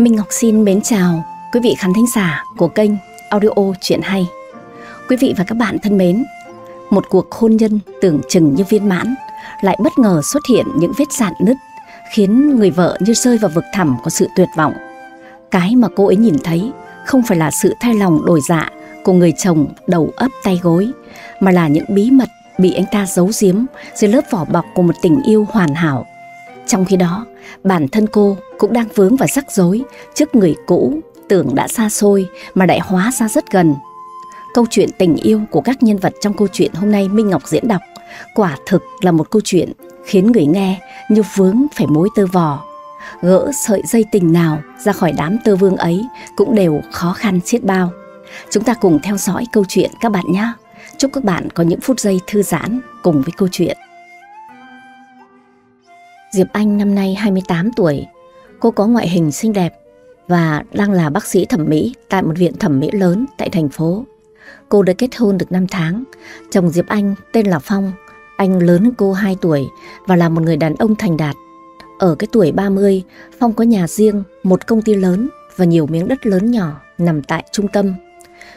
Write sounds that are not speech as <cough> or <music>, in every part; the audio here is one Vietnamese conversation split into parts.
Minh Ngọc xin mến chào quý vị khán thính giả của kênh Audio Chuyện Hay. Quý vị và các bạn thân mến, một cuộc hôn nhân tưởng chừng như viên mãn lại bất ngờ xuất hiện những vết dạn nứt khiến người vợ như rơi vào vực thẳm của sự tuyệt vọng. Cái mà cô ấy nhìn thấy không phải là sự thay lòng đổi dạ của người chồng đầu ấp tay gối mà là những bí mật bị anh ta giấu giếm dưới lớp vỏ bọc của một tình yêu hoàn hảo. Trong khi đó, bản thân cô cũng đang vướng và rắc rối trước người cũ tưởng đã xa xôi mà lại hóa ra rất gần. Câu chuyện tình yêu của các nhân vật trong câu chuyện hôm nay Minh Ngọc diễn đọc quả thực là một câu chuyện khiến người nghe như vướng phải mối tơ vò. Gỡ sợi dây tình nào ra khỏi đám tơ vương ấy cũng đều khó khăn xiết bao. Chúng ta cùng theo dõi câu chuyện các bạn nhé. Chúc các bạn có những phút giây thư giãn cùng với câu chuyện. Diệp Anh năm nay 28 tuổi, cô có ngoại hình xinh đẹp và đang là bác sĩ thẩm mỹ tại một viện thẩm mỹ lớn tại thành phố. Cô đã kết hôn được 5 tháng, chồng Diệp Anh tên là Phong, anh lớn hơn cô 2 tuổi và là một người đàn ông thành đạt. Ở cái tuổi 30, Phong có nhà riêng, một công ty lớn và nhiều miếng đất lớn nhỏ nằm tại trung tâm.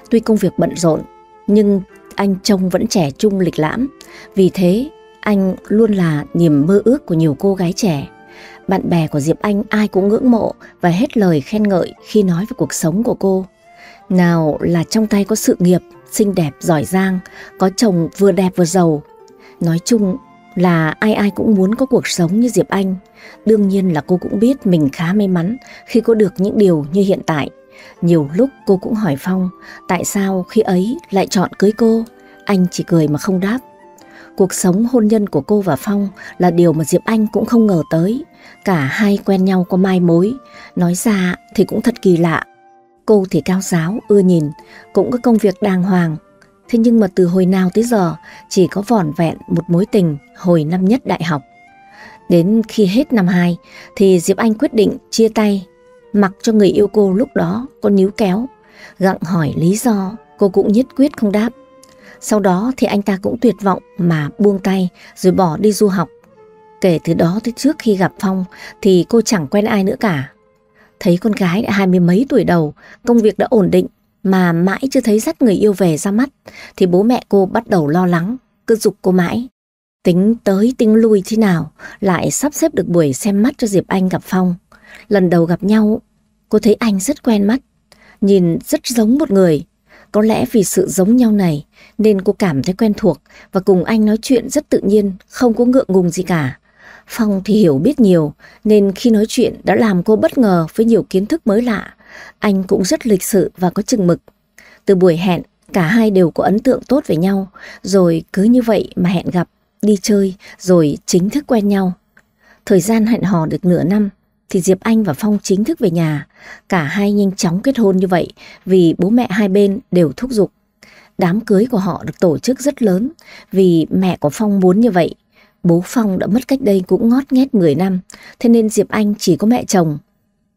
Tuy công việc bận rộn, nhưng anh trông vẫn trẻ trung lịch lãm, vì thế anh luôn là niềm mơ ước của nhiều cô gái trẻ. Bạn bè của Diệp Anh ai cũng ngưỡng mộ và hết lời khen ngợi khi nói về cuộc sống của cô. Nào là trong tay có sự nghiệp, xinh đẹp, giỏi giang, có chồng vừa đẹp vừa giàu. Nói chung là ai ai cũng muốn có cuộc sống như Diệp Anh. Đương nhiên là cô cũng biết mình khá may mắn khi có được những điều như hiện tại. Nhiều lúc cô cũng hỏi Phong tại sao khi ấy lại chọn cưới cô. Anh chỉ cười mà không đáp. Cuộc sống hôn nhân của cô và Phong là điều mà Diệp Anh cũng không ngờ tới. Cả hai quen nhau có mai mối, nói ra thì cũng thật kỳ lạ. Cô thì cao giáo, ưa nhìn, cũng có công việc đàng hoàng. Thế nhưng mà từ hồi nào tới giờ chỉ có vỏn vẹn một mối tình hồi năm nhất đại học. Đến khi hết năm 2 thì Diệp Anh quyết định chia tay, mặc cho người yêu cô lúc đó có níu kéo. Gặng hỏi lý do, cô cũng nhất quyết không đáp. Sau đó thì anh ta cũng tuyệt vọng mà buông tay rồi bỏ đi du học. Kể từ đó tới trước khi gặp Phong thì cô chẳng quen ai nữa cả. Thấy con gái đã hai mươi mấy tuổi đầu, công việc đã ổn định mà mãi chưa thấy dắt người yêu về ra mắt thì bố mẹ cô bắt đầu lo lắng, cứ dục cô mãi. Tính tới tính lui thế nào lại sắp xếp được buổi xem mắt cho Diệp Anh gặp Phong. Lần đầu gặp nhau, cô thấy anh rất quen mắt, nhìn rất giống một người có lẽ vì sự giống nhau này nên cô cảm thấy quen thuộc và cùng anh nói chuyện rất tự nhiên, không có ngượng ngùng gì cả. Phong thì hiểu biết nhiều nên khi nói chuyện đã làm cô bất ngờ với nhiều kiến thức mới lạ. Anh cũng rất lịch sự và có chừng mực. Từ buổi hẹn, cả hai đều có ấn tượng tốt về nhau, rồi cứ như vậy mà hẹn gặp, đi chơi, rồi chính thức quen nhau. Thời gian hẹn hò được nửa năm, thì Diệp Anh và Phong chính thức về nhà. Cả hai nhanh chóng kết hôn như vậy vì bố mẹ hai bên đều thúc giục. Đám cưới của họ được tổ chức rất lớn vì mẹ của Phong muốn như vậy. Bố Phong đã mất cách đây cũng ngót nghét 10 năm, thế nên Diệp Anh chỉ có mẹ chồng.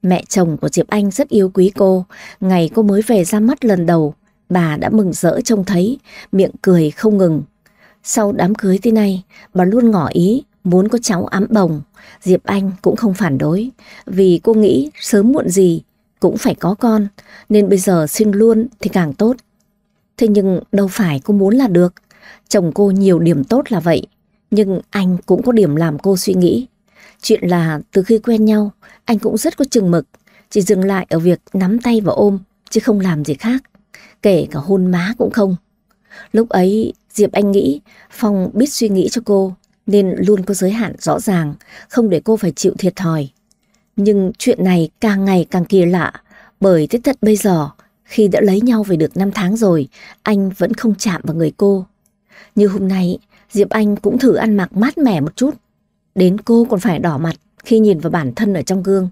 Mẹ chồng của Diệp Anh rất yêu quý cô, ngày cô mới về ra mắt lần đầu, bà đã mừng rỡ trông thấy, miệng cười không ngừng. Sau đám cưới thế này, bà luôn ngỏ ý Muốn có cháu ấm bồng, Diệp Anh cũng không phản đối, vì cô nghĩ sớm muộn gì cũng phải có con, nên bây giờ sinh luôn thì càng tốt. Thế nhưng đâu phải cô muốn là được, chồng cô nhiều điểm tốt là vậy, nhưng anh cũng có điểm làm cô suy nghĩ. Chuyện là từ khi quen nhau, anh cũng rất có chừng mực, chỉ dừng lại ở việc nắm tay và ôm, chứ không làm gì khác, kể cả hôn má cũng không. Lúc ấy, Diệp Anh nghĩ Phong biết suy nghĩ cho cô, nên luôn có giới hạn rõ ràng, không để cô phải chịu thiệt thòi. Nhưng chuyện này càng ngày càng kỳ lạ, bởi thế thật bây giờ, khi đã lấy nhau về được 5 tháng rồi, anh vẫn không chạm vào người cô. Như hôm nay, Diệp Anh cũng thử ăn mặc mát mẻ một chút. Đến cô còn phải đỏ mặt khi nhìn vào bản thân ở trong gương.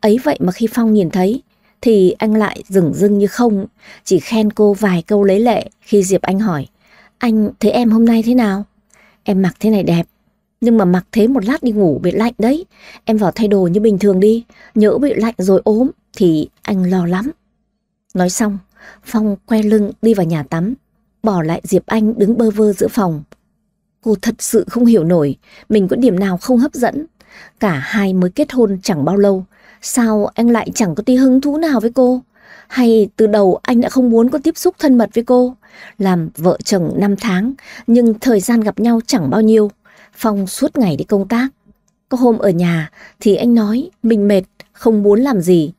Ấy vậy mà khi Phong nhìn thấy, thì anh lại dừng dưng như không, chỉ khen cô vài câu lấy lệ khi Diệp Anh hỏi. Anh thấy em hôm nay thế nào? Em mặc thế này đẹp, nhưng mà mặc thế một lát đi ngủ bị lạnh đấy Em vào thay đồ như bình thường đi Nhỡ bị lạnh rồi ốm Thì anh lo lắm Nói xong Phong quay lưng đi vào nhà tắm Bỏ lại Diệp Anh đứng bơ vơ giữa phòng Cô thật sự không hiểu nổi Mình có điểm nào không hấp dẫn Cả hai mới kết hôn chẳng bao lâu Sao anh lại chẳng có tí hứng thú nào với cô Hay từ đầu anh đã không muốn có tiếp xúc thân mật với cô Làm vợ chồng 5 tháng Nhưng thời gian gặp nhau chẳng bao nhiêu Phong suốt ngày đi công tác. Có hôm ở nhà thì anh nói mình mệt, không muốn làm gì.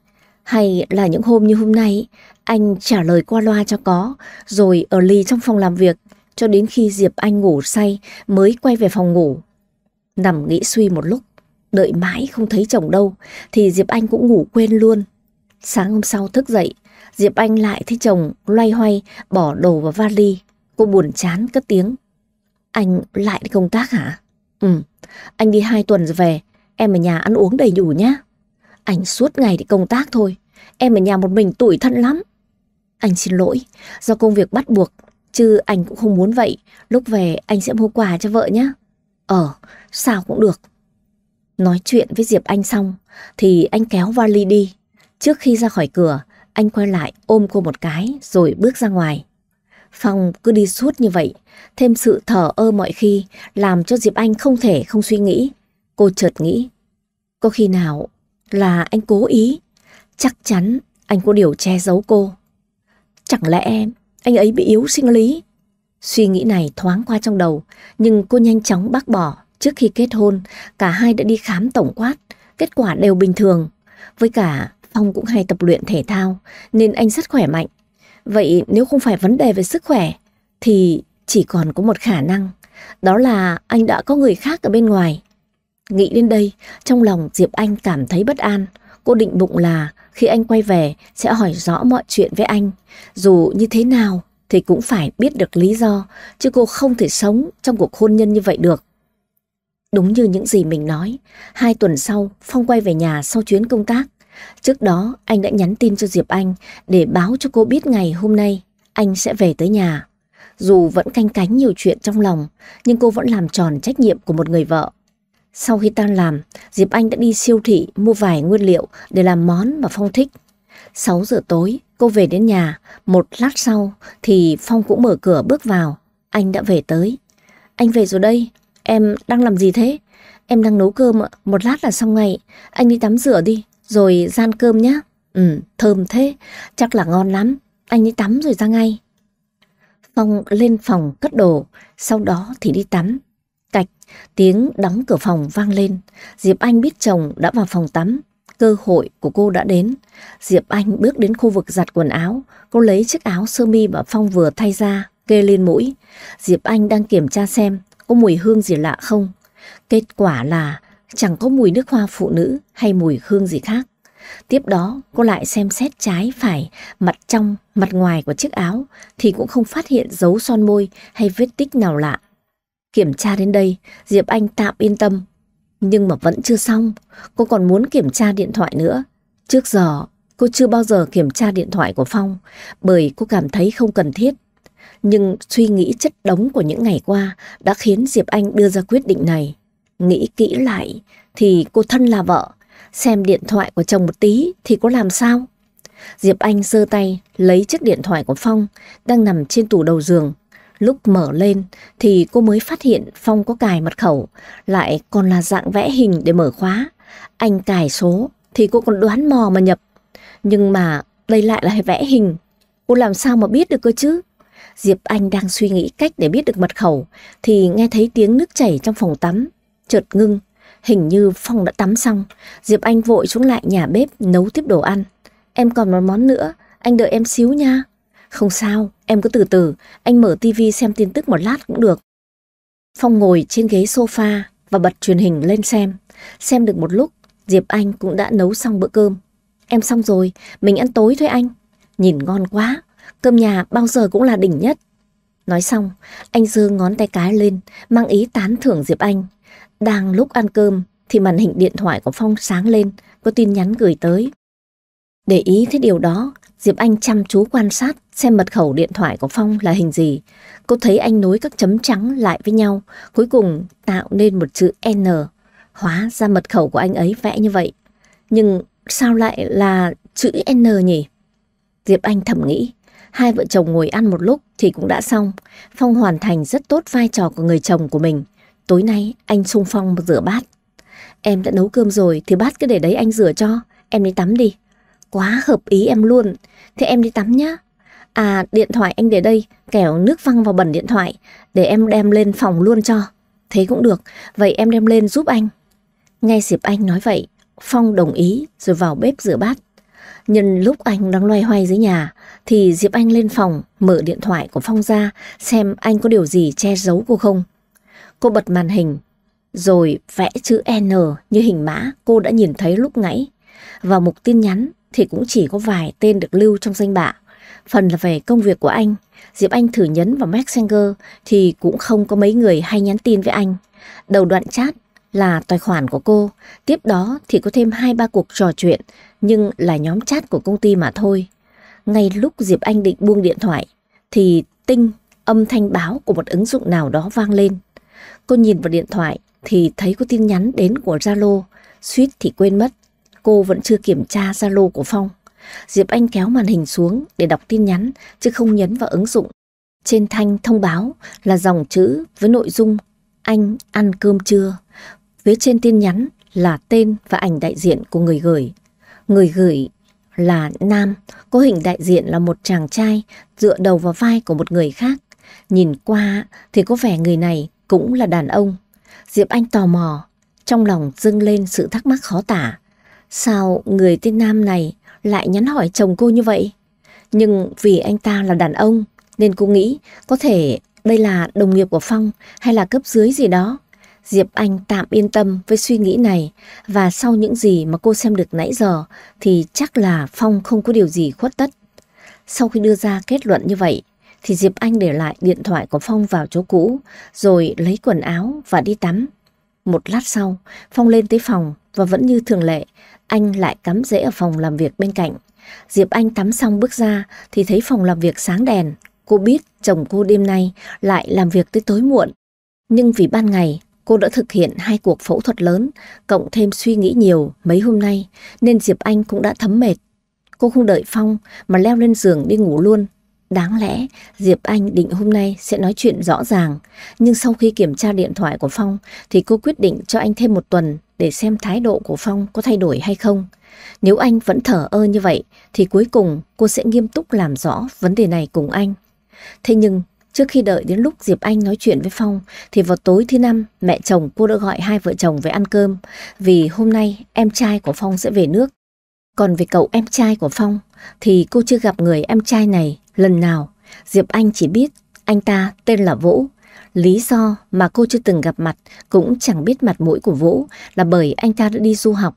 Hay là những hôm như hôm nay, anh trả lời qua loa cho có, rồi ở ly trong phòng làm việc, cho đến khi Diệp Anh ngủ say mới quay về phòng ngủ. Nằm nghĩ suy một lúc, đợi mãi không thấy chồng đâu, thì Diệp Anh cũng ngủ quên luôn. Sáng hôm sau thức dậy, Diệp Anh lại thấy chồng loay hoay bỏ đồ vào vali. Cô buồn chán cất tiếng. Anh lại đi công tác hả? Ừ, anh đi hai tuần rồi về, em ở nhà ăn uống đầy đủ nhá. Anh suốt ngày đi công tác thôi, em ở nhà một mình tủi thân lắm. Anh xin lỗi, do công việc bắt buộc, chứ anh cũng không muốn vậy, lúc về anh sẽ mua quà cho vợ nhá. Ờ, sao cũng được. Nói chuyện với Diệp Anh xong, thì anh kéo vali đi. Trước khi ra khỏi cửa, anh quay lại ôm cô một cái rồi bước ra ngoài. Phong cứ đi suốt như vậy, thêm sự thở ơ mọi khi, làm cho Diệp Anh không thể không suy nghĩ. Cô chợt nghĩ, có khi nào là anh cố ý? Chắc chắn anh có điều che giấu cô. Chẳng lẽ em, anh ấy bị yếu sinh lý? Suy nghĩ này thoáng qua trong đầu, nhưng cô nhanh chóng bác bỏ. Trước khi kết hôn, cả hai đã đi khám tổng quát, kết quả đều bình thường. Với cả Phong cũng hay tập luyện thể thao, nên anh rất khỏe mạnh. Vậy nếu không phải vấn đề về sức khỏe thì chỉ còn có một khả năng, đó là anh đã có người khác ở bên ngoài. Nghĩ đến đây, trong lòng Diệp Anh cảm thấy bất an. Cô định bụng là khi anh quay về sẽ hỏi rõ mọi chuyện với anh. Dù như thế nào thì cũng phải biết được lý do, chứ cô không thể sống trong cuộc hôn nhân như vậy được. Đúng như những gì mình nói, hai tuần sau Phong quay về nhà sau chuyến công tác. Trước đó, anh đã nhắn tin cho Diệp Anh để báo cho cô biết ngày hôm nay anh sẽ về tới nhà. Dù vẫn canh cánh nhiều chuyện trong lòng, nhưng cô vẫn làm tròn trách nhiệm của một người vợ. Sau khi tan làm, Diệp Anh đã đi siêu thị mua vài nguyên liệu để làm món mà Phong thích. 6 giờ tối, cô về đến nhà, một lát sau thì Phong cũng mở cửa bước vào. Anh đã về tới. Anh về rồi đây, em đang làm gì thế? Em đang nấu cơm ạ, một lát là xong ngày Anh đi tắm rửa đi, rồi gian cơm nhé. Ừ, thơm thế, chắc là ngon lắm. Anh đi tắm rồi ra ngay. Phong lên phòng cất đồ, sau đó thì đi tắm. Cạch, tiếng đóng cửa phòng vang lên. Diệp Anh biết chồng đã vào phòng tắm. Cơ hội của cô đã đến. Diệp Anh bước đến khu vực giặt quần áo. Cô lấy chiếc áo sơ mi mà Phong vừa thay ra, kê lên mũi. Diệp Anh đang kiểm tra xem có mùi hương gì lạ không. Kết quả là chẳng có mùi nước hoa phụ nữ hay mùi hương gì khác. Tiếp đó, cô lại xem xét trái, phải, mặt trong, mặt ngoài của chiếc áo thì cũng không phát hiện dấu son môi hay vết tích nào lạ. Kiểm tra đến đây, Diệp Anh tạm yên tâm. Nhưng mà vẫn chưa xong, cô còn muốn kiểm tra điện thoại nữa. Trước giờ, cô chưa bao giờ kiểm tra điện thoại của Phong bởi cô cảm thấy không cần thiết. Nhưng suy nghĩ chất đống của những ngày qua đã khiến Diệp Anh đưa ra quyết định này. Nghĩ kỹ lại thì cô thân là vợ, xem điện thoại của chồng một tí thì có làm sao? Diệp Anh giơ tay lấy chiếc điện thoại của Phong đang nằm trên tủ đầu giường. Lúc mở lên thì cô mới phát hiện Phong có cài mật khẩu, lại còn là dạng vẽ hình để mở khóa. Anh cài số thì cô còn đoán mò mà nhập. Nhưng mà đây lại là vẽ hình, cô làm sao mà biết được cơ chứ? Diệp Anh đang suy nghĩ cách để biết được mật khẩu thì nghe thấy tiếng nước chảy trong phòng tắm chợt ngưng. Hình như Phong đã tắm xong, Diệp Anh vội xuống lại nhà bếp nấu tiếp đồ ăn. Em còn một món nữa, anh đợi em xíu nha. Không sao, em cứ từ từ, anh mở tivi xem tin tức một lát cũng được. Phong ngồi trên ghế sofa và bật truyền hình lên xem. Xem được một lúc, Diệp Anh cũng đã nấu xong bữa cơm. Em xong rồi, mình ăn tối thôi anh. Nhìn ngon quá, cơm nhà bao giờ cũng là đỉnh nhất. Nói xong, anh giơ ngón tay cái lên, mang ý tán thưởng Diệp Anh. Đang lúc ăn cơm thì màn hình điện thoại của Phong sáng lên, có tin nhắn gửi tới. Để ý thấy điều đó, Diệp Anh chăm chú quan sát xem mật khẩu điện thoại của Phong là hình gì. Cô thấy anh nối các chấm trắng lại với nhau, cuối cùng tạo nên một chữ N. Hóa ra mật khẩu của anh ấy vẽ như vậy. Nhưng sao lại là chữ N nhỉ? Diệp Anh thầm nghĩ, hai vợ chồng ngồi ăn một lúc thì cũng đã xong. Phong hoàn thành rất tốt vai trò của người chồng của mình. Tối nay anh xung phong rửa bát. Em đã nấu cơm rồi thì bát cứ để đấy anh rửa cho. Em đi tắm đi. Quá hợp ý em luôn. Thế em đi tắm nhá. À điện thoại anh để đây, kẻo nước văng vào bẩn điện thoại, để em đem lên phòng luôn cho. Thế cũng được, vậy em đem lên giúp anh. Nghe Diệp Anh nói vậy, Phong đồng ý rồi vào bếp rửa bát. Nhân lúc anh đang loay hoay dưới nhà thì Diệp Anh lên phòng mở điện thoại của Phong ra xem anh có điều gì che giấu cô không. Cô bật màn hình, rồi vẽ chữ N như hình mã cô đã nhìn thấy lúc nãy. Vào mục tin nhắn thì cũng chỉ có vài tên được lưu trong danh bạ. Phần là về công việc của anh, Diệp Anh thử nhấn vào Messenger thì cũng không có mấy người hay nhắn tin với anh. Đầu đoạn chat là tài khoản của cô, tiếp đó thì có thêm hai ba cuộc trò chuyện nhưng là nhóm chat của công ty mà thôi. Ngay lúc Diệp Anh định buông điện thoại thì tinh âm thanh báo của một ứng dụng nào đó vang lên. Cô nhìn vào điện thoại thì thấy có tin nhắn đến của Zalo, suýt thì quên mất. Cô vẫn chưa kiểm tra Zalo của Phong. Diệp Anh kéo màn hình xuống để đọc tin nhắn chứ không nhấn vào ứng dụng. Trên thanh thông báo là dòng chữ với nội dung Anh ăn cơm chưa Phía trên tin nhắn là tên và ảnh đại diện của người gửi. Người gửi là nam, có hình đại diện là một chàng trai dựa đầu vào vai của một người khác. Nhìn qua thì có vẻ người này cũng là đàn ông. Diệp Anh tò mò, trong lòng dâng lên sự thắc mắc khó tả. Sao người tên Nam này lại nhắn hỏi chồng cô như vậy? Nhưng vì anh ta là đàn ông nên cô nghĩ có thể đây là đồng nghiệp của Phong hay là cấp dưới gì đó. Diệp Anh tạm yên tâm với suy nghĩ này và sau những gì mà cô xem được nãy giờ thì chắc là Phong không có điều gì khuất tất. Sau khi đưa ra kết luận như vậy, thì Diệp Anh để lại điện thoại của Phong vào chỗ cũ, rồi lấy quần áo và đi tắm. Một lát sau, Phong lên tới phòng và vẫn như thường lệ, anh lại cắm rễ ở phòng làm việc bên cạnh. Diệp Anh tắm xong bước ra thì thấy phòng làm việc sáng đèn. Cô biết chồng cô đêm nay lại làm việc tới tối muộn. Nhưng vì ban ngày cô đã thực hiện hai cuộc phẫu thuật lớn, cộng thêm suy nghĩ nhiều mấy hôm nay nên Diệp Anh cũng đã thấm mệt. Cô không đợi Phong mà leo lên giường đi ngủ luôn Đáng lẽ Diệp Anh định hôm nay sẽ nói chuyện rõ ràng, nhưng sau khi kiểm tra điện thoại của Phong thì cô quyết định cho anh thêm một tuần để xem thái độ của Phong có thay đổi hay không. Nếu anh vẫn thở ơ như vậy thì cuối cùng cô sẽ nghiêm túc làm rõ vấn đề này cùng anh. Thế nhưng trước khi đợi đến lúc Diệp Anh nói chuyện với Phong thì vào tối thứ năm mẹ chồng cô đã gọi hai vợ chồng về ăn cơm vì hôm nay em trai của Phong sẽ về nước. Còn về cậu em trai của Phong thì cô chưa gặp người em trai này Lần nào, Diệp Anh chỉ biết anh ta tên là Vũ. Lý do mà cô chưa từng gặp mặt cũng chẳng biết mặt mũi của Vũ là bởi anh ta đã đi du học,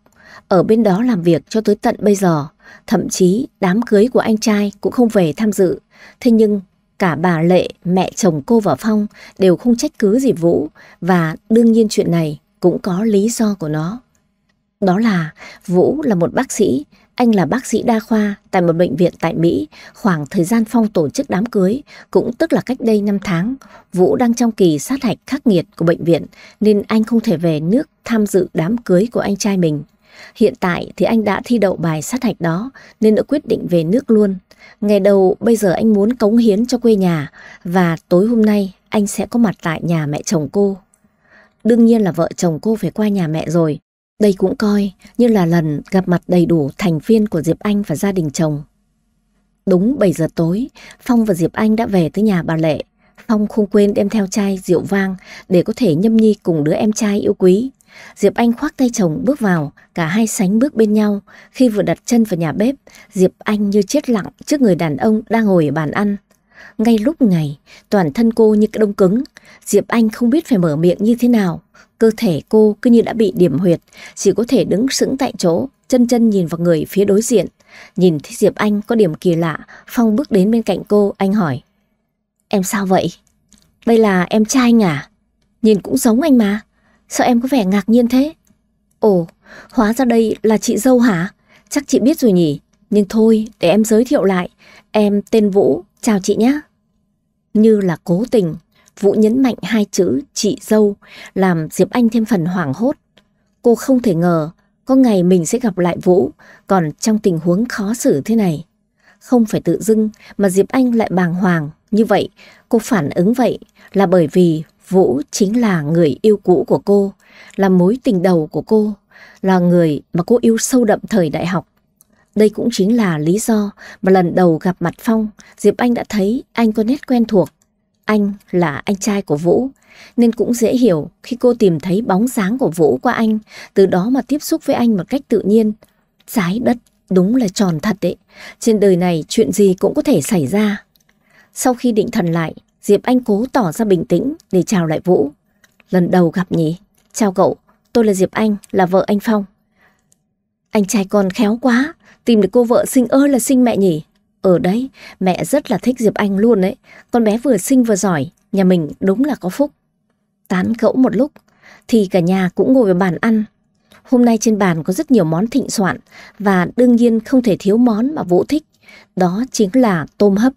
ở bên đó làm việc cho tới tận bây giờ. Thậm chí đám cưới của anh trai cũng không về tham dự. Thế nhưng cả bà Lệ, mẹ chồng cô và Phong đều không trách cứ gì Vũ và đương nhiên chuyện này cũng có lý do của nó. Đó là Vũ là một bác sĩ anh là bác sĩ đa khoa tại một bệnh viện tại Mỹ, khoảng thời gian Phong tổ chức đám cưới, cũng tức là cách đây 5 tháng. Vũ đang trong kỳ sát hạch khắc nghiệt của bệnh viện, nên anh không thể về nước tham dự đám cưới của anh trai mình. Hiện tại thì anh đã thi đậu bài sát hạch đó, nên đã quyết định về nước luôn. Ngày đầu bây giờ anh muốn cống hiến cho quê nhà, và tối hôm nay anh sẽ có mặt tại nhà mẹ chồng cô. Đương nhiên là vợ chồng cô phải qua nhà mẹ rồi, đây cũng coi như là lần gặp mặt đầy đủ thành viên của Diệp Anh và gia đình chồng. Đúng 7 giờ tối, Phong và Diệp Anh đã về tới nhà bà Lệ. Phong không quên đem theo chai rượu vang để có thể nhâm nhi cùng đứa em trai yêu quý. Diệp Anh khoác tay chồng bước vào, cả hai sánh bước bên nhau. Khi vừa đặt chân vào nhà bếp, Diệp Anh như chết lặng trước người đàn ông đang ngồi ở bàn ăn. Ngay lúc này, toàn thân cô như cái đông cứng, Diệp Anh không biết phải mở miệng như thế nào. Cơ thể cô cứ như đã bị điểm huyệt, chỉ có thể đứng sững tại chỗ, chân chân nhìn vào người phía đối diện. Nhìn thấy Diệp Anh có điểm kỳ lạ, Phong bước đến bên cạnh cô, anh hỏi. Em sao vậy? Đây là em trai anh à? Nhìn cũng giống anh mà. Sao em có vẻ ngạc nhiên thế? Ồ, hóa ra đây là chị dâu hả? Chắc chị biết rồi nhỉ? Nhưng thôi, để em giới thiệu lại. Em tên Vũ, Chào chị nhé. Như là cố tình, Vũ nhấn mạnh hai chữ chị dâu làm Diệp Anh thêm phần hoảng hốt. Cô không thể ngờ có ngày mình sẽ gặp lại Vũ còn trong tình huống khó xử thế này. Không phải tự dưng mà Diệp Anh lại bàng hoàng như vậy, cô phản ứng vậy là bởi vì Vũ chính là người yêu cũ của cô, là mối tình đầu của cô, là người mà cô yêu sâu đậm thời đại học. Đây cũng chính là lý do mà lần đầu gặp mặt Phong, Diệp Anh đã thấy anh có nét quen thuộc. Anh là anh trai của Vũ, nên cũng dễ hiểu khi cô tìm thấy bóng dáng của Vũ qua anh, từ đó mà tiếp xúc với anh một cách tự nhiên. Trái đất đúng là tròn thật đấy, trên đời này chuyện gì cũng có thể xảy ra. Sau khi định thần lại, Diệp Anh cố tỏ ra bình tĩnh để chào lại Vũ. Lần đầu gặp nhỉ? Chào cậu, tôi là Diệp Anh, là vợ anh Phong. Anh trai con khéo quá, Tìm được cô vợ xinh ơi là xinh mẹ nhỉ. Ở ờ đấy, mẹ rất là thích Diệp Anh luôn đấy. Con bé vừa xinh vừa giỏi, nhà mình đúng là có phúc. Tán gẫu một lúc, thì cả nhà cũng ngồi vào bàn ăn. Hôm nay trên bàn có rất nhiều món thịnh soạn và đương nhiên không thể thiếu món mà Vũ thích. Đó chính là tôm hấp.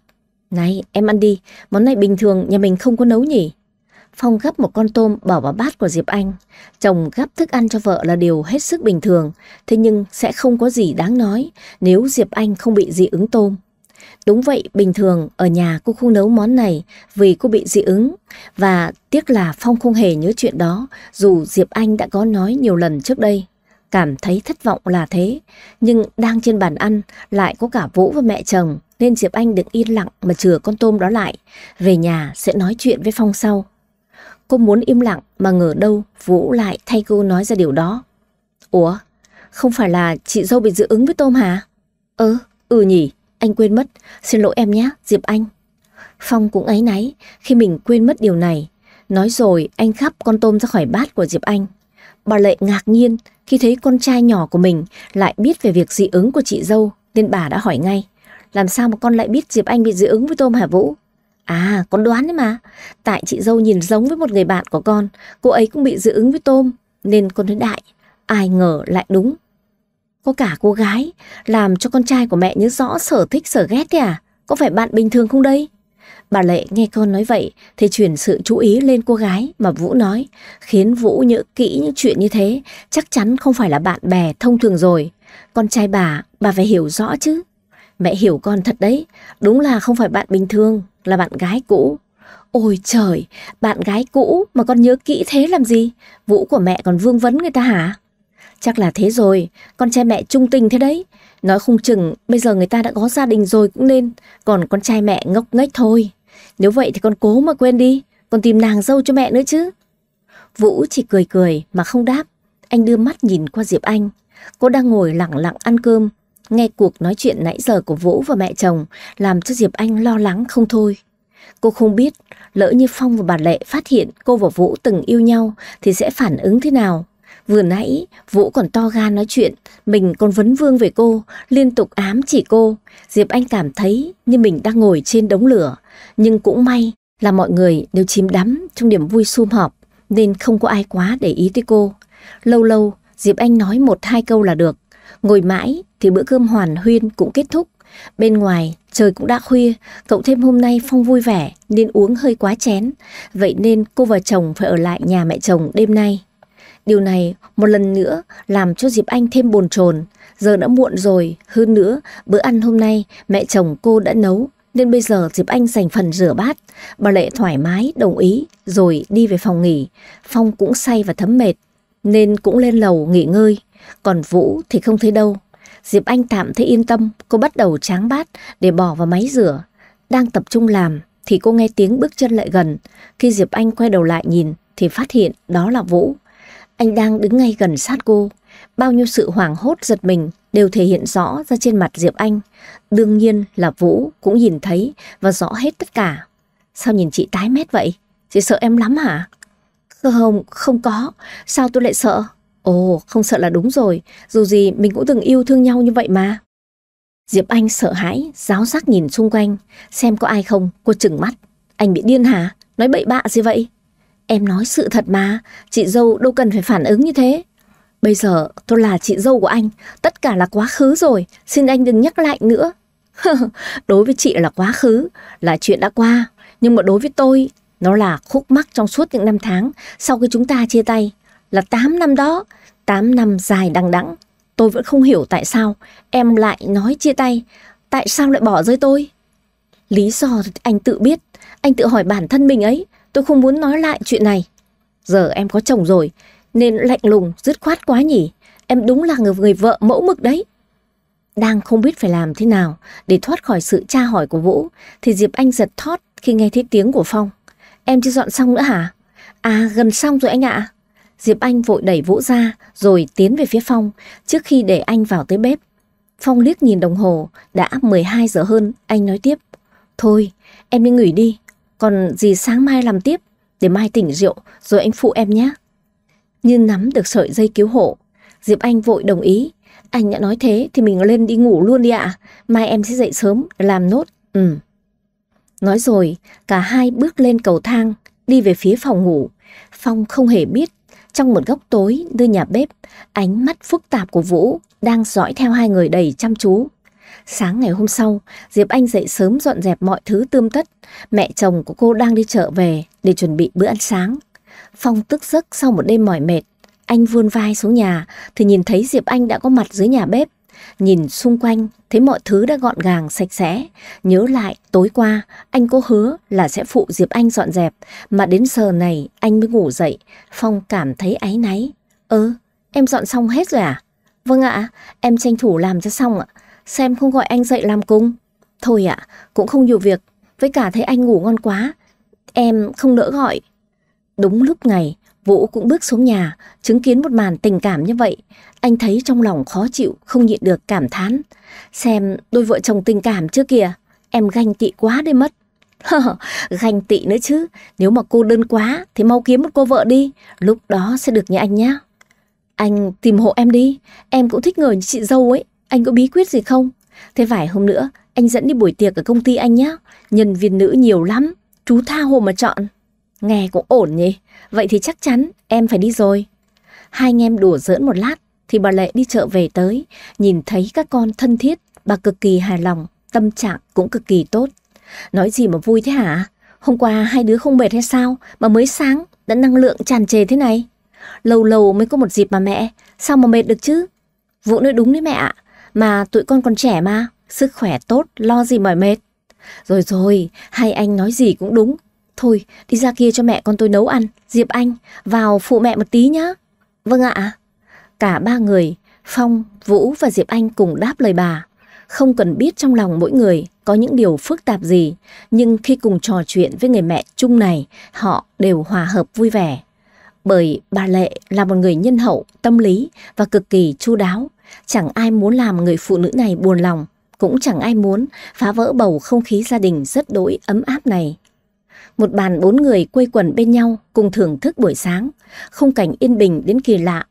Này, em ăn đi, món này bình thường nhà mình không có nấu nhỉ? Phong gấp một con tôm bỏ vào bát của Diệp Anh. Chồng gấp thức ăn cho vợ là điều hết sức bình thường, thế nhưng sẽ không có gì đáng nói nếu Diệp Anh không bị dị ứng tôm. Đúng vậy, bình thường ở nhà cô không nấu món này vì cô bị dị ứng và tiếc là Phong không hề nhớ chuyện đó dù Diệp Anh đã có nói nhiều lần trước đây. Cảm thấy thất vọng là thế, nhưng đang trên bàn ăn lại có cả Vũ và mẹ chồng nên Diệp Anh được yên lặng mà chừa con tôm đó lại. Về nhà sẽ nói chuyện với Phong sau. Cô muốn im lặng mà ngờ đâu Vũ lại thay cô nói ra điều đó. Ủa, không phải là chị dâu bị dự ứng với tôm hả? ừ, ừ nhỉ, anh quên mất, xin lỗi em nhé, Diệp Anh. Phong cũng áy náy khi mình quên mất điều này. Nói rồi anh khắp con tôm ra khỏi bát của Diệp Anh. Bà Lệ ngạc nhiên khi thấy con trai nhỏ của mình lại biết về việc dị ứng của chị dâu nên bà đã hỏi ngay. Làm sao mà con lại biết Diệp Anh bị dị ứng với tôm hả Vũ? À, con đoán đấy mà. Tại chị dâu nhìn giống với một người bạn của con, cô ấy cũng bị dị ứng với tôm, nên con thấy đại, ai ngờ lại đúng. Có cả cô gái, làm cho con trai của mẹ nhớ rõ sở thích sở ghét thế à? Có phải bạn bình thường không đây? Bà Lệ nghe con nói vậy thì chuyển sự chú ý lên cô gái mà Vũ nói, khiến Vũ nhớ kỹ những chuyện như thế, chắc chắn không phải là bạn bè thông thường rồi. Con trai bà, bà phải hiểu rõ chứ. Mẹ hiểu con thật đấy, đúng là không phải bạn bình thường, là bạn gái cũ. Ôi trời, bạn gái cũ mà con nhớ kỹ thế làm gì? Vũ của mẹ còn vương vấn người ta hả? Chắc là thế rồi, con trai mẹ trung tình thế đấy. Nói không chừng, bây giờ người ta đã có gia đình rồi cũng nên, còn con trai mẹ ngốc nghếch thôi. Nếu vậy thì con cố mà quên đi, con tìm nàng dâu cho mẹ nữa chứ. Vũ chỉ cười cười mà không đáp. Anh đưa mắt nhìn qua Diệp Anh. Cô đang ngồi lặng lặng ăn cơm, Nghe cuộc nói chuyện nãy giờ của Vũ và mẹ chồng làm cho Diệp Anh lo lắng không thôi. Cô không biết lỡ như Phong và bà Lệ phát hiện cô và Vũ từng yêu nhau thì sẽ phản ứng thế nào. Vừa nãy Vũ còn to gan nói chuyện, mình còn vấn vương về cô, liên tục ám chỉ cô. Diệp Anh cảm thấy như mình đang ngồi trên đống lửa, nhưng cũng may là mọi người đều chìm đắm trong niềm vui sum họp nên không có ai quá để ý tới cô. Lâu lâu Diệp Anh nói một hai câu là được, Ngồi mãi thì bữa cơm hoàn huyên cũng kết thúc. Bên ngoài, trời cũng đã khuya, cậu thêm hôm nay Phong vui vẻ nên uống hơi quá chén. Vậy nên cô và chồng phải ở lại nhà mẹ chồng đêm nay. Điều này một lần nữa làm cho Diệp Anh thêm bồn chồn. Giờ đã muộn rồi, hơn nữa, bữa ăn hôm nay mẹ chồng cô đã nấu nên bây giờ Diệp Anh dành phần rửa bát. Bà Lệ thoải mái, đồng ý, rồi đi về phòng nghỉ. Phong cũng say và thấm mệt, nên cũng lên lầu nghỉ ngơi. Còn Vũ thì không thấy đâu. Diệp Anh tạm thấy yên tâm, cô bắt đầu tráng bát để bỏ vào máy rửa. Đang tập trung làm thì cô nghe tiếng bước chân lại gần. Khi Diệp Anh quay đầu lại nhìn thì phát hiện đó là Vũ. Anh đang đứng ngay gần sát cô. Bao nhiêu sự hoảng hốt giật mình đều thể hiện rõ ra trên mặt Diệp Anh. Đương nhiên là Vũ cũng nhìn thấy và rõ hết tất cả. Sao nhìn chị tái mét vậy? Chị sợ em lắm hả? Không, không có. Sao tôi lại sợ? Ồ, không sợ là đúng rồi, dù gì mình cũng từng yêu thương nhau như vậy mà. Diệp Anh sợ hãi, giáo giác nhìn xung quanh, xem có ai không, cô chừng mắt. Anh bị điên hả? Nói bậy bạ gì vậy? Em nói sự thật mà, chị dâu đâu cần phải phản ứng như thế. Bây giờ tôi là chị dâu của anh, tất cả là quá khứ rồi, xin anh đừng nhắc lại nữa. <laughs> đối với chị là quá khứ, là chuyện đã qua, nhưng mà đối với tôi, nó là khúc mắc trong suốt những năm tháng sau khi chúng ta chia tay. Là 8 năm đó, 8 năm dài đằng đẵng, tôi vẫn không hiểu tại sao em lại nói chia tay, tại sao lại bỏ rơi tôi. Lý do anh tự biết, anh tự hỏi bản thân mình ấy, tôi không muốn nói lại chuyện này. Giờ em có chồng rồi, nên lạnh lùng, dứt khoát quá nhỉ, em đúng là người, người vợ mẫu mực đấy. Đang không biết phải làm thế nào để thoát khỏi sự tra hỏi của Vũ, thì Diệp Anh giật thót khi nghe thấy tiếng của Phong. Em chưa dọn xong nữa hả? À gần xong rồi anh ạ. À. Diệp Anh vội đẩy Vũ ra rồi tiến về phía Phong trước khi để anh vào tới bếp. Phong liếc nhìn đồng hồ, đã 12 giờ hơn, anh nói tiếp. Thôi, em đi nghỉ đi, còn gì sáng mai làm tiếp, để mai tỉnh rượu rồi anh phụ em nhé. Như nắm được sợi dây cứu hộ, Diệp Anh vội đồng ý. Anh đã nói thế thì mình lên đi ngủ luôn đi ạ, mai em sẽ dậy sớm làm nốt, ừ. Nói rồi, cả hai bước lên cầu thang, đi về phía phòng ngủ. Phong không hề biết trong một góc tối nơi nhà bếp, ánh mắt phức tạp của Vũ đang dõi theo hai người đầy chăm chú. Sáng ngày hôm sau, Diệp Anh dậy sớm dọn dẹp mọi thứ tươm tất. Mẹ chồng của cô đang đi chợ về để chuẩn bị bữa ăn sáng. Phong tức giấc sau một đêm mỏi mệt. Anh vươn vai xuống nhà thì nhìn thấy Diệp Anh đã có mặt dưới nhà bếp. Nhìn xung quanh, thấy mọi thứ đã gọn gàng, sạch sẽ. Nhớ lại, tối qua, anh có hứa là sẽ phụ Diệp Anh dọn dẹp, mà đến giờ này anh mới ngủ dậy. Phong cảm thấy áy náy. Ơ, ừ, em dọn xong hết rồi à? Vâng ạ, em tranh thủ làm cho xong ạ. Xem không gọi anh dậy làm cung Thôi ạ, cũng không nhiều việc. Với cả thấy anh ngủ ngon quá. Em không đỡ gọi. Đúng lúc này, Vũ cũng bước xuống nhà, chứng kiến một màn tình cảm như vậy. Anh thấy trong lòng khó chịu, không nhịn được cảm thán. Xem đôi vợ chồng tình cảm chưa kìa, em ganh tị quá đi mất. <laughs> ganh tị nữa chứ, nếu mà cô đơn quá thì mau kiếm một cô vợ đi, lúc đó sẽ được như anh nhá. Anh tìm hộ em đi, em cũng thích người như chị dâu ấy, anh có bí quyết gì không? Thế vài hôm nữa, anh dẫn đi buổi tiệc ở công ty anh nhá, nhân viên nữ nhiều lắm, chú tha hồ mà chọn. Nghe cũng ổn nhỉ, vậy thì chắc chắn em phải đi rồi. Hai anh em đùa giỡn một lát thì bà Lệ đi chợ về tới, nhìn thấy các con thân thiết, bà cực kỳ hài lòng, tâm trạng cũng cực kỳ tốt. Nói gì mà vui thế hả? Hôm qua hai đứa không mệt hay sao mà mới sáng đã năng lượng tràn trề thế này? Lâu lâu mới có một dịp mà mẹ, sao mà mệt được chứ? Vũ nói đúng đấy mẹ ạ, mà tụi con còn trẻ mà, sức khỏe tốt, lo gì mỏi mệt. Rồi rồi, hai anh nói gì cũng đúng, Thôi, đi ra kia cho mẹ con tôi nấu ăn, Diệp Anh, vào phụ mẹ một tí nhá. Vâng ạ. Cả ba người, Phong, Vũ và Diệp Anh cùng đáp lời bà. Không cần biết trong lòng mỗi người có những điều phức tạp gì, nhưng khi cùng trò chuyện với người mẹ chung này, họ đều hòa hợp vui vẻ. Bởi bà Lệ là một người nhân hậu, tâm lý và cực kỳ chu đáo. Chẳng ai muốn làm người phụ nữ này buồn lòng, cũng chẳng ai muốn phá vỡ bầu không khí gia đình rất đối ấm áp này. Một bàn bốn người quây quần bên nhau cùng thưởng thức buổi sáng, không cảnh yên bình đến kỳ lạ.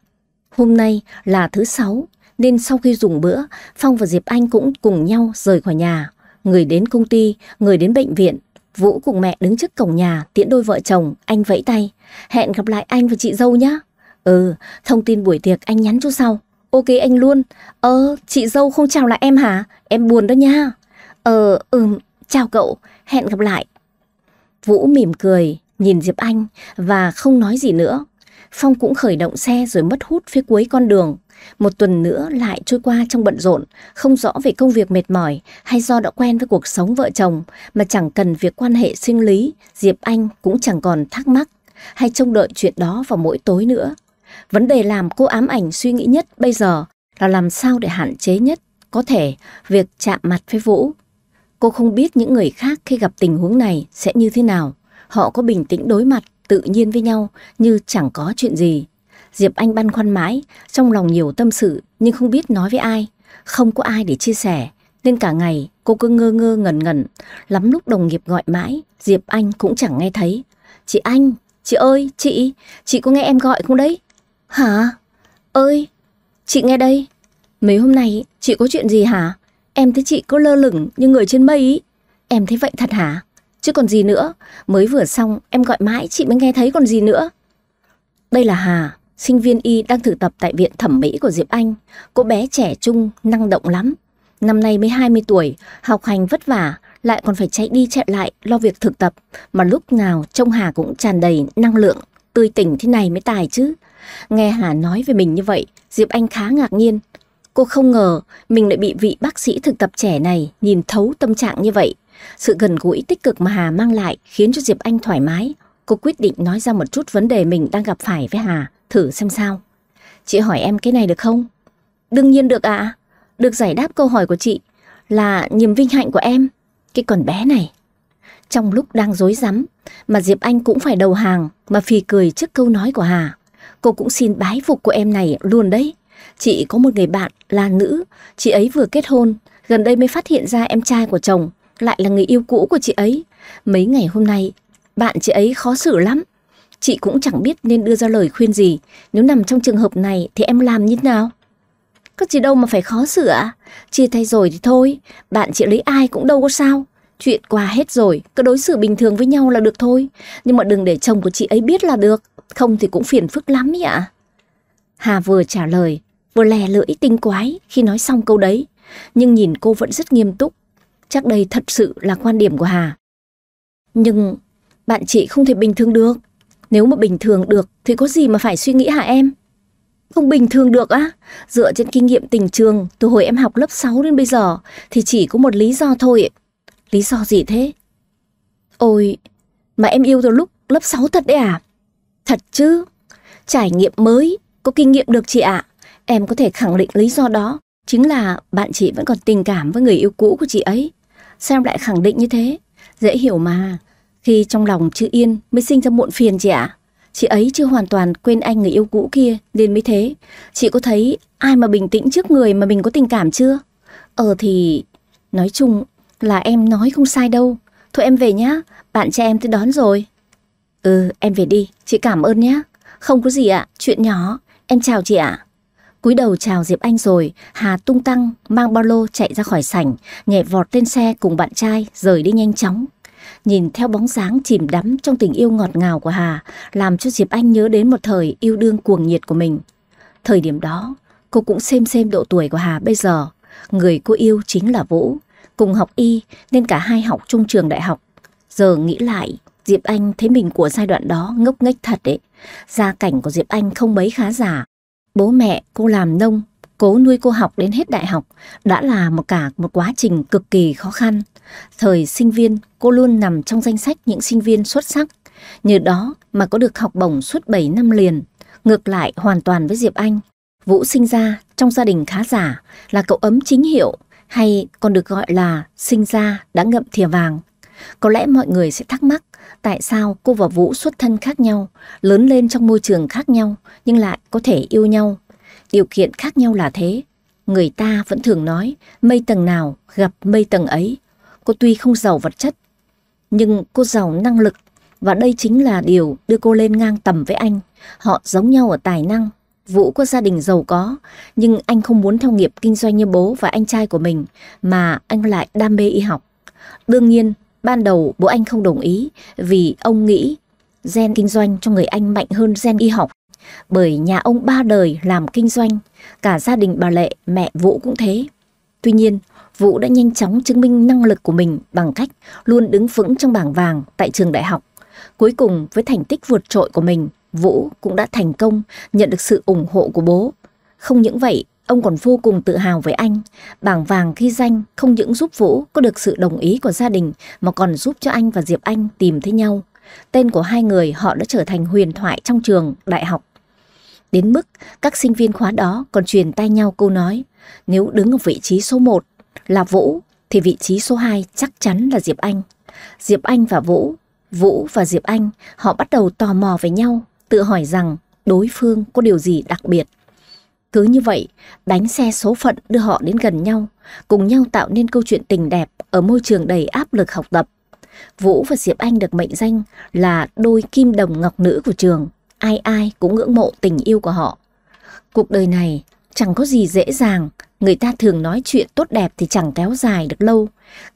Hôm nay là thứ sáu, nên sau khi dùng bữa, Phong và Diệp Anh cũng cùng nhau rời khỏi nhà. Người đến công ty, người đến bệnh viện. Vũ cùng mẹ đứng trước cổng nhà tiễn đôi vợ chồng, anh vẫy tay. Hẹn gặp lại anh và chị dâu nhé. Ừ, thông tin buổi tiệc anh nhắn chút sau. Ok anh luôn. Ờ, chị dâu không chào lại em hả? Em buồn đó nha. Ờ, ừm, chào cậu, hẹn gặp lại. Vũ mỉm cười, nhìn Diệp Anh và không nói gì nữa. Phong cũng khởi động xe rồi mất hút phía cuối con đường. Một tuần nữa lại trôi qua trong bận rộn, không rõ về công việc mệt mỏi hay do đã quen với cuộc sống vợ chồng mà chẳng cần việc quan hệ sinh lý, Diệp Anh cũng chẳng còn thắc mắc hay trông đợi chuyện đó vào mỗi tối nữa. Vấn đề làm cô ám ảnh suy nghĩ nhất bây giờ là làm sao để hạn chế nhất có thể việc chạm mặt với Vũ Cô không biết những người khác khi gặp tình huống này sẽ như thế nào. Họ có bình tĩnh đối mặt, tự nhiên với nhau như chẳng có chuyện gì. Diệp Anh băn khoăn mãi, trong lòng nhiều tâm sự nhưng không biết nói với ai. Không có ai để chia sẻ, nên cả ngày cô cứ ngơ ngơ ngẩn ngẩn. Lắm lúc đồng nghiệp gọi mãi, Diệp Anh cũng chẳng nghe thấy. Chị Anh, chị ơi, chị, chị có nghe em gọi không đấy? Hả? Ơi, chị nghe đây. Mấy hôm nay chị có chuyện gì hả? Em thấy chị cứ lơ lửng như người trên mây ý. Em thấy vậy thật hả? Chứ còn gì nữa, mới vừa xong em gọi mãi chị mới nghe thấy còn gì nữa. Đây là Hà, sinh viên y đang thực tập tại viện thẩm mỹ của Diệp Anh. Cô bé trẻ trung, năng động lắm. Năm nay mới 20 tuổi, học hành vất vả, lại còn phải chạy đi chạy lại lo việc thực tập. Mà lúc nào trông Hà cũng tràn đầy năng lượng, tươi tỉnh thế này mới tài chứ. Nghe Hà nói về mình như vậy, Diệp Anh khá ngạc nhiên. Cô không ngờ mình lại bị vị bác sĩ thực tập trẻ này nhìn thấu tâm trạng như vậy. Sự gần gũi tích cực mà Hà mang lại khiến cho Diệp Anh thoải mái. Cô quyết định nói ra một chút vấn đề mình đang gặp phải với Hà, thử xem sao. Chị hỏi em cái này được không? Đương nhiên được ạ. À. Được giải đáp câu hỏi của chị là niềm vinh hạnh của em. Cái con bé này. Trong lúc đang dối rắm mà Diệp Anh cũng phải đầu hàng mà phì cười trước câu nói của Hà. Cô cũng xin bái phục của em này luôn đấy. Chị có một người bạn là nữ, chị ấy vừa kết hôn, gần đây mới phát hiện ra em trai của chồng, lại là người yêu cũ của chị ấy. Mấy ngày hôm nay, bạn chị ấy khó xử lắm. Chị cũng chẳng biết nên đưa ra lời khuyên gì, nếu nằm trong trường hợp này thì em làm như thế nào? Có gì đâu mà phải khó xử ạ. Chia tay rồi thì thôi, bạn chị lấy ai cũng đâu có sao. Chuyện qua hết rồi, cứ đối xử bình thường với nhau là được thôi. Nhưng mà đừng để chồng của chị ấy biết là được, không thì cũng phiền phức lắm ý ạ. À. Hà vừa trả lời, vừa lè lưỡi tinh quái khi nói xong câu đấy, nhưng nhìn cô vẫn rất nghiêm túc. Chắc đây thật sự là quan điểm của Hà. Nhưng bạn chị không thể bình thường được. Nếu mà bình thường được thì có gì mà phải suy nghĩ hả em? Không bình thường được á. Dựa trên kinh nghiệm tình trường từ hồi em học lớp 6 đến bây giờ thì chỉ có một lý do thôi. Lý do gì thế? Ôi, mà em yêu từ lúc lớp 6 thật đấy à? Thật chứ? Trải nghiệm mới, có kinh nghiệm được chị ạ. À? Em có thể khẳng định lý do đó chính là bạn chị vẫn còn tình cảm với người yêu cũ của chị ấy. Sao em lại khẳng định như thế? Dễ hiểu mà. Khi trong lòng chưa yên mới sinh ra muộn phiền chị ạ. Chị ấy chưa hoàn toàn quên anh người yêu cũ kia nên mới thế. Chị có thấy ai mà bình tĩnh trước người mà mình có tình cảm chưa? Ờ thì... Nói chung là em nói không sai đâu. Thôi em về nhá, bạn trai em tới đón rồi. Ừ, em về đi, chị cảm ơn nhá. Không có gì ạ, chuyện nhỏ. Em chào chị ạ. À cúi đầu chào Diệp Anh rồi, Hà tung tăng, mang ba lô chạy ra khỏi sảnh, nhẹ vọt lên xe cùng bạn trai, rời đi nhanh chóng. Nhìn theo bóng dáng chìm đắm trong tình yêu ngọt ngào của Hà, làm cho Diệp Anh nhớ đến một thời yêu đương cuồng nhiệt của mình. Thời điểm đó, cô cũng xem xem độ tuổi của Hà bây giờ. Người cô yêu chính là Vũ, cùng học y nên cả hai học chung trường đại học. Giờ nghĩ lại, Diệp Anh thấy mình của giai đoạn đó ngốc nghếch thật đấy. Gia cảnh của Diệp Anh không mấy khá giả, Bố mẹ cô làm nông, cố nuôi cô học đến hết đại học đã là một cả một quá trình cực kỳ khó khăn. Thời sinh viên, cô luôn nằm trong danh sách những sinh viên xuất sắc. Nhờ đó mà có được học bổng suốt 7 năm liền. Ngược lại hoàn toàn với Diệp Anh, Vũ sinh ra trong gia đình khá giả, là cậu ấm chính hiệu hay còn được gọi là sinh ra đã ngậm thìa vàng. Có lẽ mọi người sẽ thắc mắc tại sao cô và Vũ xuất thân khác nhau, lớn lên trong môi trường khác nhau nhưng lại có thể yêu nhau. Điều kiện khác nhau là thế. Người ta vẫn thường nói mây tầng nào gặp mây tầng ấy. Cô tuy không giàu vật chất, nhưng cô giàu năng lực và đây chính là điều đưa cô lên ngang tầm với anh. Họ giống nhau ở tài năng. Vũ có gia đình giàu có, nhưng anh không muốn theo nghiệp kinh doanh như bố và anh trai của mình, mà anh lại đam mê y học. Đương nhiên, Ban đầu bố anh không đồng ý vì ông nghĩ gen kinh doanh cho người anh mạnh hơn gen y học. Bởi nhà ông ba đời làm kinh doanh, cả gia đình bà Lệ, mẹ Vũ cũng thế. Tuy nhiên, Vũ đã nhanh chóng chứng minh năng lực của mình bằng cách luôn đứng vững trong bảng vàng tại trường đại học. Cuối cùng, với thành tích vượt trội của mình, Vũ cũng đã thành công nhận được sự ủng hộ của bố. Không những vậy, Ông còn vô cùng tự hào với anh, bảng vàng ghi danh không những giúp Vũ có được sự đồng ý của gia đình mà còn giúp cho anh và Diệp Anh tìm thấy nhau. Tên của hai người họ đã trở thành huyền thoại trong trường, đại học. Đến mức các sinh viên khóa đó còn truyền tay nhau câu nói, nếu đứng ở vị trí số 1 là Vũ thì vị trí số 2 chắc chắn là Diệp Anh. Diệp Anh và Vũ, Vũ và Diệp Anh, họ bắt đầu tò mò với nhau, tự hỏi rằng đối phương có điều gì đặc biệt. Cứ như vậy, đánh xe số phận đưa họ đến gần nhau, cùng nhau tạo nên câu chuyện tình đẹp ở môi trường đầy áp lực học tập. Vũ và Diệp Anh được mệnh danh là đôi kim đồng ngọc nữ của trường, ai ai cũng ngưỡng mộ tình yêu của họ. Cuộc đời này chẳng có gì dễ dàng, người ta thường nói chuyện tốt đẹp thì chẳng kéo dài được lâu.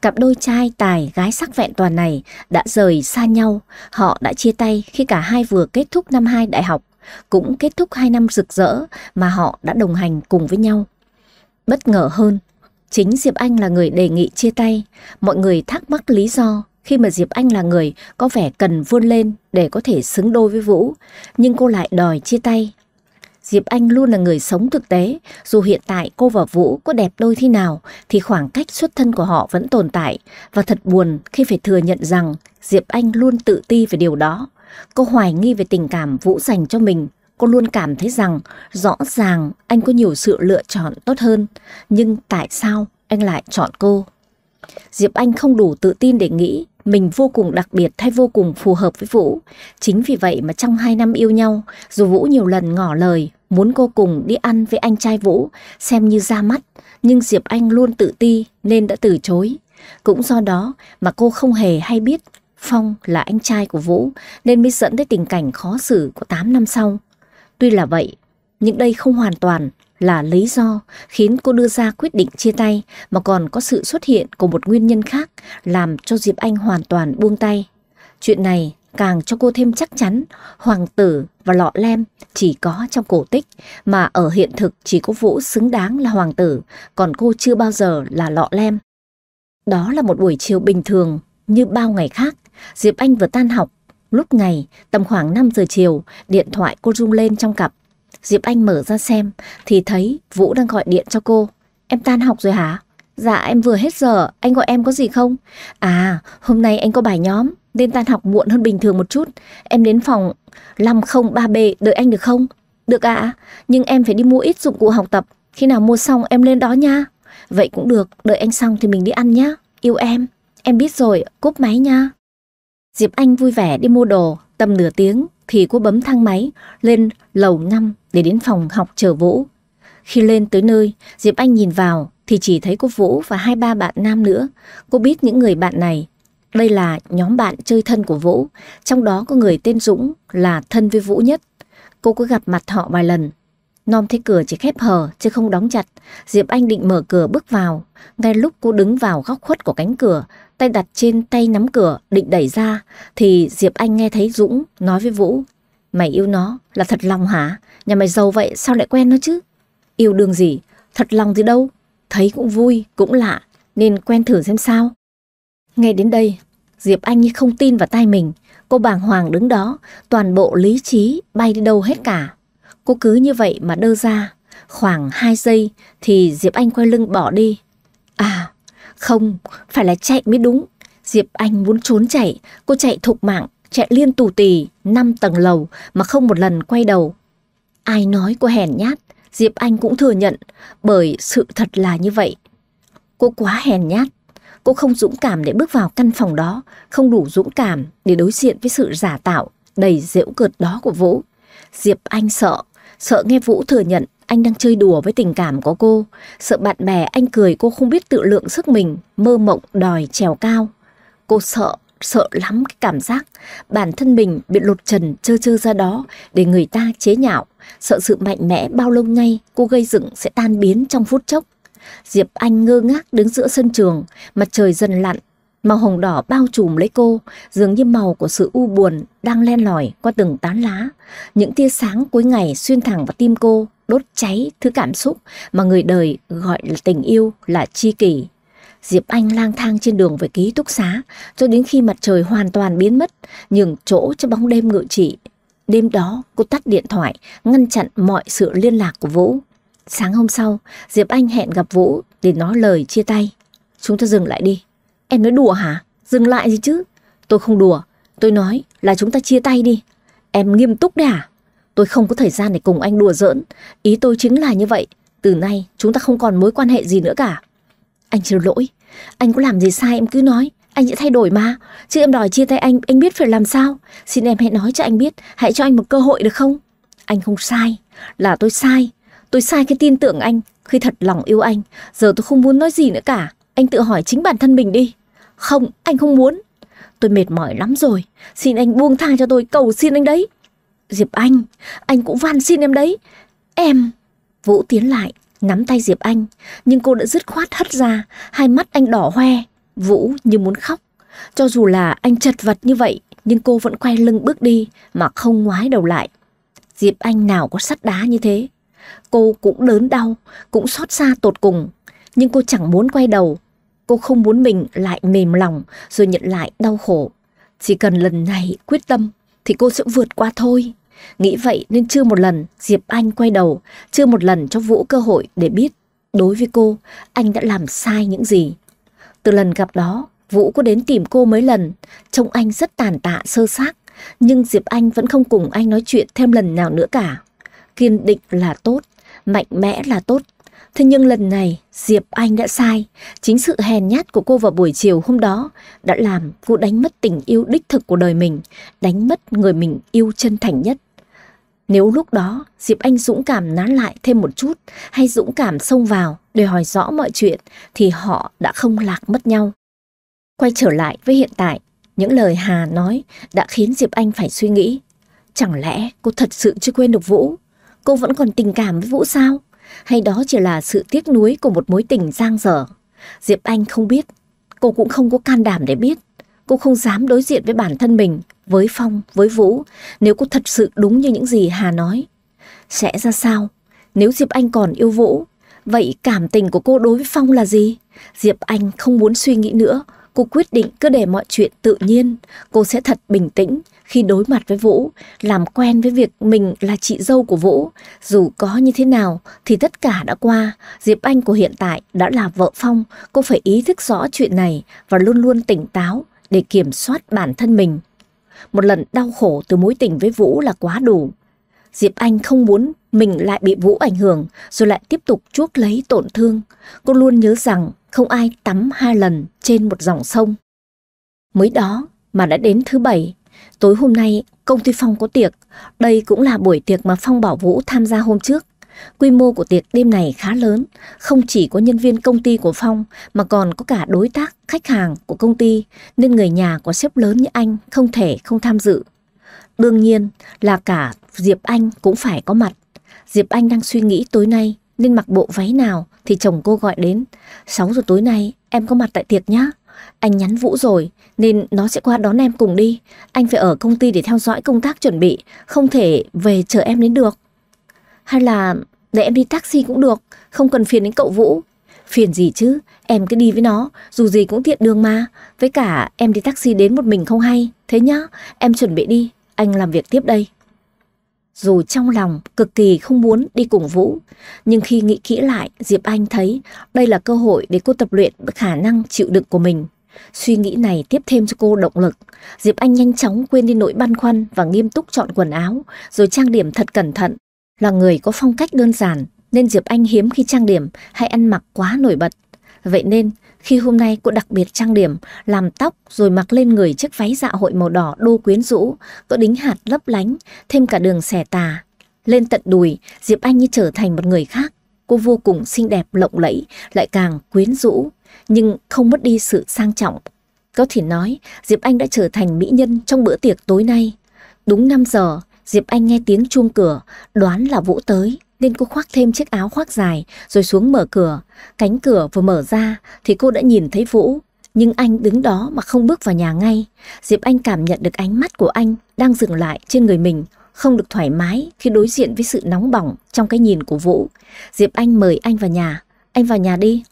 Cặp đôi trai tài gái sắc vẹn toàn này đã rời xa nhau, họ đã chia tay khi cả hai vừa kết thúc năm hai đại học cũng kết thúc hai năm rực rỡ mà họ đã đồng hành cùng với nhau. Bất ngờ hơn, chính Diệp Anh là người đề nghị chia tay, mọi người thắc mắc lý do khi mà Diệp Anh là người có vẻ cần vươn lên để có thể xứng đôi với Vũ, nhưng cô lại đòi chia tay. Diệp Anh luôn là người sống thực tế, dù hiện tại cô và Vũ có đẹp đôi thế nào thì khoảng cách xuất thân của họ vẫn tồn tại và thật buồn khi phải thừa nhận rằng Diệp Anh luôn tự ti về điều đó. Cô hoài nghi về tình cảm Vũ dành cho mình. Cô luôn cảm thấy rằng rõ ràng anh có nhiều sự lựa chọn tốt hơn. Nhưng tại sao anh lại chọn cô? Diệp Anh không đủ tự tin để nghĩ mình vô cùng đặc biệt hay vô cùng phù hợp với Vũ. Chính vì vậy mà trong hai năm yêu nhau, dù Vũ nhiều lần ngỏ lời muốn cô cùng đi ăn với anh trai Vũ, xem như ra mắt, nhưng Diệp Anh luôn tự ti nên đã từ chối. Cũng do đó mà cô không hề hay biết Phong là anh trai của Vũ nên mới dẫn tới tình cảnh khó xử của 8 năm sau. Tuy là vậy, nhưng đây không hoàn toàn là lý do khiến cô đưa ra quyết định chia tay mà còn có sự xuất hiện của một nguyên nhân khác làm cho Diệp Anh hoàn toàn buông tay. Chuyện này càng cho cô thêm chắc chắn hoàng tử và lọ lem chỉ có trong cổ tích mà ở hiện thực chỉ có Vũ xứng đáng là hoàng tử còn cô chưa bao giờ là lọ lem. Đó là một buổi chiều bình thường như bao ngày khác Diệp Anh vừa tan học, lúc ngày tầm khoảng 5 giờ chiều, điện thoại cô rung lên trong cặp. Diệp Anh mở ra xem thì thấy Vũ đang gọi điện cho cô. Em tan học rồi hả? Dạ em vừa hết giờ, anh gọi em có gì không? À, hôm nay anh có bài nhóm nên tan học muộn hơn bình thường một chút. Em đến phòng 503B đợi anh được không? Được ạ, nhưng em phải đi mua ít dụng cụ học tập. Khi nào mua xong em lên đó nha. Vậy cũng được, đợi anh xong thì mình đi ăn nhá. Yêu em. Em biết rồi, cúp máy nha. Diệp Anh vui vẻ đi mua đồ, tầm nửa tiếng thì cô bấm thang máy lên lầu 5 để đến phòng học chờ Vũ. Khi lên tới nơi, Diệp Anh nhìn vào thì chỉ thấy cô Vũ và hai ba bạn nam nữa. Cô biết những người bạn này. Đây là nhóm bạn chơi thân của Vũ, trong đó có người tên Dũng là thân với Vũ nhất. Cô có gặp mặt họ vài lần. Nom thấy cửa chỉ khép hờ chứ không đóng chặt. Diệp Anh định mở cửa bước vào. Ngay lúc cô đứng vào góc khuất của cánh cửa tay đặt trên tay nắm cửa định đẩy ra thì Diệp Anh nghe thấy Dũng nói với Vũ Mày yêu nó là thật lòng hả? Nhà mày giàu vậy sao lại quen nó chứ? Yêu đương gì? Thật lòng gì đâu? Thấy cũng vui, cũng lạ nên quen thử xem sao. Nghe đến đây, Diệp Anh như không tin vào tai mình. Cô bàng hoàng đứng đó, toàn bộ lý trí bay đi đâu hết cả. Cô cứ như vậy mà đơ ra. Khoảng 2 giây thì Diệp Anh quay lưng bỏ đi. À, không, phải là chạy mới đúng. Diệp Anh muốn trốn chạy, cô chạy thục mạng, chạy liên tù tì, năm tầng lầu mà không một lần quay đầu. Ai nói cô hèn nhát, Diệp Anh cũng thừa nhận, bởi sự thật là như vậy. Cô quá hèn nhát, cô không dũng cảm để bước vào căn phòng đó, không đủ dũng cảm để đối diện với sự giả tạo, đầy dễu cợt đó của Vũ. Diệp Anh sợ, sợ nghe Vũ thừa nhận anh đang chơi đùa với tình cảm của cô, sợ bạn bè anh cười cô không biết tự lượng sức mình, mơ mộng đòi trèo cao. Cô sợ, sợ lắm cái cảm giác bản thân mình bị lột trần trơ trơ ra đó để người ta chế nhạo, sợ sự mạnh mẽ bao lâu nay cô gây dựng sẽ tan biến trong phút chốc. Diệp Anh ngơ ngác đứng giữa sân trường, mặt trời dần lặn, Màu hồng đỏ bao trùm lấy cô, dường như màu của sự u buồn đang len lỏi qua từng tán lá. Những tia sáng cuối ngày xuyên thẳng vào tim cô, đốt cháy thứ cảm xúc mà người đời gọi là tình yêu, là chi kỷ. Diệp Anh lang thang trên đường về ký túc xá, cho đến khi mặt trời hoàn toàn biến mất, nhường chỗ cho bóng đêm ngự trị. Đêm đó, cô tắt điện thoại, ngăn chặn mọi sự liên lạc của Vũ. Sáng hôm sau, Diệp Anh hẹn gặp Vũ để nói lời chia tay. Chúng ta dừng lại đi, Em nói đùa hả? Dừng lại gì chứ? Tôi không đùa. Tôi nói là chúng ta chia tay đi. Em nghiêm túc đấy à? Tôi không có thời gian để cùng anh đùa giỡn. Ý tôi chính là như vậy. Từ nay chúng ta không còn mối quan hệ gì nữa cả. Anh chịu lỗi. Anh có làm gì sai em cứ nói. Anh sẽ thay đổi mà. Chứ em đòi chia tay anh, anh biết phải làm sao. Xin em hãy nói cho anh biết. Hãy cho anh một cơ hội được không? Anh không sai. Là tôi sai. Tôi sai khi tin tưởng anh. Khi thật lòng yêu anh. Giờ tôi không muốn nói gì nữa cả. Anh tự hỏi chính bản thân mình đi. Không, anh không muốn. Tôi mệt mỏi lắm rồi. Xin anh buông tha cho tôi, cầu xin anh đấy. Diệp Anh, anh cũng van xin em đấy. Em... Vũ tiến lại, nắm tay Diệp Anh, nhưng cô đã dứt khoát hất ra, hai mắt anh đỏ hoe. Vũ như muốn khóc. Cho dù là anh chật vật như vậy, nhưng cô vẫn quay lưng bước đi mà không ngoái đầu lại. Diệp Anh nào có sắt đá như thế. Cô cũng đớn đau, cũng xót xa tột cùng, nhưng cô chẳng muốn quay đầu Cô không muốn mình lại mềm lòng rồi nhận lại đau khổ. Chỉ cần lần này quyết tâm thì cô sẽ vượt qua thôi. Nghĩ vậy nên chưa một lần Diệp Anh quay đầu, chưa một lần cho Vũ cơ hội để biết đối với cô, anh đã làm sai những gì. Từ lần gặp đó, Vũ có đến tìm cô mấy lần, trông anh rất tàn tạ sơ xác, nhưng Diệp Anh vẫn không cùng anh nói chuyện thêm lần nào nữa cả. Kiên định là tốt, mạnh mẽ là tốt, Thế nhưng lần này, Diệp Anh đã sai. Chính sự hèn nhát của cô vào buổi chiều hôm đó đã làm cô đánh mất tình yêu đích thực của đời mình, đánh mất người mình yêu chân thành nhất. Nếu lúc đó Diệp Anh dũng cảm nán lại thêm một chút hay dũng cảm xông vào để hỏi rõ mọi chuyện thì họ đã không lạc mất nhau. Quay trở lại với hiện tại, những lời Hà nói đã khiến Diệp Anh phải suy nghĩ. Chẳng lẽ cô thật sự chưa quên được Vũ? Cô vẫn còn tình cảm với Vũ sao? hay đó chỉ là sự tiếc nuối của một mối tình giang dở. Diệp Anh không biết, cô cũng không có can đảm để biết. Cô không dám đối diện với bản thân mình, với Phong, với Vũ, nếu cô thật sự đúng như những gì Hà nói. Sẽ ra sao? Nếu Diệp Anh còn yêu Vũ, vậy cảm tình của cô đối với Phong là gì? Diệp Anh không muốn suy nghĩ nữa, cô quyết định cứ để mọi chuyện tự nhiên. Cô sẽ thật bình tĩnh, khi đối mặt với Vũ, làm quen với việc mình là chị dâu của Vũ. Dù có như thế nào thì tất cả đã qua, Diệp Anh của hiện tại đã là vợ Phong, cô phải ý thức rõ chuyện này và luôn luôn tỉnh táo để kiểm soát bản thân mình. Một lần đau khổ từ mối tình với Vũ là quá đủ. Diệp Anh không muốn mình lại bị Vũ ảnh hưởng rồi lại tiếp tục chuốc lấy tổn thương. Cô luôn nhớ rằng không ai tắm hai lần trên một dòng sông. Mới đó mà đã đến thứ bảy, Tối hôm nay, công ty Phong có tiệc. Đây cũng là buổi tiệc mà Phong bảo Vũ tham gia hôm trước. Quy mô của tiệc đêm này khá lớn, không chỉ có nhân viên công ty của Phong mà còn có cả đối tác, khách hàng của công ty nên người nhà có sếp lớn như anh không thể không tham dự. Đương nhiên là cả Diệp Anh cũng phải có mặt. Diệp Anh đang suy nghĩ tối nay nên mặc bộ váy nào thì chồng cô gọi đến. 6 giờ tối nay em có mặt tại tiệc nhá. Anh nhắn Vũ rồi, nên nó sẽ qua đón em cùng đi. Anh phải ở công ty để theo dõi công tác chuẩn bị, không thể về chờ em đến được. Hay là để em đi taxi cũng được, không cần phiền đến cậu Vũ. Phiền gì chứ, em cứ đi với nó, dù gì cũng tiện đường mà. Với cả em đi taxi đến một mình không hay, thế nhá, em chuẩn bị đi, anh làm việc tiếp đây dù trong lòng cực kỳ không muốn đi cùng Vũ. Nhưng khi nghĩ kỹ lại, Diệp Anh thấy đây là cơ hội để cô tập luyện khả năng chịu đựng của mình. Suy nghĩ này tiếp thêm cho cô động lực. Diệp Anh nhanh chóng quên đi nỗi băn khoăn và nghiêm túc chọn quần áo, rồi trang điểm thật cẩn thận. Là người có phong cách đơn giản, nên Diệp Anh hiếm khi trang điểm hay ăn mặc quá nổi bật. Vậy nên, khi hôm nay cô đặc biệt trang điểm, làm tóc rồi mặc lên người chiếc váy dạ hội màu đỏ đô quyến rũ, có đính hạt lấp lánh, thêm cả đường xẻ tà. Lên tận đùi, Diệp Anh như trở thành một người khác. Cô vô cùng xinh đẹp lộng lẫy, lại càng quyến rũ, nhưng không mất đi sự sang trọng. Có thể nói, Diệp Anh đã trở thành mỹ nhân trong bữa tiệc tối nay. Đúng 5 giờ, Diệp Anh nghe tiếng chuông cửa, đoán là Vũ tới nên cô khoác thêm chiếc áo khoác dài rồi xuống mở cửa. Cánh cửa vừa mở ra thì cô đã nhìn thấy Vũ, nhưng anh đứng đó mà không bước vào nhà ngay. Diệp Anh cảm nhận được ánh mắt của anh đang dừng lại trên người mình, không được thoải mái khi đối diện với sự nóng bỏng trong cái nhìn của Vũ. Diệp Anh mời anh vào nhà, anh vào nhà đi.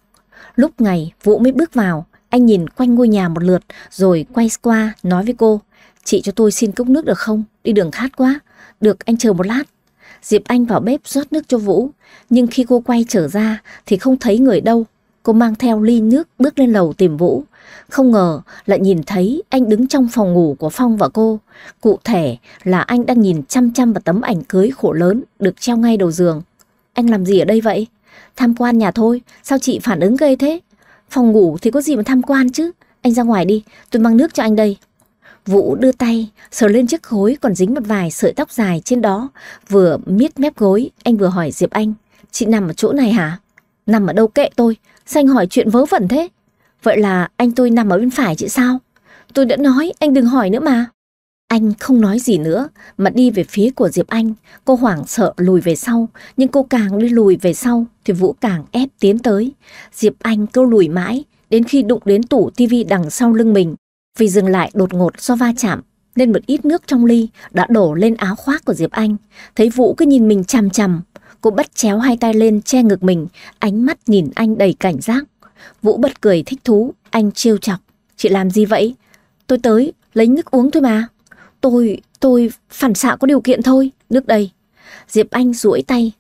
Lúc ngày Vũ mới bước vào, anh nhìn quanh ngôi nhà một lượt rồi quay qua nói với cô. Chị cho tôi xin cốc nước được không? Đi đường khát quá. Được anh chờ một lát. Diệp Anh vào bếp rót nước cho Vũ, nhưng khi cô quay trở ra thì không thấy người đâu. Cô mang theo ly nước bước lên lầu tìm Vũ. Không ngờ lại nhìn thấy anh đứng trong phòng ngủ của Phong và cô. Cụ thể là anh đang nhìn chăm chăm vào tấm ảnh cưới khổ lớn được treo ngay đầu giường. Anh làm gì ở đây vậy? Tham quan nhà thôi, sao chị phản ứng gây thế? Phòng ngủ thì có gì mà tham quan chứ? Anh ra ngoài đi, tôi mang nước cho anh đây. Vũ đưa tay, sờ lên chiếc gối còn dính một vài sợi tóc dài trên đó. Vừa miết mép gối, anh vừa hỏi Diệp Anh. Chị nằm ở chỗ này hả? Nằm ở đâu kệ tôi, xanh hỏi chuyện vớ vẩn thế. Vậy là anh tôi nằm ở bên phải chị sao? Tôi đã nói, anh đừng hỏi nữa mà. Anh không nói gì nữa mà đi về phía của Diệp Anh. Cô hoảng sợ lùi về sau, nhưng cô càng đi lùi về sau thì Vũ càng ép tiến tới. Diệp Anh cứ lùi mãi, đến khi đụng đến tủ tivi đằng sau lưng mình vì dừng lại đột ngột do va chạm, nên một ít nước trong ly đã đổ lên áo khoác của Diệp Anh. Thấy Vũ cứ nhìn mình chằm chằm, cô bắt chéo hai tay lên che ngực mình, ánh mắt nhìn anh đầy cảnh giác. Vũ bật cười thích thú, anh trêu chọc. Chị làm gì vậy? Tôi tới, lấy nước uống thôi mà. Tôi, tôi phản xạ có điều kiện thôi, nước đây. Diệp Anh duỗi tay,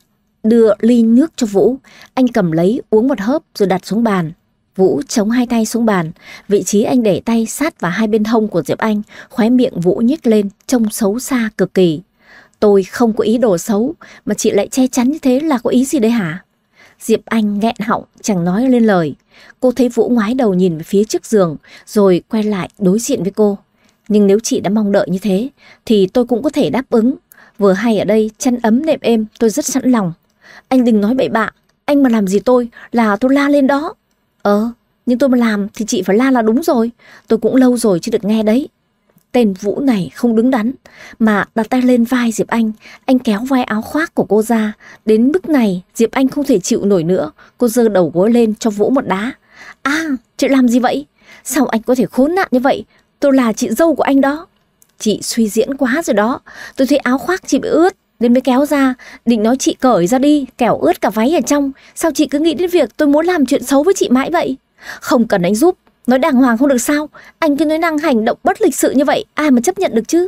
đưa ly nước cho Vũ. Anh cầm lấy, uống một hớp rồi đặt xuống bàn. Vũ chống hai tay xuống bàn, vị trí anh để tay sát vào hai bên hông của Diệp Anh, khóe miệng Vũ nhếch lên, trông xấu xa cực kỳ. Tôi không có ý đồ xấu, mà chị lại che chắn như thế là có ý gì đấy hả? Diệp Anh nghẹn họng, chẳng nói lên lời. Cô thấy Vũ ngoái đầu nhìn về phía trước giường, rồi quay lại đối diện với cô. Nhưng nếu chị đã mong đợi như thế, thì tôi cũng có thể đáp ứng. Vừa hay ở đây, chăn ấm nệm êm, tôi rất sẵn lòng. Anh đừng nói bậy bạ, anh mà làm gì tôi là tôi la lên đó. Ờ, nhưng tôi mà làm thì chị phải la là đúng rồi. Tôi cũng lâu rồi chưa được nghe đấy. Tên Vũ này không đứng đắn, mà đặt tay lên vai Diệp Anh, anh kéo vai áo khoác của cô ra. Đến mức này, Diệp Anh không thể chịu nổi nữa. Cô giơ đầu gối lên cho Vũ một đá. À, chị làm gì vậy? Sao anh có thể khốn nạn như vậy? Tôi là chị dâu của anh đó. Chị suy diễn quá rồi đó. Tôi thấy áo khoác chị bị ướt, Đến mới kéo ra, định nói chị cởi ra đi, kẻo ướt cả váy ở trong. Sao chị cứ nghĩ đến việc tôi muốn làm chuyện xấu với chị mãi vậy? Không cần anh giúp, nói đàng hoàng không được sao. Anh cứ nói năng hành động bất lịch sự như vậy, ai mà chấp nhận được chứ?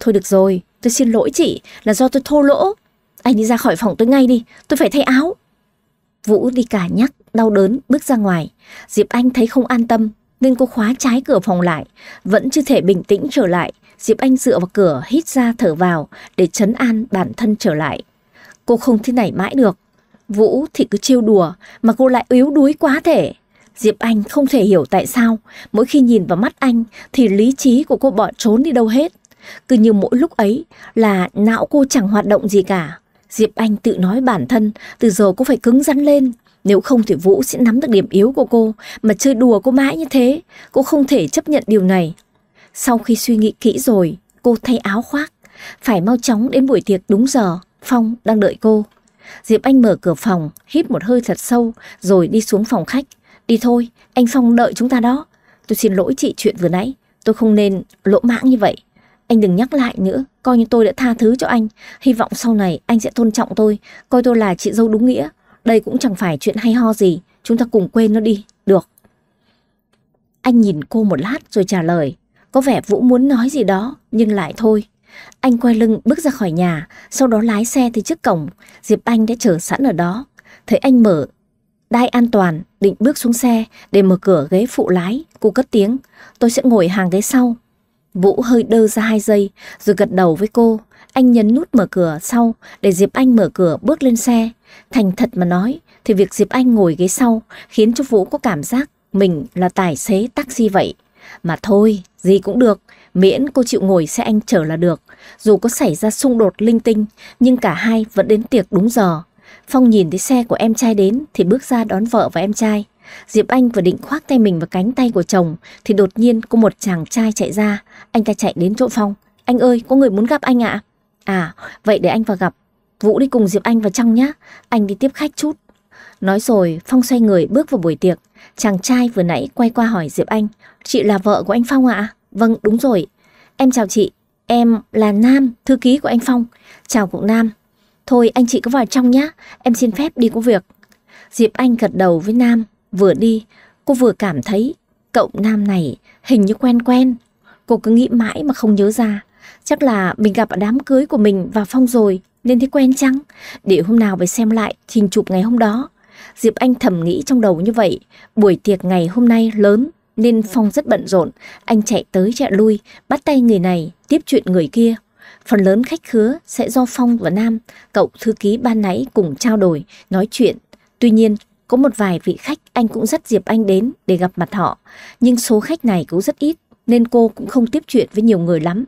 Thôi được rồi, tôi xin lỗi chị, là do tôi thô lỗ. Anh đi ra khỏi phòng tôi ngay đi, tôi phải thay áo. Vũ đi cả nhắc, đau đớn, bước ra ngoài. Diệp Anh thấy không an tâm, nên cô khóa trái cửa phòng lại, vẫn chưa thể bình tĩnh trở lại. Diệp Anh dựa vào cửa hít ra thở vào để chấn an bản thân trở lại. Cô không thế này mãi được. Vũ thì cứ trêu đùa mà cô lại yếu đuối quá thể. Diệp Anh không thể hiểu tại sao mỗi khi nhìn vào mắt anh thì lý trí của cô bỏ trốn đi đâu hết. Cứ như mỗi lúc ấy là não cô chẳng hoạt động gì cả. Diệp Anh tự nói bản thân từ giờ cô phải cứng rắn lên. Nếu không thì Vũ sẽ nắm được điểm yếu của cô mà chơi đùa cô mãi như thế. Cô không thể chấp nhận điều này. Sau khi suy nghĩ kỹ rồi, cô thay áo khoác. Phải mau chóng đến buổi tiệc đúng giờ, Phong đang đợi cô. Diệp Anh mở cửa phòng, hít một hơi thật sâu, rồi đi xuống phòng khách. Đi thôi, anh Phong đợi chúng ta đó. Tôi xin lỗi chị chuyện vừa nãy, tôi không nên lỗ mãng như vậy. Anh đừng nhắc lại nữa, coi như tôi đã tha thứ cho anh. Hy vọng sau này anh sẽ tôn trọng tôi, coi tôi là chị dâu đúng nghĩa. Đây cũng chẳng phải chuyện hay ho gì, chúng ta cùng quên nó đi, được. Anh nhìn cô một lát rồi trả lời. Có vẻ Vũ muốn nói gì đó, nhưng lại thôi. Anh quay lưng bước ra khỏi nhà, sau đó lái xe tới trước cổng. Diệp Anh đã chờ sẵn ở đó. Thấy anh mở đai an toàn, định bước xuống xe để mở cửa ghế phụ lái. Cô cất tiếng, tôi sẽ ngồi hàng ghế sau. Vũ hơi đơ ra hai giây, rồi gật đầu với cô. Anh nhấn nút mở cửa sau để Diệp Anh mở cửa bước lên xe. Thành thật mà nói, thì việc Diệp Anh ngồi ghế sau khiến cho Vũ có cảm giác mình là tài xế taxi vậy. Mà thôi, gì cũng được, miễn cô chịu ngồi xe anh chở là được. Dù có xảy ra xung đột linh tinh, nhưng cả hai vẫn đến tiệc đúng giờ. Phong nhìn thấy xe của em trai đến thì bước ra đón vợ và em trai. Diệp Anh vừa định khoác tay mình vào cánh tay của chồng thì đột nhiên có một chàng trai chạy ra. Anh ta chạy đến chỗ Phong. Anh ơi, có người muốn gặp anh ạ. À? à, vậy để anh vào gặp. Vũ đi cùng Diệp Anh vào trong nhá. Anh đi tiếp khách chút. Nói rồi, Phong xoay người bước vào buổi tiệc. Chàng trai vừa nãy quay qua hỏi Diệp Anh, chị là vợ của anh Phong ạ? Vâng, đúng rồi. Em chào chị, em là Nam, thư ký của anh Phong. Chào cũng Nam. Thôi anh chị cứ vào trong nhá, em xin phép đi có việc. Diệp Anh gật đầu với Nam, vừa đi, cô vừa cảm thấy cậu Nam này hình như quen quen. Cô cứ nghĩ mãi mà không nhớ ra. Chắc là mình gặp ở đám cưới của mình và Phong rồi, nên thấy quen chăng? Để hôm nào phải xem lại hình chụp ngày hôm đó. Diệp Anh thầm nghĩ trong đầu như vậy, buổi tiệc ngày hôm nay lớn nên Phong rất bận rộn, anh chạy tới chạy lui, bắt tay người này, tiếp chuyện người kia. Phần lớn khách khứa sẽ do Phong và Nam, cậu thư ký ban nãy cùng trao đổi, nói chuyện. Tuy nhiên, có một vài vị khách anh cũng rất Diệp Anh đến để gặp mặt họ, nhưng số khách này cũng rất ít nên cô cũng không tiếp chuyện với nhiều người lắm.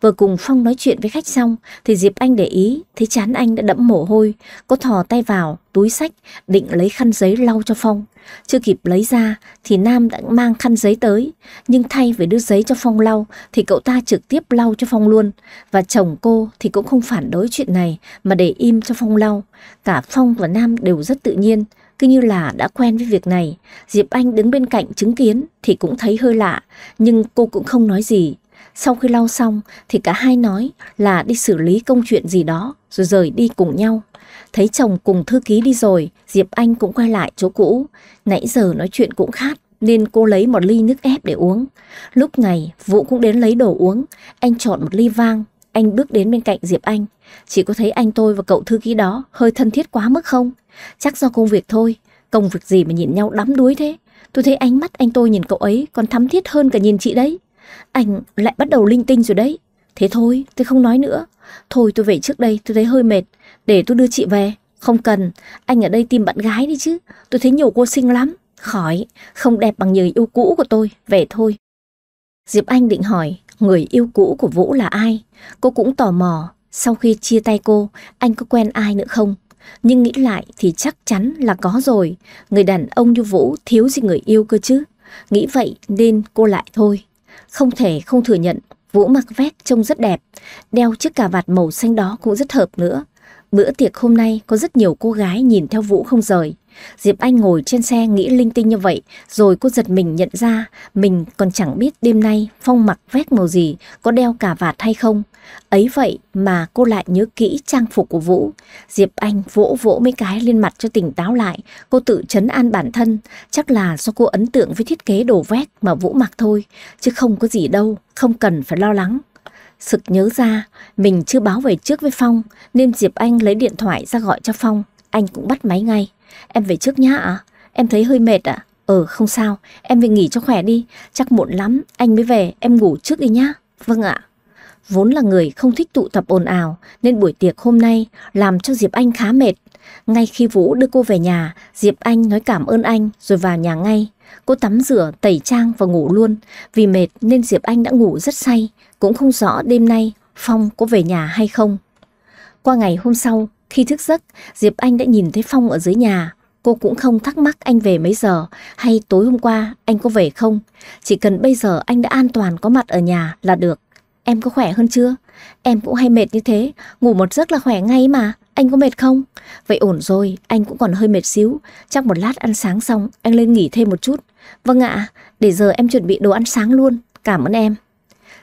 Vừa cùng Phong nói chuyện với khách xong thì Diệp Anh để ý thấy chán anh đã đẫm mồ hôi, có thò tay vào túi sách định lấy khăn giấy lau cho Phong. Chưa kịp lấy ra thì Nam đã mang khăn giấy tới, nhưng thay vì đưa giấy cho Phong lau thì cậu ta trực tiếp lau cho Phong luôn. Và chồng cô thì cũng không phản đối chuyện này mà để im cho Phong lau. Cả Phong và Nam đều rất tự nhiên, cứ như là đã quen với việc này. Diệp Anh đứng bên cạnh chứng kiến thì cũng thấy hơi lạ, nhưng cô cũng không nói gì, sau khi lau xong thì cả hai nói là đi xử lý công chuyện gì đó rồi rời đi cùng nhau. Thấy chồng cùng thư ký đi rồi, Diệp Anh cũng quay lại chỗ cũ. Nãy giờ nói chuyện cũng khát nên cô lấy một ly nước ép để uống. Lúc này Vũ cũng đến lấy đồ uống, anh chọn một ly vang. Anh bước đến bên cạnh Diệp Anh Chỉ có thấy anh tôi và cậu thư ký đó Hơi thân thiết quá mức không Chắc do công việc thôi Công việc gì mà nhìn nhau đắm đuối thế Tôi thấy ánh mắt anh tôi nhìn cậu ấy còn thắm thiết hơn cả nhìn chị đấy anh lại bắt đầu linh tinh rồi đấy. Thế thôi, tôi không nói nữa. Thôi tôi về trước đây, tôi thấy hơi mệt. Để tôi đưa chị về. Không cần, anh ở đây tìm bạn gái đi chứ. Tôi thấy nhiều cô xinh lắm. Khỏi, không đẹp bằng người yêu cũ của tôi. Về thôi. Diệp Anh định hỏi người yêu cũ của Vũ là ai. Cô cũng tò mò. Sau khi chia tay cô, anh có quen ai nữa không? Nhưng nghĩ lại thì chắc chắn là có rồi. Người đàn ông như Vũ thiếu gì người yêu cơ chứ. Nghĩ vậy nên cô lại thôi. Không thể không thừa nhận, Vũ mặc vest trông rất đẹp, đeo chiếc cà vạt màu xanh đó cũng rất hợp nữa. Bữa tiệc hôm nay có rất nhiều cô gái nhìn theo Vũ không rời. Diệp Anh ngồi trên xe nghĩ linh tinh như vậy, rồi cô giật mình nhận ra mình còn chẳng biết đêm nay Phong mặc vest màu gì, có đeo cà vạt hay không. Ấy vậy mà cô lại nhớ kỹ trang phục của Vũ. Diệp Anh vỗ vỗ mấy cái lên mặt cho tỉnh táo lại. Cô tự chấn an bản thân. Chắc là do cô ấn tượng với thiết kế đồ vét mà Vũ mặc thôi. Chứ không có gì đâu, không cần phải lo lắng. Sực nhớ ra, mình chưa báo về trước với Phong, nên Diệp Anh lấy điện thoại ra gọi cho Phong. Anh cũng bắt máy ngay. Em về trước nhá ạ. Em thấy hơi mệt ạ. À? Ờ không sao, em về nghỉ cho khỏe đi. Chắc muộn lắm, anh mới về, em ngủ trước đi nhá. Vâng ạ vốn là người không thích tụ tập ồn ào nên buổi tiệc hôm nay làm cho Diệp Anh khá mệt. Ngay khi Vũ đưa cô về nhà, Diệp Anh nói cảm ơn anh rồi vào nhà ngay. Cô tắm rửa, tẩy trang và ngủ luôn. Vì mệt nên Diệp Anh đã ngủ rất say, cũng không rõ đêm nay Phong có về nhà hay không. Qua ngày hôm sau, khi thức giấc, Diệp Anh đã nhìn thấy Phong ở dưới nhà. Cô cũng không thắc mắc anh về mấy giờ hay tối hôm qua anh có về không. Chỉ cần bây giờ anh đã an toàn có mặt ở nhà là được. Em có khỏe hơn chưa? Em cũng hay mệt như thế, ngủ một giấc là khỏe ngay mà. Anh có mệt không? Vậy ổn rồi, anh cũng còn hơi mệt xíu. Chắc một lát ăn sáng xong, anh lên nghỉ thêm một chút. Vâng ạ, để giờ em chuẩn bị đồ ăn sáng luôn. Cảm ơn em.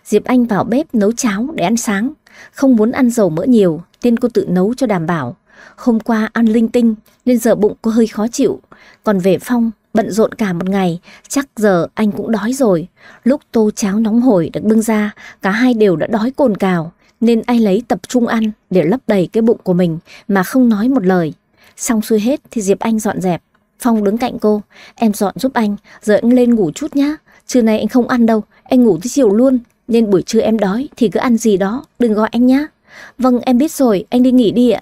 Diệp Anh vào bếp nấu cháo để ăn sáng. Không muốn ăn dầu mỡ nhiều, tiên cô tự nấu cho đảm bảo. Hôm qua ăn linh tinh nên giờ bụng cô hơi khó chịu. Còn về Phong, Bận rộn cả một ngày, chắc giờ anh cũng đói rồi. Lúc tô cháo nóng hổi được bưng ra, cả hai đều đã đói cồn cào, nên ai lấy tập trung ăn để lấp đầy cái bụng của mình mà không nói một lời. Xong xuôi hết thì Diệp Anh dọn dẹp. Phong đứng cạnh cô, em dọn giúp anh, giờ anh lên ngủ chút nhá. Trưa nay anh không ăn đâu, anh ngủ tới chiều luôn, nên buổi trưa em đói thì cứ ăn gì đó, đừng gọi anh nhá. Vâng, em biết rồi, anh đi nghỉ đi ạ.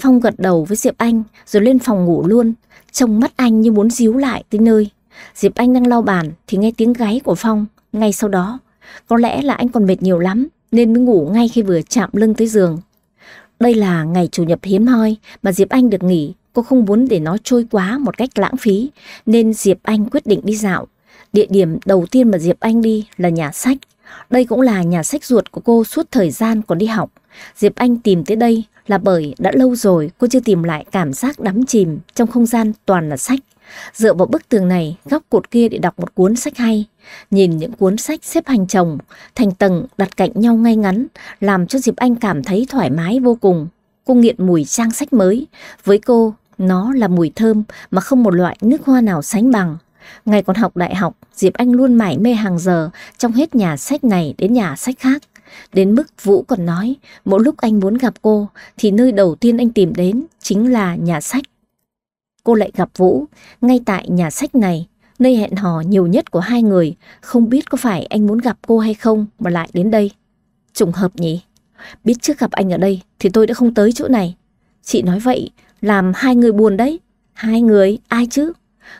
Phong gật đầu với Diệp Anh rồi lên phòng ngủ luôn trông mắt anh như muốn díu lại tới nơi. Diệp Anh đang lau bàn thì nghe tiếng gáy của Phong ngay sau đó. Có lẽ là anh còn mệt nhiều lắm nên mới ngủ ngay khi vừa chạm lưng tới giường. Đây là ngày chủ nhật hiếm hoi mà Diệp Anh được nghỉ. Cô không muốn để nó trôi quá một cách lãng phí nên Diệp Anh quyết định đi dạo. Địa điểm đầu tiên mà Diệp Anh đi là nhà sách. Đây cũng là nhà sách ruột của cô suốt thời gian còn đi học. Diệp Anh tìm tới đây là bởi đã lâu rồi cô chưa tìm lại cảm giác đắm chìm trong không gian toàn là sách. Dựa vào bức tường này, góc cột kia để đọc một cuốn sách hay. Nhìn những cuốn sách xếp hành chồng, thành tầng đặt cạnh nhau ngay ngắn, làm cho Diệp Anh cảm thấy thoải mái vô cùng. Cô nghiện mùi trang sách mới. Với cô, nó là mùi thơm mà không một loại nước hoa nào sánh bằng. Ngày còn học đại học, Diệp Anh luôn mải mê hàng giờ trong hết nhà sách này đến nhà sách khác. Đến mức Vũ còn nói, mỗi lúc anh muốn gặp cô thì nơi đầu tiên anh tìm đến chính là nhà sách. Cô lại gặp Vũ, ngay tại nhà sách này, nơi hẹn hò nhiều nhất của hai người, không biết có phải anh muốn gặp cô hay không mà lại đến đây. Trùng hợp nhỉ? Biết trước gặp anh ở đây thì tôi đã không tới chỗ này. Chị nói vậy, làm hai người buồn đấy. Hai người, ai chứ?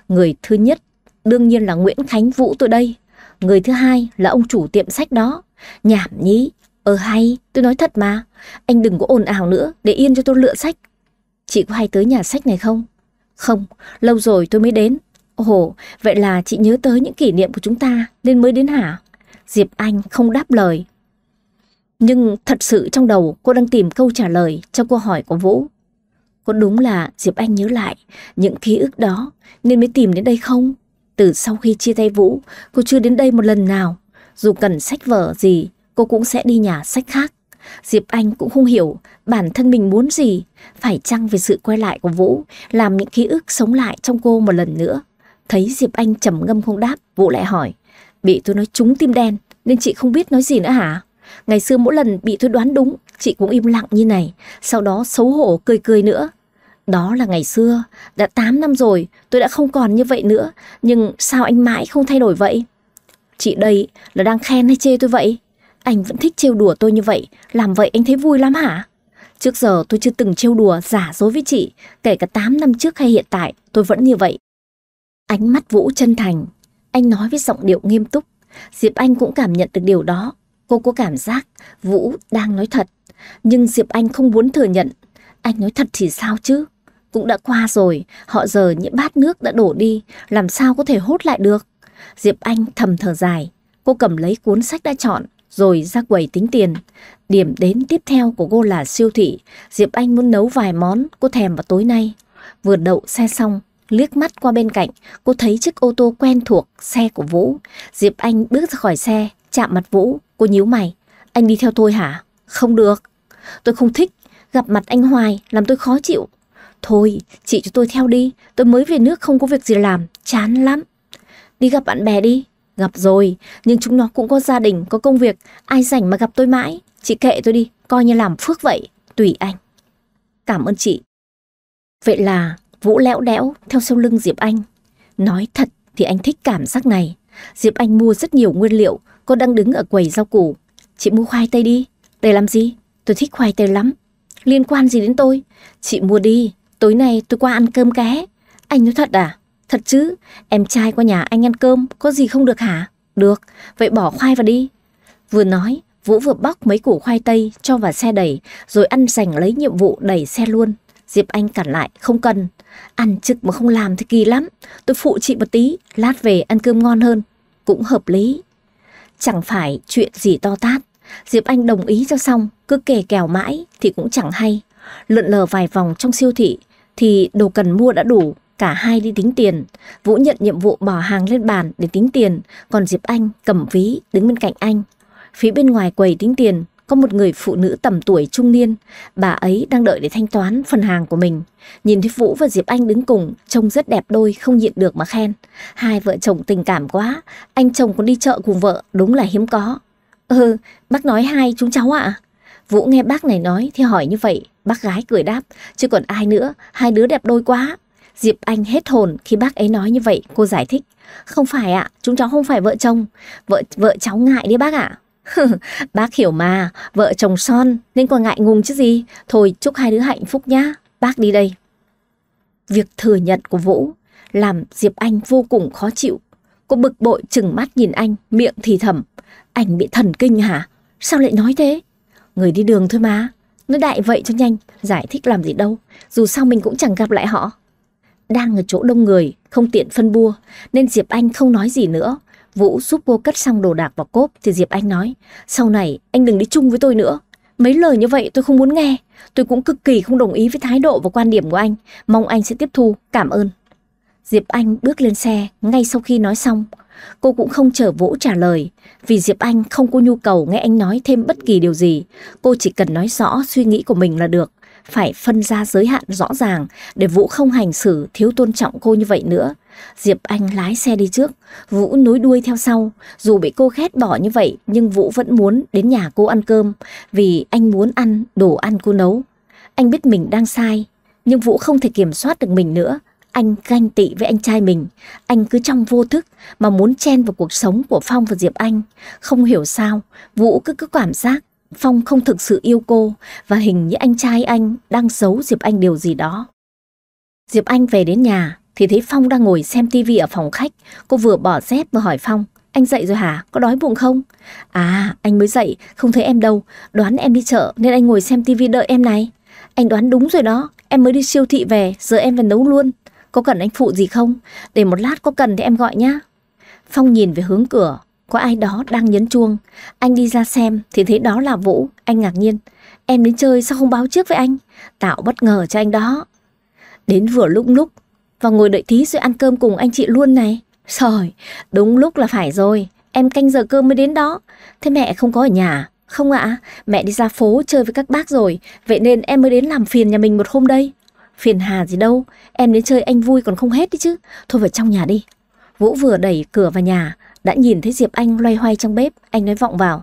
Người thứ nhất, đương nhiên là Nguyễn Khánh Vũ tôi đây. Người thứ hai là ông chủ tiệm sách đó. Nhảm nhí, ờ hay, tôi nói thật mà, anh đừng có ồn ào nữa, để yên cho tôi lựa sách. Chị có hay tới nhà sách này không? Không, lâu rồi tôi mới đến. Ồ, vậy là chị nhớ tới những kỷ niệm của chúng ta nên mới đến hả? Diệp Anh không đáp lời. Nhưng thật sự trong đầu cô đang tìm câu trả lời cho câu hỏi của Vũ. Có đúng là Diệp Anh nhớ lại những ký ức đó nên mới tìm đến đây không? Từ sau khi chia tay Vũ, cô chưa đến đây một lần nào. Dù cần sách vở gì, cô cũng sẽ đi nhà sách khác. Diệp Anh cũng không hiểu bản thân mình muốn gì, phải chăng về sự quay lại của Vũ, làm những ký ức sống lại trong cô một lần nữa. Thấy Diệp Anh trầm ngâm không đáp, Vũ lại hỏi, bị tôi nói trúng tim đen nên chị không biết nói gì nữa hả? Ngày xưa mỗi lần bị tôi đoán đúng, chị cũng im lặng như này, sau đó xấu hổ cười cười nữa. Đó là ngày xưa, đã 8 năm rồi, tôi đã không còn như vậy nữa, nhưng sao anh mãi không thay đổi vậy? Chị đây là đang khen hay chê tôi vậy? Anh vẫn thích trêu đùa tôi như vậy, làm vậy anh thấy vui lắm hả? Trước giờ tôi chưa từng trêu đùa giả dối với chị, kể cả 8 năm trước hay hiện tại, tôi vẫn như vậy. Ánh mắt Vũ chân thành, anh nói với giọng điệu nghiêm túc. Diệp Anh cũng cảm nhận được điều đó. Cô có cảm giác Vũ đang nói thật, nhưng Diệp Anh không muốn thừa nhận. Anh nói thật thì sao chứ? Cũng đã qua rồi, họ giờ những bát nước đã đổ đi, làm sao có thể hốt lại được? Diệp Anh thầm thở dài. Cô cầm lấy cuốn sách đã chọn, rồi ra quầy tính tiền. Điểm đến tiếp theo của cô là siêu thị. Diệp Anh muốn nấu vài món cô thèm vào tối nay. Vừa đậu xe xong, liếc mắt qua bên cạnh, cô thấy chiếc ô tô quen thuộc, xe của Vũ. Diệp Anh bước ra khỏi xe, chạm mặt Vũ, cô nhíu mày. Anh đi theo tôi hả? Không được. Tôi không thích, gặp mặt anh hoài làm tôi khó chịu. Thôi, chị cho tôi theo đi, tôi mới về nước không có việc gì làm, chán lắm. Đi gặp bạn bè đi. Gặp rồi, nhưng chúng nó cũng có gia đình, có công việc. Ai rảnh mà gặp tôi mãi. Chị kệ tôi đi, coi như làm phước vậy. Tùy anh. Cảm ơn chị. Vậy là Vũ lẽo đẽo theo sau lưng Diệp Anh. Nói thật thì anh thích cảm giác này. Diệp Anh mua rất nhiều nguyên liệu, cô đang đứng ở quầy rau củ. Chị mua khoai tây đi. Để làm gì? Tôi thích khoai tây lắm. Liên quan gì đến tôi? Chị mua đi, tối nay tôi qua ăn cơm ké. Anh nói thật à? Thật chứ, em trai qua nhà anh ăn cơm, có gì không được hả? Được, vậy bỏ khoai vào đi. Vừa nói, Vũ vừa bóc mấy củ khoai tây cho vào xe đẩy, rồi ăn dành lấy nhiệm vụ đẩy xe luôn. Diệp Anh cản lại, không cần. Ăn trực mà không làm thì kỳ lắm. Tôi phụ chị một tí, lát về ăn cơm ngon hơn. Cũng hợp lý. Chẳng phải chuyện gì to tát. Diệp Anh đồng ý cho xong, cứ kề kèo mãi thì cũng chẳng hay. Lượn lờ vài vòng trong siêu thị thì đồ cần mua đã đủ, Cả hai đi tính tiền. Vũ nhận nhiệm vụ bỏ hàng lên bàn để tính tiền, còn Diệp Anh cầm ví đứng bên cạnh anh. Phía bên ngoài quầy tính tiền có một người phụ nữ tầm tuổi trung niên. Bà ấy đang đợi để thanh toán phần hàng của mình. Nhìn thấy Vũ và Diệp Anh đứng cùng, trông rất đẹp đôi, không nhịn được mà khen. Hai vợ chồng tình cảm quá, anh chồng còn đi chợ cùng vợ, đúng là hiếm có. Ừ, bác nói hai chúng cháu ạ. Vũ nghe bác này nói thì hỏi như vậy, bác gái cười đáp, chứ còn ai nữa, hai đứa đẹp đôi quá. Diệp Anh hết hồn khi bác ấy nói như vậy, cô giải thích. Không phải ạ, à, chúng cháu không phải vợ chồng, vợ vợ cháu ngại đấy bác ạ. À. <laughs> bác hiểu mà, vợ chồng son nên còn ngại ngùng chứ gì. Thôi chúc hai đứa hạnh phúc nhá, bác đi đây. Việc thừa nhận của Vũ làm Diệp Anh vô cùng khó chịu. Cô bực bội chừng mắt nhìn anh, miệng thì thầm. Anh bị thần kinh hả? Sao lại nói thế? Người đi đường thôi mà. Nói đại vậy cho nhanh, giải thích làm gì đâu. Dù sao mình cũng chẳng gặp lại họ đang ở chỗ đông người, không tiện phân bua, nên Diệp Anh không nói gì nữa. Vũ giúp cô cất xong đồ đạc vào cốp thì Diệp Anh nói, sau này anh đừng đi chung với tôi nữa. Mấy lời như vậy tôi không muốn nghe, tôi cũng cực kỳ không đồng ý với thái độ và quan điểm của anh, mong anh sẽ tiếp thu, cảm ơn. Diệp Anh bước lên xe ngay sau khi nói xong. Cô cũng không chờ Vũ trả lời, vì Diệp Anh không có nhu cầu nghe anh nói thêm bất kỳ điều gì. Cô chỉ cần nói rõ suy nghĩ của mình là được phải phân ra giới hạn rõ ràng để Vũ không hành xử thiếu tôn trọng cô như vậy nữa. Diệp Anh lái xe đi trước, Vũ nối đuôi theo sau. Dù bị cô ghét bỏ như vậy nhưng Vũ vẫn muốn đến nhà cô ăn cơm vì anh muốn ăn đồ ăn cô nấu. Anh biết mình đang sai, nhưng Vũ không thể kiểm soát được mình nữa. Anh ganh tị với anh trai mình, anh cứ trong vô thức mà muốn chen vào cuộc sống của Phong và Diệp Anh. Không hiểu sao, Vũ cứ cứ cảm giác Phong không thực sự yêu cô và hình như anh trai anh đang giấu Diệp Anh điều gì đó. Diệp Anh về đến nhà thì thấy Phong đang ngồi xem tivi ở phòng khách. Cô vừa bỏ dép và hỏi Phong, anh dậy rồi hả? Có đói bụng không? À, anh mới dậy, không thấy em đâu. Đoán em đi chợ nên anh ngồi xem tivi đợi em này. Anh đoán đúng rồi đó, em mới đi siêu thị về, giờ em về nấu luôn. Có cần anh phụ gì không? Để một lát có cần thì em gọi nhá. Phong nhìn về hướng cửa, có ai đó đang nhấn chuông Anh đi ra xem thì thấy đó là Vũ Anh ngạc nhiên Em đến chơi sao không báo trước với anh Tạo bất ngờ cho anh đó Đến vừa lúc lúc Và ngồi đợi tí rồi ăn cơm cùng anh chị luôn này Rồi đúng lúc là phải rồi Em canh giờ cơm mới đến đó Thế mẹ không có ở nhà Không ạ mẹ đi ra phố chơi với các bác rồi Vậy nên em mới đến làm phiền nhà mình một hôm đây Phiền hà gì đâu Em đến chơi anh vui còn không hết đi chứ Thôi vào trong nhà đi Vũ vừa đẩy cửa vào nhà đã nhìn thấy Diệp Anh loay hoay trong bếp, anh nói vọng vào.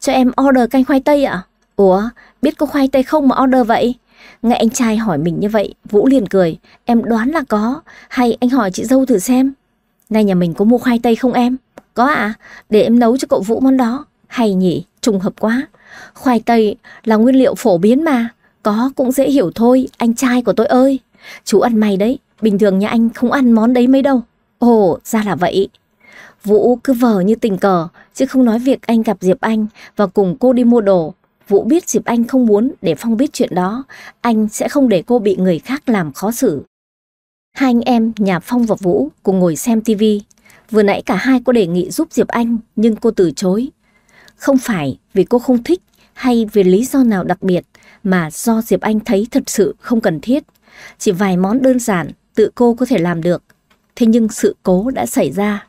Cho em order canh khoai tây ạ? À? Ủa, biết có khoai tây không mà order vậy? Nghe anh trai hỏi mình như vậy, Vũ liền cười. Em đoán là có, hay anh hỏi chị dâu thử xem. Nay nhà mình có mua khoai tây không em? Có ạ, à? để em nấu cho cậu Vũ món đó. Hay nhỉ, trùng hợp quá. Khoai tây là nguyên liệu phổ biến mà. Có cũng dễ hiểu thôi, anh trai của tôi ơi. Chú ăn may đấy, bình thường nhà anh không ăn món đấy mấy đâu. Ồ, ra là vậy. Vũ cứ vờ như tình cờ, chứ không nói việc anh gặp Diệp Anh và cùng cô đi mua đồ. Vũ biết Diệp Anh không muốn để Phong biết chuyện đó, anh sẽ không để cô bị người khác làm khó xử. Hai anh em nhà Phong và Vũ cùng ngồi xem tivi. Vừa nãy cả hai có đề nghị giúp Diệp Anh nhưng cô từ chối. Không phải vì cô không thích hay vì lý do nào đặc biệt mà do Diệp Anh thấy thật sự không cần thiết. Chỉ vài món đơn giản tự cô có thể làm được. Thế nhưng sự cố đã xảy ra.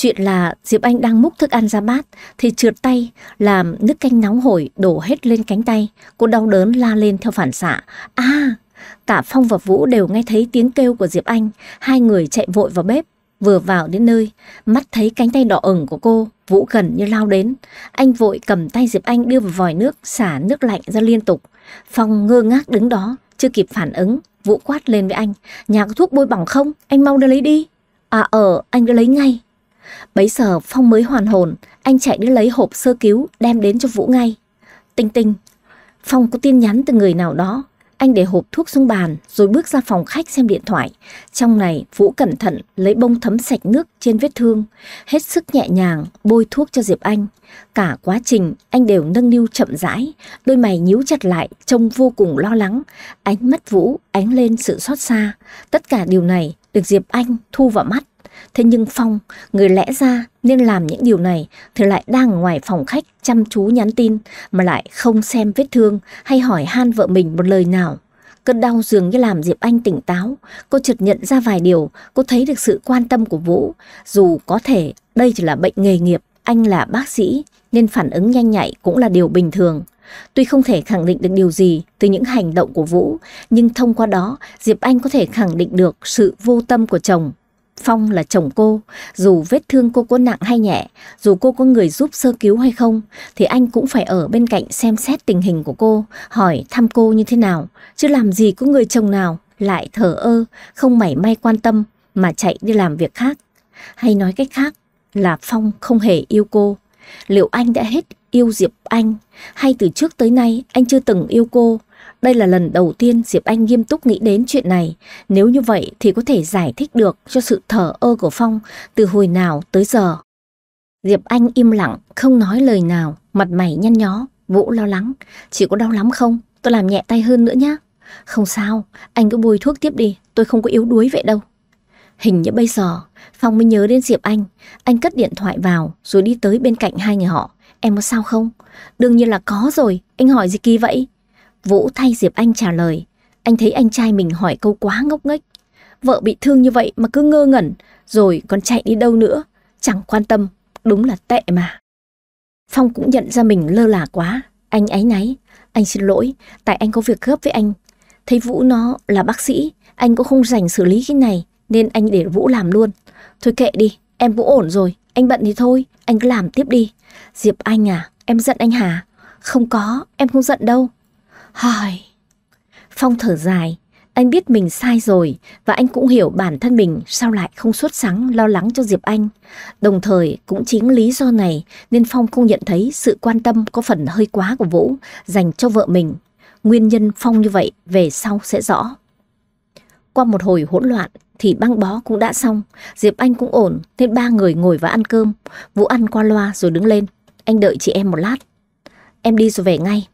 Chuyện là Diệp Anh đang múc thức ăn ra bát thì trượt tay làm nước canh nóng hổi đổ hết lên cánh tay. Cô đau đớn la lên theo phản xạ. a à, Cả Phong và Vũ đều nghe thấy tiếng kêu của Diệp Anh. Hai người chạy vội vào bếp. Vừa vào đến nơi, mắt thấy cánh tay đỏ ửng của cô, Vũ gần như lao đến. Anh vội cầm tay Diệp Anh đưa vào vòi nước, xả nước lạnh ra liên tục. Phong ngơ ngác đứng đó, chưa kịp phản ứng. Vũ quát lên với anh, nhà có thuốc bôi bỏng không? Anh mau đưa lấy đi. À ờ, anh đưa lấy ngay. Bấy giờ Phong mới hoàn hồn, anh chạy đi lấy hộp sơ cứu đem đến cho Vũ ngay. Tinh tinh, Phong có tin nhắn từ người nào đó. Anh để hộp thuốc xuống bàn rồi bước ra phòng khách xem điện thoại. Trong này Vũ cẩn thận lấy bông thấm sạch nước trên vết thương, hết sức nhẹ nhàng bôi thuốc cho Diệp Anh. Cả quá trình anh đều nâng niu chậm rãi, đôi mày nhíu chặt lại trông vô cùng lo lắng. Ánh mắt Vũ ánh lên sự xót xa. Tất cả điều này được Diệp Anh thu vào mắt. Thế nhưng Phong, người lẽ ra nên làm những điều này thì lại đang ngoài phòng khách chăm chú nhắn tin mà lại không xem vết thương hay hỏi han vợ mình một lời nào. Cơn đau dường như làm Diệp Anh tỉnh táo, cô chợt nhận ra vài điều, cô thấy được sự quan tâm của Vũ, dù có thể đây chỉ là bệnh nghề nghiệp, anh là bác sĩ nên phản ứng nhanh nhạy cũng là điều bình thường. Tuy không thể khẳng định được điều gì từ những hành động của Vũ, nhưng thông qua đó Diệp Anh có thể khẳng định được sự vô tâm của chồng Phong là chồng cô, dù vết thương cô có nặng hay nhẹ, dù cô có người giúp sơ cứu hay không, thì anh cũng phải ở bên cạnh xem xét tình hình của cô, hỏi thăm cô như thế nào, chứ làm gì có người chồng nào lại thở ơ, không mảy may quan tâm mà chạy đi làm việc khác. Hay nói cách khác là Phong không hề yêu cô. Liệu anh đã hết yêu Diệp Anh hay từ trước tới nay anh chưa từng yêu cô đây là lần đầu tiên Diệp Anh nghiêm túc nghĩ đến chuyện này. Nếu như vậy thì có thể giải thích được cho sự thở ơ của Phong từ hồi nào tới giờ. Diệp Anh im lặng, không nói lời nào, mặt mày nhăn nhó, Vũ lo lắng. Chỉ có đau lắm không? Tôi làm nhẹ tay hơn nữa nhé. Không sao, anh cứ bôi thuốc tiếp đi, tôi không có yếu đuối vậy đâu. Hình như bây giờ, Phong mới nhớ đến Diệp Anh. Anh cất điện thoại vào rồi đi tới bên cạnh hai người họ. Em có sao không? Đương nhiên là có rồi, anh hỏi gì kỳ vậy? Vũ thay Diệp Anh trả lời. Anh thấy anh trai mình hỏi câu quá ngốc nghếch. Vợ bị thương như vậy mà cứ ngơ ngẩn, rồi còn chạy đi đâu nữa. Chẳng quan tâm, đúng là tệ mà. Phong cũng nhận ra mình lơ là quá. Anh ấy náy. Anh xin lỗi, tại anh có việc gấp với anh. Thấy Vũ nó là bác sĩ, anh cũng không rảnh xử lý cái này, nên anh để Vũ làm luôn. Thôi kệ đi, em cũng ổn rồi, anh bận thì thôi, anh cứ làm tiếp đi. Diệp Anh à, em giận anh hả? Không có, em không giận đâu. Hỏi. Phong thở dài, anh biết mình sai rồi và anh cũng hiểu bản thân mình sao lại không suốt sáng lo lắng cho Diệp Anh. Đồng thời cũng chính lý do này nên Phong không nhận thấy sự quan tâm có phần hơi quá của Vũ dành cho vợ mình. Nguyên nhân Phong như vậy về sau sẽ rõ. Qua một hồi hỗn loạn thì băng bó cũng đã xong, Diệp Anh cũng ổn nên ba người ngồi và ăn cơm. Vũ ăn qua loa rồi đứng lên, anh đợi chị em một lát. Em đi rồi về ngay.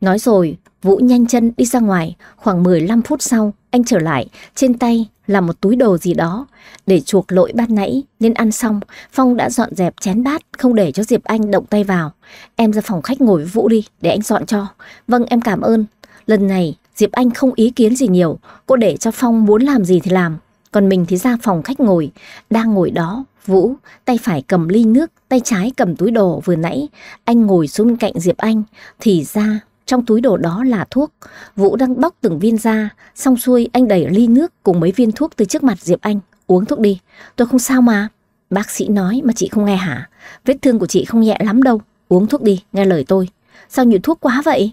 Nói rồi, Vũ nhanh chân đi ra ngoài, khoảng 15 phút sau, anh trở lại, trên tay là một túi đồ gì đó. Để chuộc lỗi ban nãy, nên ăn xong, Phong đã dọn dẹp chén bát, không để cho Diệp Anh động tay vào. Em ra phòng khách ngồi với Vũ đi, để anh dọn cho. Vâng, em cảm ơn. Lần này, Diệp Anh không ý kiến gì nhiều, cô để cho Phong muốn làm gì thì làm. Còn mình thì ra phòng khách ngồi, đang ngồi đó, Vũ, tay phải cầm ly nước, tay trái cầm túi đồ vừa nãy. Anh ngồi xuống cạnh Diệp Anh, thì ra trong túi đồ đó là thuốc. Vũ đang bóc từng viên ra, xong xuôi anh đẩy ly nước cùng mấy viên thuốc từ trước mặt Diệp Anh. Uống thuốc đi, tôi không sao mà. Bác sĩ nói mà chị không nghe hả? Vết thương của chị không nhẹ lắm đâu. Uống thuốc đi, nghe lời tôi. Sao nhiều thuốc quá vậy?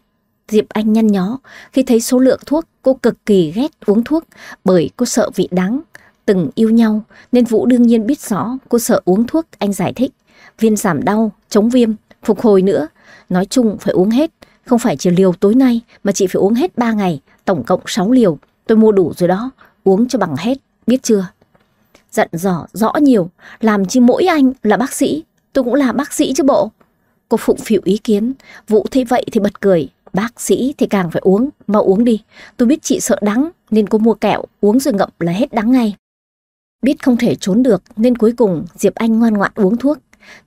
Diệp Anh nhăn nhó khi thấy số lượng thuốc cô cực kỳ ghét uống thuốc bởi cô sợ vị đắng. Từng yêu nhau nên Vũ đương nhiên biết rõ cô sợ uống thuốc anh giải thích. Viên giảm đau, chống viêm, phục hồi nữa. Nói chung phải uống hết không phải chỉ liều tối nay mà chị phải uống hết 3 ngày, tổng cộng 6 liều. Tôi mua đủ rồi đó, uống cho bằng hết, biết chưa? Giận dò rõ nhiều, làm chi mỗi anh là bác sĩ, tôi cũng là bác sĩ chứ bộ. Cô phụng phịu ý kiến, Vũ thấy vậy thì bật cười, bác sĩ thì càng phải uống, mau uống đi. Tôi biết chị sợ đắng nên cô mua kẹo, uống rồi ngậm là hết đắng ngay. Biết không thể trốn được nên cuối cùng Diệp Anh ngoan ngoãn uống thuốc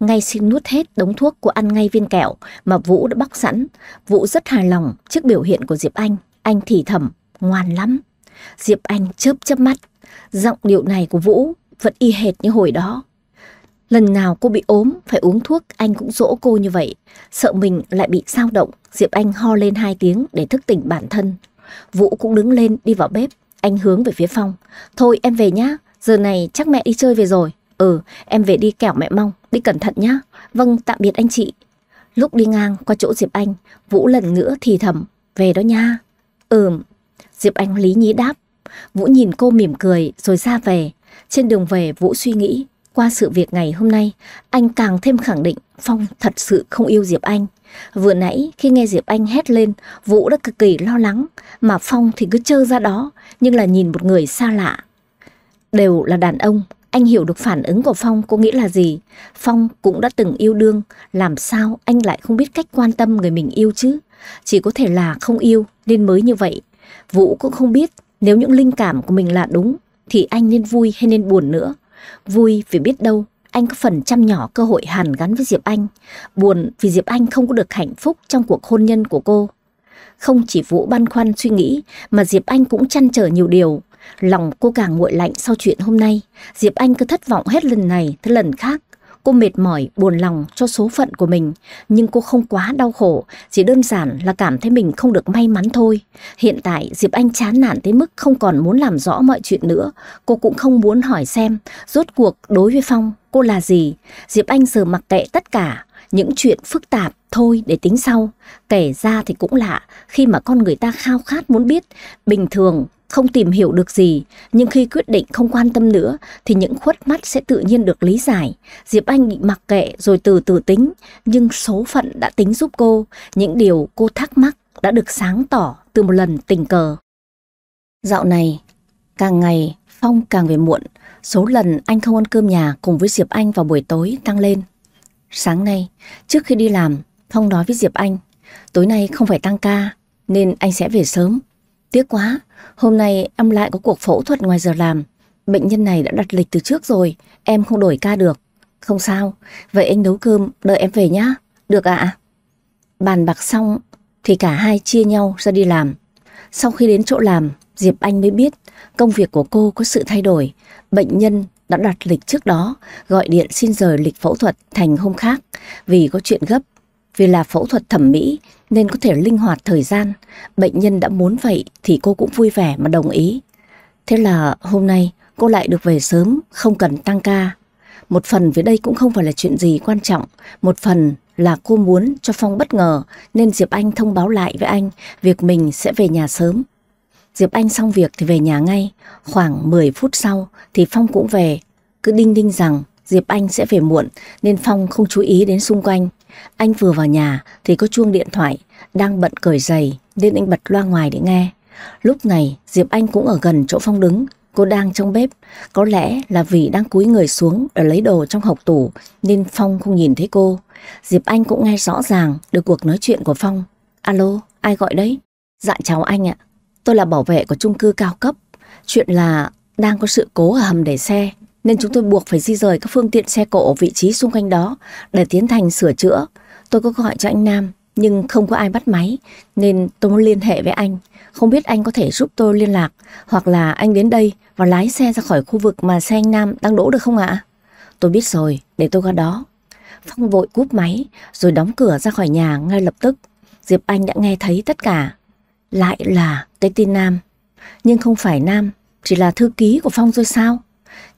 ngay xin nuốt hết đống thuốc của ăn ngay viên kẹo mà Vũ đã bóc sẵn. Vũ rất hài lòng trước biểu hiện của Diệp Anh. Anh thì thầm, ngoan lắm. Diệp Anh chớp chớp mắt. Giọng điệu này của Vũ vẫn y hệt như hồi đó. Lần nào cô bị ốm, phải uống thuốc, anh cũng dỗ cô như vậy. Sợ mình lại bị sao động, Diệp Anh ho lên hai tiếng để thức tỉnh bản thân. Vũ cũng đứng lên đi vào bếp, anh hướng về phía Phong. Thôi em về nhá, giờ này chắc mẹ đi chơi về rồi. Ừ, em về đi kẻo mẹ mong. Đi cẩn thận nhá. Vâng, tạm biệt anh chị. Lúc đi ngang qua chỗ Diệp Anh, Vũ lần nữa thì thầm. Về đó nha. Ừm. Diệp Anh lý nhí đáp. Vũ nhìn cô mỉm cười rồi ra về. Trên đường về Vũ suy nghĩ. Qua sự việc ngày hôm nay, anh càng thêm khẳng định Phong thật sự không yêu Diệp Anh. Vừa nãy khi nghe Diệp Anh hét lên, Vũ đã cực kỳ lo lắng, mà Phong thì cứ trơ ra đó, nhưng là nhìn một người xa lạ. Đều là đàn ông, anh hiểu được phản ứng của Phong có nghĩa là gì. Phong cũng đã từng yêu đương, làm sao anh lại không biết cách quan tâm người mình yêu chứ? Chỉ có thể là không yêu nên mới như vậy. Vũ cũng không biết nếu những linh cảm của mình là đúng thì anh nên vui hay nên buồn nữa. Vui vì biết đâu anh có phần trăm nhỏ cơ hội hàn gắn với Diệp Anh. Buồn vì Diệp Anh không có được hạnh phúc trong cuộc hôn nhân của cô. Không chỉ Vũ băn khoăn suy nghĩ mà Diệp Anh cũng chăn trở nhiều điều. Lòng cô càng nguội lạnh sau chuyện hôm nay. Diệp Anh cứ thất vọng hết lần này tới lần khác. Cô mệt mỏi, buồn lòng cho số phận của mình, nhưng cô không quá đau khổ, chỉ đơn giản là cảm thấy mình không được may mắn thôi. Hiện tại Diệp Anh chán nản tới mức không còn muốn làm rõ mọi chuyện nữa, cô cũng không muốn hỏi xem rốt cuộc đối với Phong cô là gì. Diệp Anh giờ mặc kệ tất cả, những chuyện phức tạp thôi để tính sau. Kể ra thì cũng lạ, khi mà con người ta khao khát muốn biết, bình thường không tìm hiểu được gì, nhưng khi quyết định không quan tâm nữa thì những khuất mắt sẽ tự nhiên được lý giải. Diệp Anh bị mặc kệ rồi từ từ tính, nhưng số phận đã tính giúp cô, những điều cô thắc mắc đã được sáng tỏ từ một lần tình cờ. Dạo này, càng ngày Phong càng về muộn, số lần anh không ăn cơm nhà cùng với Diệp Anh vào buổi tối tăng lên. Sáng nay, trước khi đi làm, Phong nói với Diệp Anh, tối nay không phải tăng ca nên anh sẽ về sớm. Tiếc quá, hôm nay em lại có cuộc phẫu thuật ngoài giờ làm. Bệnh nhân này đã đặt lịch từ trước rồi, em không đổi ca được. Không sao, vậy anh nấu cơm, đợi em về nhá. Được ạ. Bàn bạc xong thì cả hai chia nhau ra đi làm. Sau khi đến chỗ làm, Diệp Anh mới biết công việc của cô có sự thay đổi. Bệnh nhân đã đặt lịch trước đó, gọi điện xin rời lịch phẫu thuật thành hôm khác vì có chuyện gấp vì là phẫu thuật thẩm mỹ nên có thể linh hoạt thời gian, bệnh nhân đã muốn vậy thì cô cũng vui vẻ mà đồng ý. Thế là hôm nay cô lại được về sớm, không cần tăng ca. Một phần vì đây cũng không phải là chuyện gì quan trọng, một phần là cô muốn cho Phong bất ngờ nên Diệp Anh thông báo lại với anh việc mình sẽ về nhà sớm. Diệp Anh xong việc thì về nhà ngay, khoảng 10 phút sau thì Phong cũng về, cứ đinh đinh rằng Diệp Anh sẽ về muộn nên Phong không chú ý đến xung quanh. Anh vừa vào nhà thì có chuông điện thoại, đang bận cởi giày nên anh bật loa ngoài để nghe. Lúc này Diệp Anh cũng ở gần chỗ Phong đứng, cô đang trong bếp. Có lẽ là vì đang cúi người xuống để lấy đồ trong hộc tủ nên Phong không nhìn thấy cô. Diệp Anh cũng nghe rõ ràng được cuộc nói chuyện của Phong. Alo, ai gọi đấy? Dạ cháu anh ạ, tôi là bảo vệ của chung cư cao cấp. Chuyện là đang có sự cố ở hầm để xe nên chúng tôi buộc phải di rời các phương tiện xe cộ ở vị trí xung quanh đó để tiến hành sửa chữa. Tôi có gọi cho anh Nam nhưng không có ai bắt máy nên tôi muốn liên hệ với anh. Không biết anh có thể giúp tôi liên lạc hoặc là anh đến đây và lái xe ra khỏi khu vực mà xe anh Nam đang đỗ được không ạ? Tôi biết rồi, để tôi qua đó. Phong vội cúp máy rồi đóng cửa ra khỏi nhà ngay lập tức. Diệp Anh đã nghe thấy tất cả. Lại là cái tin Nam. Nhưng không phải Nam, chỉ là thư ký của Phong rồi sao?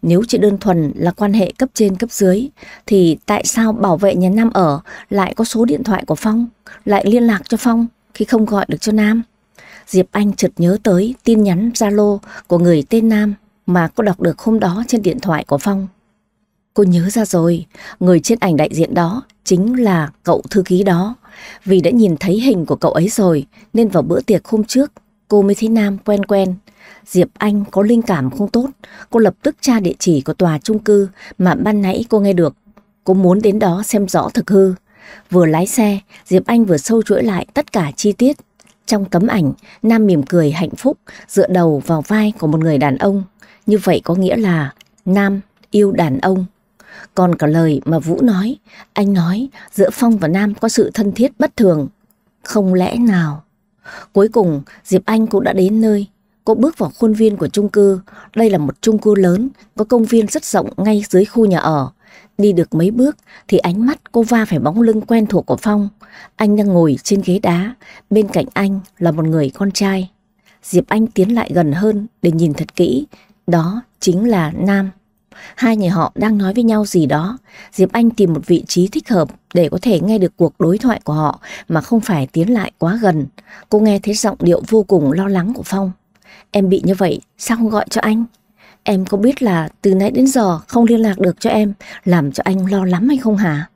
Nếu chỉ đơn thuần là quan hệ cấp trên cấp dưới thì tại sao bảo vệ nhà Nam ở lại có số điện thoại của Phong, lại liên lạc cho Phong khi không gọi được cho Nam? Diệp Anh chợt nhớ tới tin nhắn Zalo của người tên Nam mà cô đọc được hôm đó trên điện thoại của Phong. Cô nhớ ra rồi, người trên ảnh đại diện đó chính là cậu thư ký đó. Vì đã nhìn thấy hình của cậu ấy rồi nên vào bữa tiệc hôm trước Cô mới thấy Nam quen quen. Diệp Anh có linh cảm không tốt, cô lập tức tra địa chỉ của tòa chung cư mà ban nãy cô nghe được. Cô muốn đến đó xem rõ thực hư. Vừa lái xe, Diệp Anh vừa sâu chuỗi lại tất cả chi tiết. Trong tấm ảnh, Nam mỉm cười hạnh phúc, dựa đầu vào vai của một người đàn ông. Như vậy có nghĩa là Nam yêu đàn ông. Còn cả lời mà Vũ nói, anh nói giữa Phong và Nam có sự thân thiết bất thường. Không lẽ nào... Cuối cùng, Diệp Anh cũng đã đến nơi. Cô bước vào khuôn viên của chung cư. Đây là một chung cư lớn, có công viên rất rộng ngay dưới khu nhà ở. Đi được mấy bước thì ánh mắt cô va phải bóng lưng quen thuộc của Phong. Anh đang ngồi trên ghế đá, bên cạnh anh là một người con trai. Diệp Anh tiến lại gần hơn để nhìn thật kỹ, đó chính là Nam. Hai người họ đang nói với nhau gì đó. Diệp Anh tìm một vị trí thích hợp để có thể nghe được cuộc đối thoại của họ mà không phải tiến lại quá gần. Cô nghe thấy giọng điệu vô cùng lo lắng của Phong. Em bị như vậy, sao không gọi cho anh? Em có biết là từ nãy đến giờ không liên lạc được cho em, làm cho anh lo lắm hay không hả?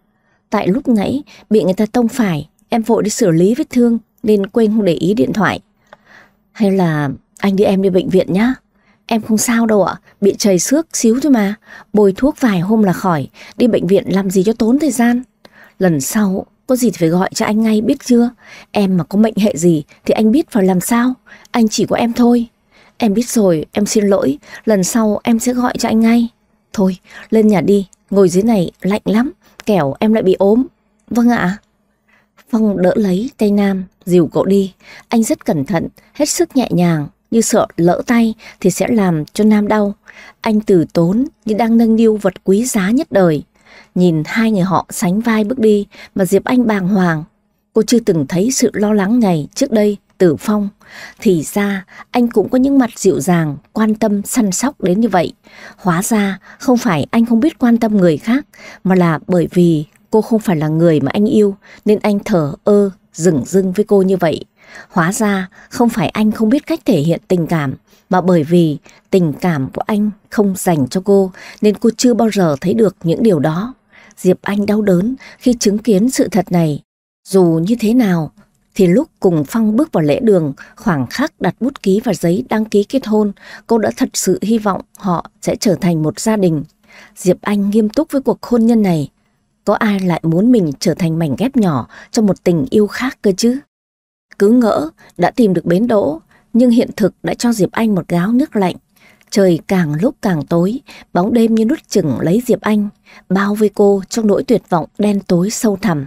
Tại lúc nãy bị người ta tông phải, em vội đi xử lý vết thương nên quên không để ý điện thoại. Hay là anh đưa em đi bệnh viện nhá? Em không sao đâu ạ, bị chảy xước xíu thôi mà. Bồi thuốc vài hôm là khỏi, đi bệnh viện làm gì cho tốn thời gian. Lần sau, có gì thì phải gọi cho anh ngay biết chưa? Em mà có mệnh hệ gì thì anh biết phải làm sao, anh chỉ có em thôi. Em biết rồi, em xin lỗi, lần sau em sẽ gọi cho anh ngay. Thôi, lên nhà đi, ngồi dưới này lạnh lắm, kẻo em lại bị ốm. Vâng ạ. Phong đỡ lấy tay Nam, dìu cậu đi. Anh rất cẩn thận, hết sức nhẹ nhàng, như sợ lỡ tay thì sẽ làm cho Nam đau. Anh từ tốn như đang nâng niu vật quý giá nhất đời. Nhìn hai người họ sánh vai bước đi mà Diệp Anh bàng hoàng. Cô chưa từng thấy sự lo lắng ngày trước đây từ Phong. Thì ra anh cũng có những mặt dịu dàng, quan tâm, săn sóc đến như vậy. Hóa ra không phải anh không biết quan tâm người khác mà là bởi vì cô không phải là người mà anh yêu nên anh thở ơ, dừng dưng với cô như vậy. Hóa ra không phải anh không biết cách thể hiện tình cảm mà bởi vì tình cảm của anh không dành cho cô nên cô chưa bao giờ thấy được những điều đó. Diệp Anh đau đớn khi chứng kiến sự thật này. Dù như thế nào thì lúc cùng Phong bước vào lễ đường khoảng khắc đặt bút ký và giấy đăng ký kết hôn cô đã thật sự hy vọng họ sẽ trở thành một gia đình. Diệp Anh nghiêm túc với cuộc hôn nhân này. Có ai lại muốn mình trở thành mảnh ghép nhỏ cho một tình yêu khác cơ chứ? Cứ ngỡ đã tìm được bến đỗ, nhưng hiện thực đã cho Diệp Anh một gáo nước lạnh. Trời càng lúc càng tối, bóng đêm như nút chừng lấy Diệp Anh, bao vây cô trong nỗi tuyệt vọng đen tối sâu thẳm.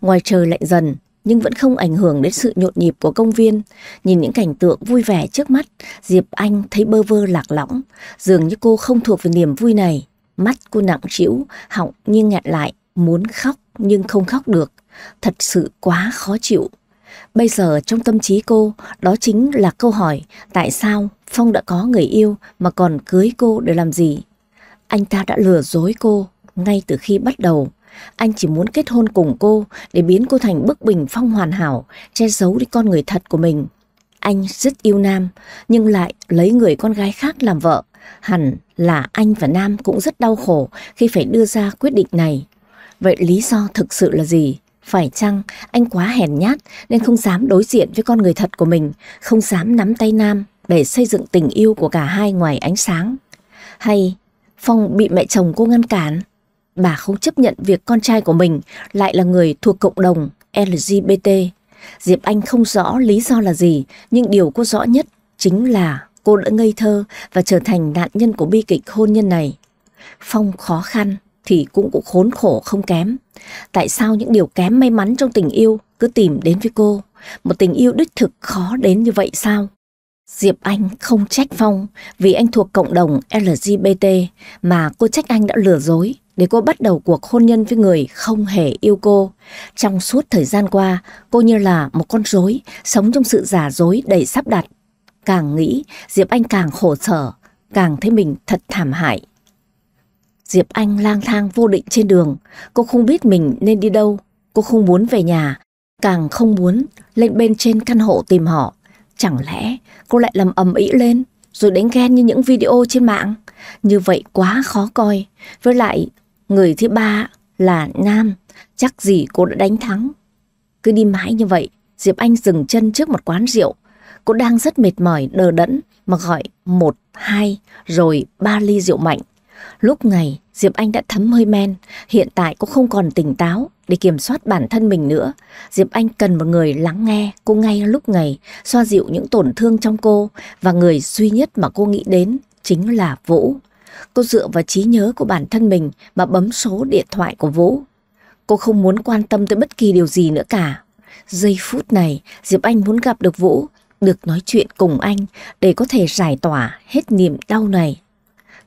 Ngoài trời lạnh dần, nhưng vẫn không ảnh hưởng đến sự nhộn nhịp của công viên. Nhìn những cảnh tượng vui vẻ trước mắt, Diệp Anh thấy bơ vơ lạc lõng. Dường như cô không thuộc về niềm vui này. Mắt cô nặng trĩu, họng nghiêng nghẹn lại, muốn khóc nhưng không khóc được. Thật sự quá khó chịu. Bây giờ trong tâm trí cô, đó chính là câu hỏi tại sao Phong đã có người yêu mà còn cưới cô để làm gì? Anh ta đã lừa dối cô ngay từ khi bắt đầu. Anh chỉ muốn kết hôn cùng cô để biến cô thành bức bình phong hoàn hảo, che giấu đi con người thật của mình. Anh rất yêu Nam, nhưng lại lấy người con gái khác làm vợ. Hẳn là anh và Nam cũng rất đau khổ khi phải đưa ra quyết định này. Vậy lý do thực sự là gì? Phải chăng anh quá hèn nhát nên không dám đối diện với con người thật của mình, không dám nắm tay Nam để xây dựng tình yêu của cả hai ngoài ánh sáng? Hay Phong bị mẹ chồng cô ngăn cản? Bà không chấp nhận việc con trai của mình lại là người thuộc cộng đồng LGBT. Diệp Anh không rõ lý do là gì, nhưng điều cô rõ nhất chính là cô đã ngây thơ và trở thành nạn nhân của bi kịch hôn nhân này. Phong khó khăn, thì cũng cũng khốn khổ không kém. Tại sao những điều kém may mắn trong tình yêu cứ tìm đến với cô? Một tình yêu đích thực khó đến như vậy sao? Diệp Anh không trách Phong vì anh thuộc cộng đồng LGBT mà cô trách anh đã lừa dối để cô bắt đầu cuộc hôn nhân với người không hề yêu cô. Trong suốt thời gian qua, cô như là một con rối sống trong sự giả dối đầy sắp đặt. Càng nghĩ, Diệp Anh càng khổ sở, càng thấy mình thật thảm hại. Diệp Anh lang thang vô định trên đường, cô không biết mình nên đi đâu, cô không muốn về nhà, càng không muốn lên bên trên căn hộ tìm họ. Chẳng lẽ cô lại làm ầm ĩ lên rồi đánh ghen như những video trên mạng? Như vậy quá khó coi. Với lại, người thứ ba là Nam, chắc gì cô đã đánh thắng. Cứ đi mãi như vậy, Diệp Anh dừng chân trước một quán rượu. Cô đang rất mệt mỏi, đờ đẫn mà gọi một, hai, rồi ba ly rượu mạnh. Lúc này, Diệp Anh đã thấm hơi men, hiện tại cũng không còn tỉnh táo để kiểm soát bản thân mình nữa. Diệp Anh cần một người lắng nghe cô ngay lúc này, xoa dịu những tổn thương trong cô và người duy nhất mà cô nghĩ đến chính là Vũ. Cô dựa vào trí nhớ của bản thân mình mà bấm số điện thoại của Vũ. Cô không muốn quan tâm tới bất kỳ điều gì nữa cả. Giây phút này, Diệp Anh muốn gặp được Vũ, được nói chuyện cùng anh để có thể giải tỏa hết niềm đau này.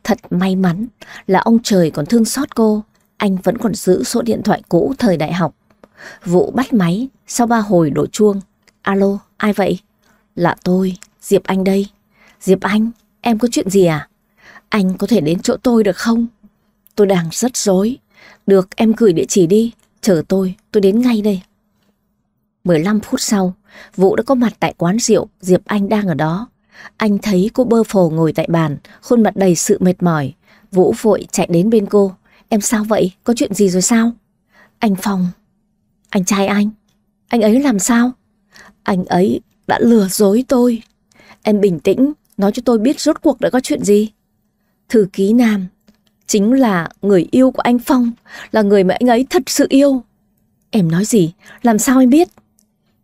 Thật may mắn là ông trời còn thương xót cô, anh vẫn còn giữ số điện thoại cũ thời đại học. Vụ bắt máy, sau ba hồi đổ chuông. Alo, ai vậy? Là tôi, Diệp Anh đây. Diệp Anh, em có chuyện gì à? Anh có thể đến chỗ tôi được không? Tôi đang rất rối. Được, em gửi địa chỉ đi. Chờ tôi, tôi đến ngay đây. 15 phút sau, Vũ đã có mặt tại quán rượu Diệp Anh đang ở đó. Anh thấy cô bơ phồ ngồi tại bàn, khuôn mặt đầy sự mệt mỏi. Vũ vội chạy đến bên cô. Em sao vậy? Có chuyện gì rồi sao? Anh Phong. Anh trai anh. Anh ấy làm sao? Anh ấy đã lừa dối tôi. Em bình tĩnh, nói cho tôi biết rốt cuộc đã có chuyện gì. Thư ký Nam chính là người yêu của anh Phong, là người mà anh ấy thật sự yêu. Em nói gì? Làm sao em biết?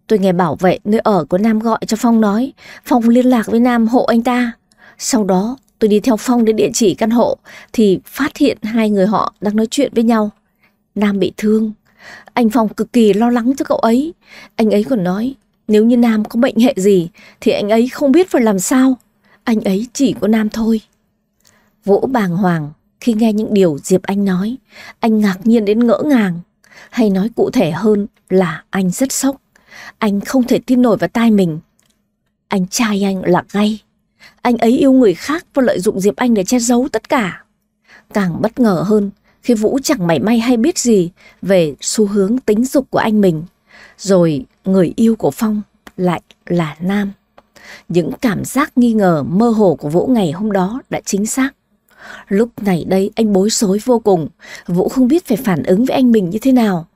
Tôi nghe bảo vệ nơi ở của Nam gọi cho Phong nói, Phong liên lạc với Nam hộ anh ta. Sau đó tôi đi theo Phong đến địa chỉ căn hộ thì phát hiện hai người họ đang nói chuyện với nhau. Nam bị thương, anh Phong cực kỳ lo lắng cho cậu ấy. Anh ấy còn nói nếu như Nam có bệnh hệ gì thì anh ấy không biết phải làm sao. Anh ấy chỉ có Nam thôi. Vũ bàng hoàng khi nghe những điều Diệp Anh nói, anh ngạc nhiên đến ngỡ ngàng, hay nói cụ thể hơn là anh rất sốc. Anh không thể tin nổi vào tai mình. Anh trai anh là gay. Anh ấy yêu người khác và lợi dụng Diệp Anh để che giấu tất cả. Càng bất ngờ hơn khi Vũ chẳng mảy may hay biết gì về xu hướng tính dục của anh mình. Rồi người yêu của Phong lại là Nam. Những cảm giác nghi ngờ mơ hồ của Vũ ngày hôm đó đã chính xác. Lúc này đây anh bối rối vô cùng, Vũ không biết phải phản ứng với anh mình như thế nào.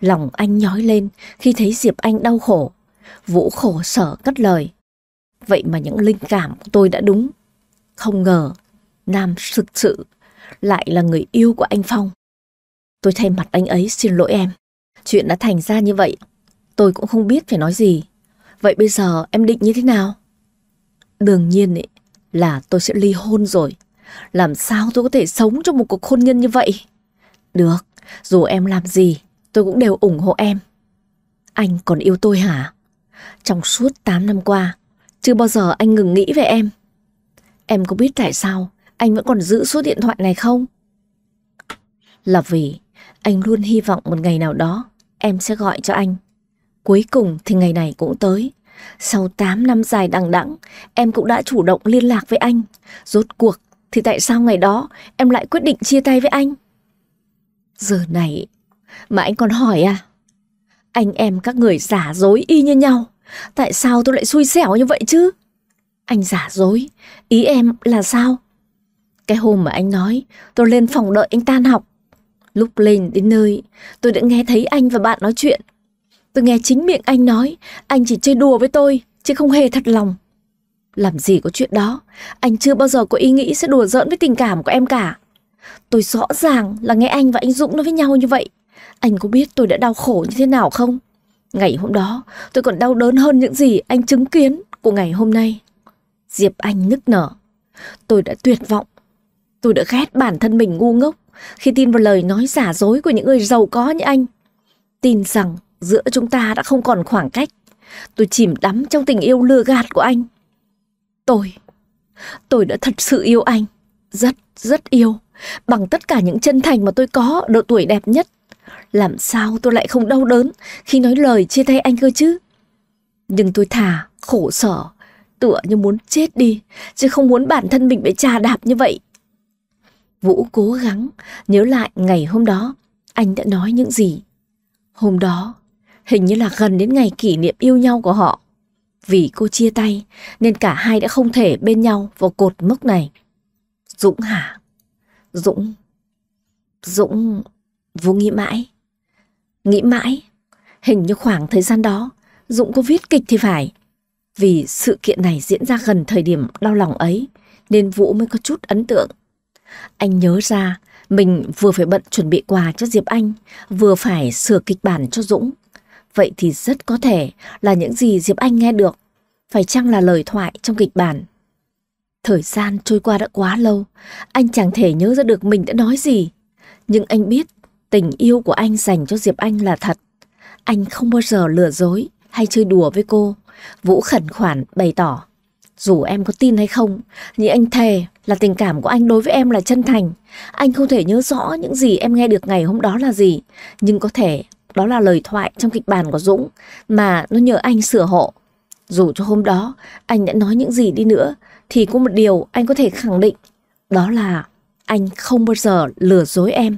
Lòng anh nhói lên khi thấy Diệp Anh đau khổ. Vũ khổ sở cất lời. Vậy mà những linh cảm của tôi đã đúng. Không ngờ, Nam thực sự lại là người yêu của anh Phong. Tôi thay mặt anh ấy xin lỗi em. Chuyện đã thành ra như vậy, tôi cũng không biết phải nói gì. Vậy bây giờ em định như thế nào? Đương nhiên ấy, là tôi sẽ ly hôn rồi. Làm sao tôi có thể sống trong một cuộc hôn nhân như vậy? Được, dù em làm gì, tôi cũng đều ủng hộ em. Anh còn yêu tôi hả? Trong suốt 8 năm qua, chưa bao giờ anh ngừng nghĩ về em. Em có biết tại sao anh vẫn còn giữ số điện thoại này không? Là vì anh luôn hy vọng một ngày nào đó em sẽ gọi cho anh. Cuối cùng thì ngày này cũng tới. Sau 8 năm dài đằng đẵng, em cũng đã chủ động liên lạc với anh. Rốt cuộc thì tại sao ngày đó em lại quyết định chia tay với anh? Giờ này mà anh còn hỏi à? Anh em các người giả dối y như nhau. Tại sao tôi lại xui xẻo như vậy chứ? Anh giả dối, ý em là sao? Cái hôm mà anh nói, tôi lên phòng đợi anh tan học. Lúc lên đến nơi, tôi đã nghe thấy anh và bạn nói chuyện. Tôi nghe chính miệng anh nói, anh chỉ chơi đùa với tôi, chứ không hề thật lòng. Làm gì có chuyện đó, anh chưa bao giờ có ý nghĩ sẽ đùa giỡn với tình cảm của em cả. Tôi rõ ràng là nghe anh và anh Dũng nói với nhau như vậy. Anh có biết tôi đã đau khổ như thế nào không? Ngày hôm đó, tôi còn đau đớn hơn những gì anh chứng kiến của ngày hôm nay. Diệp Anh nức nở. Tôi đã tuyệt vọng. Tôi đã ghét bản thân mình ngu ngốc khi tin vào lời nói giả dối của những người giàu có như anh. Tin rằng giữa chúng ta đã không còn khoảng cách. Tôi chìm đắm trong tình yêu lừa gạt của anh. Tôi, tôi đã thật sự yêu anh. Rất, rất yêu. Bằng tất cả những chân thành mà tôi có ở độ tuổi đẹp nhất làm sao tôi lại không đau đớn khi nói lời chia tay anh cơ chứ? Nhưng tôi thà khổ sở, tựa như muốn chết đi, chứ không muốn bản thân mình bị trà đạp như vậy. Vũ cố gắng nhớ lại ngày hôm đó anh đã nói những gì. Hôm đó, hình như là gần đến ngày kỷ niệm yêu nhau của họ. Vì cô chia tay nên cả hai đã không thể bên nhau vào cột mốc này. Dũng hả? Dũng... Dũng vũ nghĩ mãi. Nghĩ mãi, hình như khoảng thời gian đó, Dũng có viết kịch thì phải. Vì sự kiện này diễn ra gần thời điểm đau lòng ấy, nên Vũ mới có chút ấn tượng. Anh nhớ ra, mình vừa phải bận chuẩn bị quà cho Diệp Anh, vừa phải sửa kịch bản cho Dũng. Vậy thì rất có thể là những gì Diệp Anh nghe được, phải chăng là lời thoại trong kịch bản. Thời gian trôi qua đã quá lâu, anh chẳng thể nhớ ra được mình đã nói gì. Nhưng anh biết Tình yêu của anh dành cho Diệp Anh là thật. Anh không bao giờ lừa dối hay chơi đùa với cô. Vũ khẩn khoản bày tỏ. Dù em có tin hay không, nhưng anh thề là tình cảm của anh đối với em là chân thành. Anh không thể nhớ rõ những gì em nghe được ngày hôm đó là gì, nhưng có thể đó là lời thoại trong kịch bản của Dũng mà nó nhờ anh sửa hộ. Dù cho hôm đó anh đã nói những gì đi nữa thì có một điều anh có thể khẳng định đó là anh không bao giờ lừa dối em.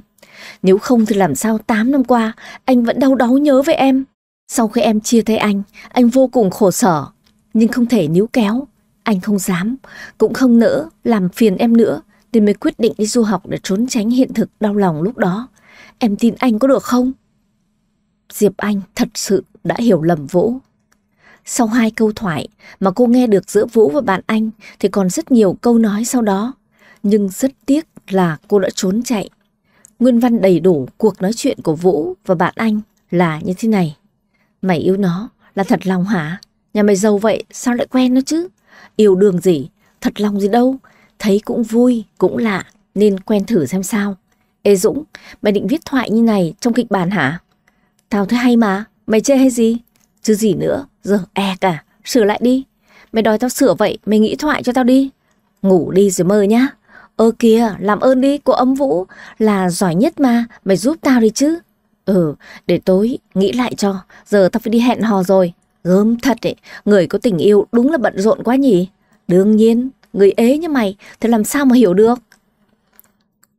Nếu không thì làm sao 8 năm qua anh vẫn đau đớn nhớ về em. Sau khi em chia tay anh, anh vô cùng khổ sở, nhưng không thể níu kéo. Anh không dám, cũng không nỡ làm phiền em nữa nên mới quyết định đi du học để trốn tránh hiện thực đau lòng lúc đó. Em tin anh có được không? Diệp Anh thật sự đã hiểu lầm Vũ. Sau hai câu thoại mà cô nghe được giữa Vũ và bạn anh thì còn rất nhiều câu nói sau đó. Nhưng rất tiếc là cô đã trốn chạy nguyên văn đầy đủ cuộc nói chuyện của Vũ và bạn anh là như thế này. Mày yêu nó là thật lòng hả? Nhà mày giàu vậy sao lại quen nó chứ? Yêu đường gì? Thật lòng gì đâu. Thấy cũng vui, cũng lạ nên quen thử xem sao. Ê Dũng, mày định viết thoại như này trong kịch bản hả? Tao thấy hay mà, mày chê hay gì? Chứ gì nữa, giờ e cả, sửa lại đi. Mày đòi tao sửa vậy, mày nghĩ thoại cho tao đi. Ngủ đi rồi mơ nhá. Ơ kìa, làm ơn đi, cô ấm vũ là giỏi nhất mà, mày giúp tao đi chứ. Ừ, để tối, nghĩ lại cho, giờ tao phải đi hẹn hò rồi. Gớm thật ấy, người có tình yêu đúng là bận rộn quá nhỉ. Đương nhiên, người ế như mày, thì làm sao mà hiểu được.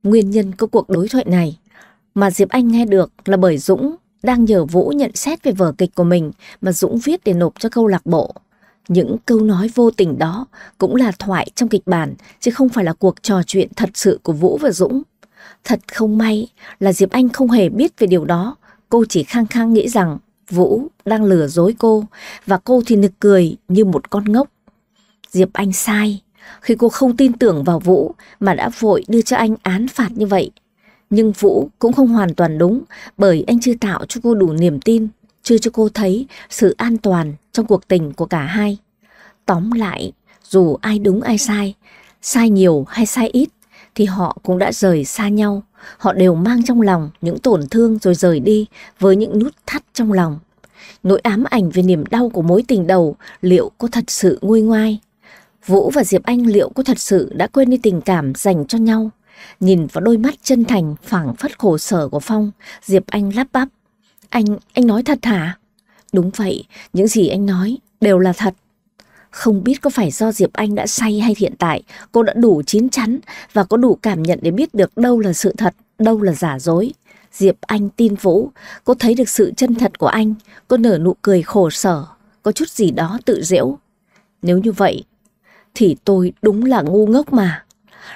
Nguyên nhân của cuộc đối thoại này mà Diệp Anh nghe được là bởi Dũng đang nhờ Vũ nhận xét về vở kịch của mình mà Dũng viết để nộp cho câu lạc bộ. Những câu nói vô tình đó cũng là thoại trong kịch bản, chứ không phải là cuộc trò chuyện thật sự của Vũ và Dũng. Thật không may là Diệp Anh không hề biết về điều đó, cô chỉ khăng khăng nghĩ rằng Vũ đang lừa dối cô và cô thì nực cười như một con ngốc. Diệp Anh sai khi cô không tin tưởng vào Vũ mà đã vội đưa cho anh án phạt như vậy. Nhưng Vũ cũng không hoàn toàn đúng bởi anh chưa tạo cho cô đủ niềm tin chưa cho cô thấy sự an toàn trong cuộc tình của cả hai. Tóm lại, dù ai đúng ai sai, sai nhiều hay sai ít, thì họ cũng đã rời xa nhau. Họ đều mang trong lòng những tổn thương rồi rời đi với những nút thắt trong lòng. Nỗi ám ảnh về niềm đau của mối tình đầu liệu có thật sự nguôi ngoai? Vũ và Diệp Anh liệu có thật sự đã quên đi tình cảm dành cho nhau? Nhìn vào đôi mắt chân thành phảng phất khổ sở của Phong, Diệp Anh lắp bắp. Anh, anh nói thật hả? Đúng vậy, những gì anh nói đều là thật. Không biết có phải do Diệp Anh đã say hay hiện tại, cô đã đủ chín chắn và có đủ cảm nhận để biết được đâu là sự thật, đâu là giả dối. Diệp Anh tin Vũ, cô thấy được sự chân thật của anh, cô nở nụ cười khổ sở, có chút gì đó tự giễu. Nếu như vậy, thì tôi đúng là ngu ngốc mà.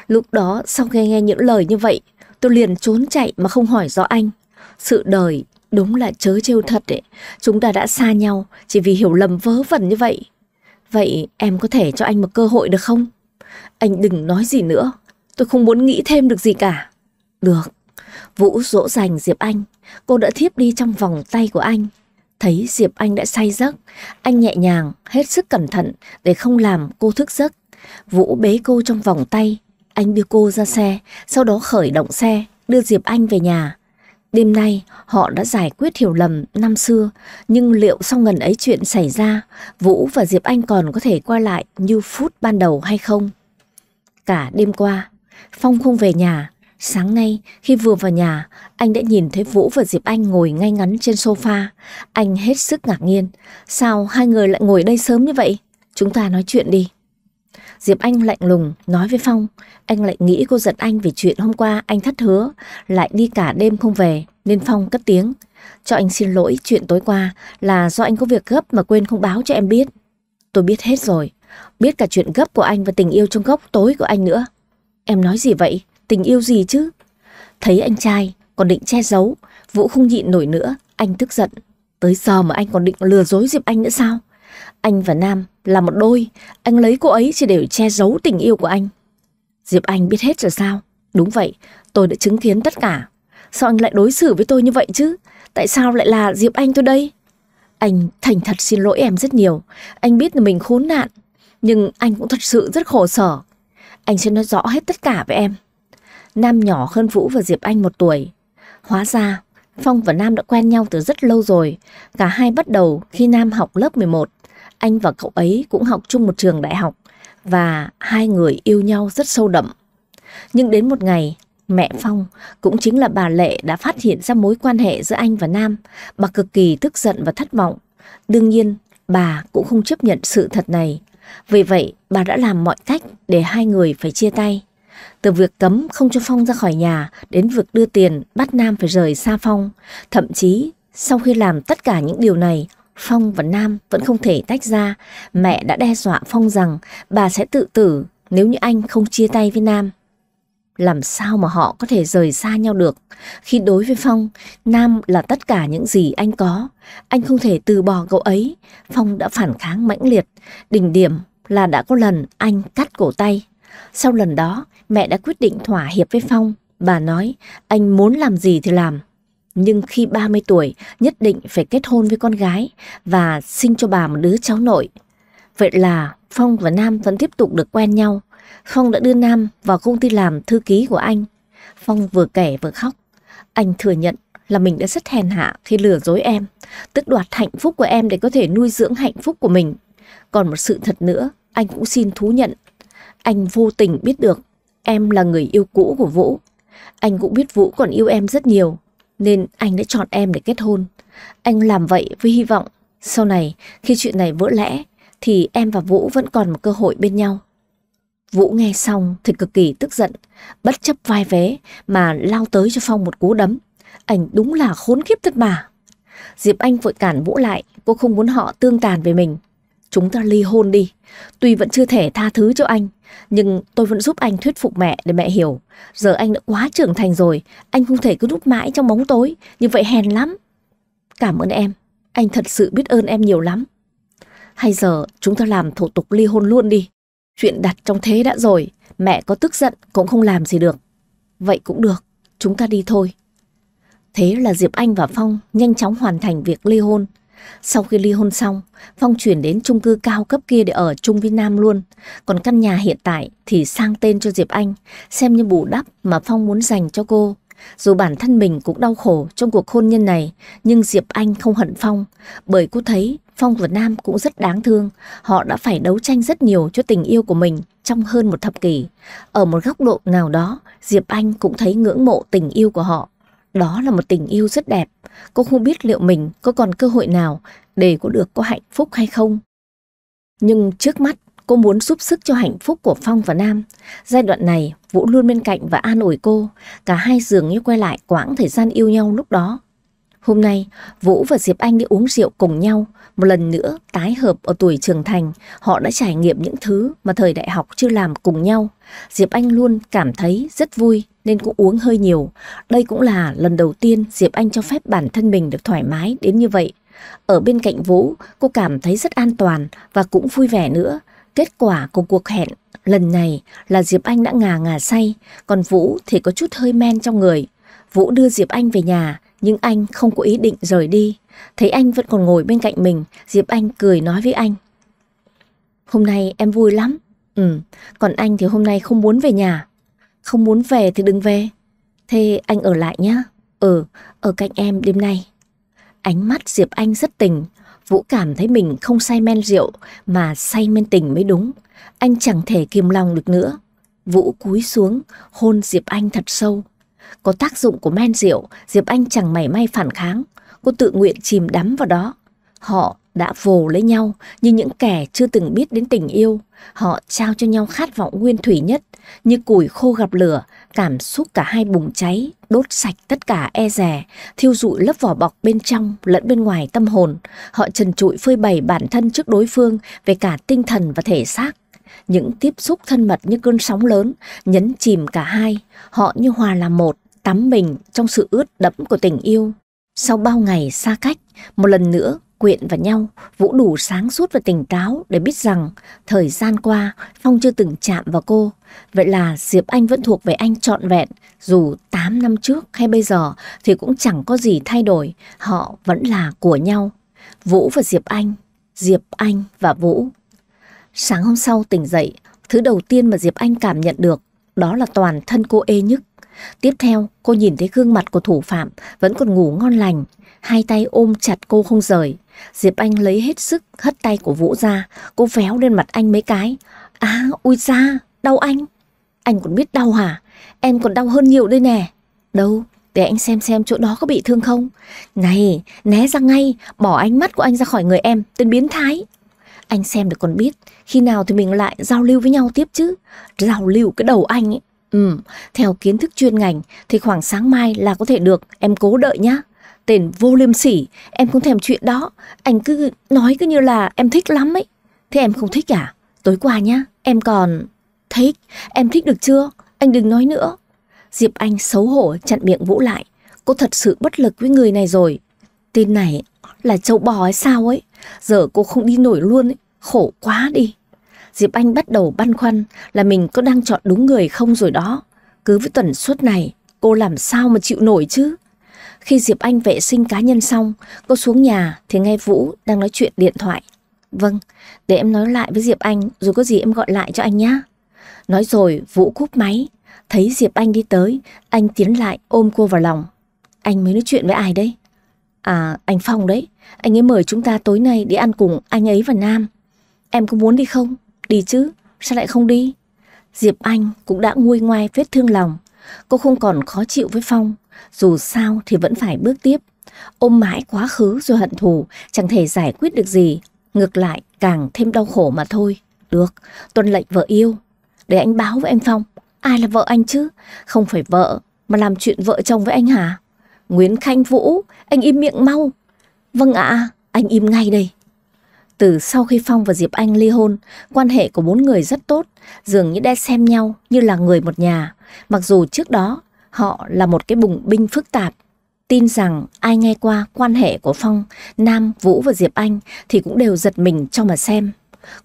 Lúc đó sau khi nghe những lời như vậy, tôi liền trốn chạy mà không hỏi rõ anh. Sự đời Đúng là chớ trêu thật đấy, chúng ta đã xa nhau chỉ vì hiểu lầm vớ vẩn như vậy. Vậy em có thể cho anh một cơ hội được không? Anh đừng nói gì nữa, tôi không muốn nghĩ thêm được gì cả. Được, Vũ dỗ dành Diệp Anh, cô đã thiếp đi trong vòng tay của anh. Thấy Diệp Anh đã say giấc, anh nhẹ nhàng, hết sức cẩn thận để không làm cô thức giấc. Vũ bế cô trong vòng tay, anh đưa cô ra xe, sau đó khởi động xe, đưa Diệp Anh về nhà. Đêm nay họ đã giải quyết hiểu lầm năm xưa, nhưng liệu sau ngần ấy chuyện xảy ra, Vũ và Diệp Anh còn có thể qua lại như phút ban đầu hay không? Cả đêm qua, Phong không về nhà. Sáng nay, khi vừa vào nhà, anh đã nhìn thấy Vũ và Diệp Anh ngồi ngay ngắn trên sofa. Anh hết sức ngạc nhiên. Sao hai người lại ngồi đây sớm như vậy? Chúng ta nói chuyện đi. Diệp Anh lạnh lùng nói với Phong, anh lại nghĩ cô giận anh vì chuyện hôm qua anh thất hứa, lại đi cả đêm không về, nên Phong cất tiếng. Cho anh xin lỗi chuyện tối qua là do anh có việc gấp mà quên không báo cho em biết. Tôi biết hết rồi, biết cả chuyện gấp của anh và tình yêu trong gốc tối của anh nữa. Em nói gì vậy, tình yêu gì chứ? Thấy anh trai, còn định che giấu, Vũ không nhịn nổi nữa, anh tức giận. Tới giờ mà anh còn định lừa dối Diệp Anh nữa sao? Anh và Nam là một đôi, anh lấy cô ấy chỉ để che giấu tình yêu của anh. Diệp Anh biết hết rồi sao? Đúng vậy, tôi đã chứng kiến tất cả. Sao anh lại đối xử với tôi như vậy chứ? Tại sao lại là Diệp Anh tôi đây? Anh thành thật xin lỗi em rất nhiều. Anh biết là mình khốn nạn, nhưng anh cũng thật sự rất khổ sở. Anh sẽ nói rõ hết tất cả với em. Nam nhỏ hơn Vũ và Diệp Anh một tuổi. Hóa ra, Phong và Nam đã quen nhau từ rất lâu rồi. Cả hai bắt đầu khi Nam học lớp 11. Anh và cậu ấy cũng học chung một trường đại học và hai người yêu nhau rất sâu đậm. Nhưng đến một ngày, mẹ Phong, cũng chính là bà Lệ đã phát hiện ra mối quan hệ giữa anh và Nam. Bà cực kỳ tức giận và thất vọng. Đương nhiên, bà cũng không chấp nhận sự thật này. Vì vậy, bà đã làm mọi cách để hai người phải chia tay. Từ việc cấm không cho Phong ra khỏi nhà đến việc đưa tiền bắt Nam phải rời xa Phong. Thậm chí, sau khi làm tất cả những điều này, Phong và Nam vẫn không thể tách ra. Mẹ đã đe dọa Phong rằng bà sẽ tự tử nếu như anh không chia tay với Nam. Làm sao mà họ có thể rời xa nhau được Khi đối với Phong Nam là tất cả những gì anh có Anh không thể từ bỏ cậu ấy Phong đã phản kháng mãnh liệt Đỉnh điểm là đã có lần anh cắt cổ tay Sau lần đó Mẹ đã quyết định thỏa hiệp với Phong Bà nói anh muốn làm gì thì làm nhưng khi 30 tuổi nhất định phải kết hôn với con gái và sinh cho bà một đứa cháu nội. Vậy là Phong và Nam vẫn tiếp tục được quen nhau. Phong đã đưa Nam vào công ty làm thư ký của anh. Phong vừa kể vừa khóc. Anh thừa nhận là mình đã rất hèn hạ khi lừa dối em, tức đoạt hạnh phúc của em để có thể nuôi dưỡng hạnh phúc của mình. Còn một sự thật nữa, anh cũng xin thú nhận. Anh vô tình biết được em là người yêu cũ của Vũ. Anh cũng biết Vũ còn yêu em rất nhiều, nên anh đã chọn em để kết hôn. Anh làm vậy với hy vọng sau này khi chuyện này vỡ lẽ thì em và Vũ vẫn còn một cơ hội bên nhau. Vũ nghe xong thì cực kỳ tức giận, bất chấp vai vế mà lao tới cho Phong một cú đấm. Anh đúng là khốn kiếp thật mà. Diệp Anh vội cản Vũ lại, cô không muốn họ tương tàn về mình chúng ta ly hôn đi. Tuy vẫn chưa thể tha thứ cho anh, nhưng tôi vẫn giúp anh thuyết phục mẹ để mẹ hiểu. Giờ anh đã quá trưởng thành rồi, anh không thể cứ núp mãi trong bóng tối, như vậy hèn lắm. Cảm ơn em, anh thật sự biết ơn em nhiều lắm. Hay giờ chúng ta làm thủ tục ly hôn luôn đi. Chuyện đặt trong thế đã rồi, mẹ có tức giận cũng không làm gì được. Vậy cũng được, chúng ta đi thôi. Thế là Diệp Anh và Phong nhanh chóng hoàn thành việc ly hôn sau khi ly hôn xong, Phong chuyển đến chung cư cao cấp kia để ở chung với Nam luôn. Còn căn nhà hiện tại thì sang tên cho Diệp Anh, xem như bù đắp mà Phong muốn dành cho cô. Dù bản thân mình cũng đau khổ trong cuộc hôn nhân này, nhưng Diệp Anh không hận Phong, bởi cô thấy Phong và Nam cũng rất đáng thương. Họ đã phải đấu tranh rất nhiều cho tình yêu của mình trong hơn một thập kỷ. Ở một góc độ nào đó, Diệp Anh cũng thấy ngưỡng mộ tình yêu của họ. Đó là một tình yêu rất đẹp. Cô không biết liệu mình có còn cơ hội nào để có được có hạnh phúc hay không. Nhưng trước mắt, cô muốn giúp sức cho hạnh phúc của Phong và Nam. Giai đoạn này, Vũ luôn bên cạnh và an ủi cô. Cả hai dường như quay lại quãng thời gian yêu nhau lúc đó. Hôm nay, Vũ và Diệp Anh đi uống rượu cùng nhau. Một lần nữa, tái hợp ở tuổi trưởng thành, họ đã trải nghiệm những thứ mà thời đại học chưa làm cùng nhau. Diệp Anh luôn cảm thấy rất vui nên cũng uống hơi nhiều. Đây cũng là lần đầu tiên Diệp Anh cho phép bản thân mình được thoải mái đến như vậy. Ở bên cạnh Vũ, cô cảm thấy rất an toàn và cũng vui vẻ nữa. Kết quả của cuộc hẹn lần này là Diệp Anh đã ngà ngà say, còn Vũ thì có chút hơi men trong người. Vũ đưa Diệp Anh về nhà, nhưng anh không có ý định rời đi. Thấy anh vẫn còn ngồi bên cạnh mình, Diệp Anh cười nói với anh. Hôm nay em vui lắm. Ừ, còn anh thì hôm nay không muốn về nhà. Không muốn về thì đừng về. Thế anh ở lại nhá. Ừ, ở cạnh em đêm nay. Ánh mắt Diệp Anh rất tình. Vũ cảm thấy mình không say men rượu mà say men tình mới đúng. Anh chẳng thể kiềm lòng được nữa. Vũ cúi xuống, hôn Diệp Anh thật sâu. Có tác dụng của men rượu, Diệp Anh chẳng mảy may phản kháng. Cô tự nguyện chìm đắm vào đó. Họ đã vồ lấy nhau như những kẻ chưa từng biết đến tình yêu. Họ trao cho nhau khát vọng nguyên thủy nhất, như củi khô gặp lửa, cảm xúc cả hai bùng cháy, đốt sạch tất cả e rè, thiêu rụi lớp vỏ bọc bên trong lẫn bên ngoài tâm hồn. Họ trần trụi phơi bày bản thân trước đối phương về cả tinh thần và thể xác. Những tiếp xúc thân mật như cơn sóng lớn, nhấn chìm cả hai, họ như hòa làm một, tắm mình trong sự ướt đẫm của tình yêu. Sau bao ngày xa cách, một lần nữa Quyện vào nhau, Vũ đủ sáng suốt và tỉnh táo để biết rằng thời gian qua Phong chưa từng chạm vào cô. Vậy là Diệp Anh vẫn thuộc về anh trọn vẹn, dù 8 năm trước hay bây giờ thì cũng chẳng có gì thay đổi, họ vẫn là của nhau. Vũ và Diệp Anh, Diệp Anh và Vũ. Sáng hôm sau tỉnh dậy, thứ đầu tiên mà Diệp Anh cảm nhận được đó là toàn thân cô ê nhức. Tiếp theo, cô nhìn thấy gương mặt của thủ phạm vẫn còn ngủ ngon lành, hai tay ôm chặt cô không rời. Diệp Anh lấy hết sức hất tay của Vũ ra, cô véo lên mặt anh mấy cái. À, ui da, đau anh. Anh còn biết đau hả? Em còn đau hơn nhiều đây nè. Đâu, để anh xem xem chỗ đó có bị thương không. Này, né ra ngay, bỏ ánh mắt của anh ra khỏi người em, tên biến thái. Anh xem được còn biết, khi nào thì mình lại giao lưu với nhau tiếp chứ. Giao lưu cái đầu anh ấy. Ừ, theo kiến thức chuyên ngành thì khoảng sáng mai là có thể được, em cố đợi nhá tên vô liêm sỉ, em không thèm chuyện đó. Anh cứ nói cứ như là em thích lắm ấy. Thế em không thích à? Tối qua nhá, em còn... Thích, em thích được chưa? Anh đừng nói nữa. Diệp Anh xấu hổ chặn miệng Vũ lại. Cô thật sự bất lực với người này rồi. Tên này là châu bò hay sao ấy. Giờ cô không đi nổi luôn ấy. Khổ quá đi. Diệp Anh bắt đầu băn khoăn là mình có đang chọn đúng người không rồi đó. Cứ với tuần suất này, cô làm sao mà chịu nổi chứ? Khi Diệp Anh vệ sinh cá nhân xong, cô xuống nhà thì nghe Vũ đang nói chuyện điện thoại. Vâng, để em nói lại với Diệp Anh dù có gì em gọi lại cho anh nhé. Nói rồi Vũ cúp máy, thấy Diệp Anh đi tới, anh tiến lại ôm cô vào lòng. Anh mới nói chuyện với ai đấy? À, anh Phong đấy, anh ấy mời chúng ta tối nay đi ăn cùng anh ấy và Nam. Em có muốn đi không? Đi chứ, sao lại không đi? Diệp Anh cũng đã nguôi ngoai vết thương lòng, cô không còn khó chịu với Phong dù sao thì vẫn phải bước tiếp. Ôm mãi quá khứ rồi hận thù, chẳng thể giải quyết được gì, ngược lại càng thêm đau khổ mà thôi. Được, tuân lệnh vợ yêu. Để anh báo với anh Phong, ai là vợ anh chứ? Không phải vợ, mà làm chuyện vợ chồng với anh hả? Nguyễn Khanh Vũ, anh im miệng mau. Vâng ạ, anh im ngay đây. Từ sau khi Phong và Diệp Anh ly hôn, quan hệ của bốn người rất tốt, dường như đã xem nhau như là người một nhà. Mặc dù trước đó Họ là một cái bùng binh phức tạp. Tin rằng ai nghe qua quan hệ của Phong, Nam, Vũ và Diệp Anh thì cũng đều giật mình cho mà xem.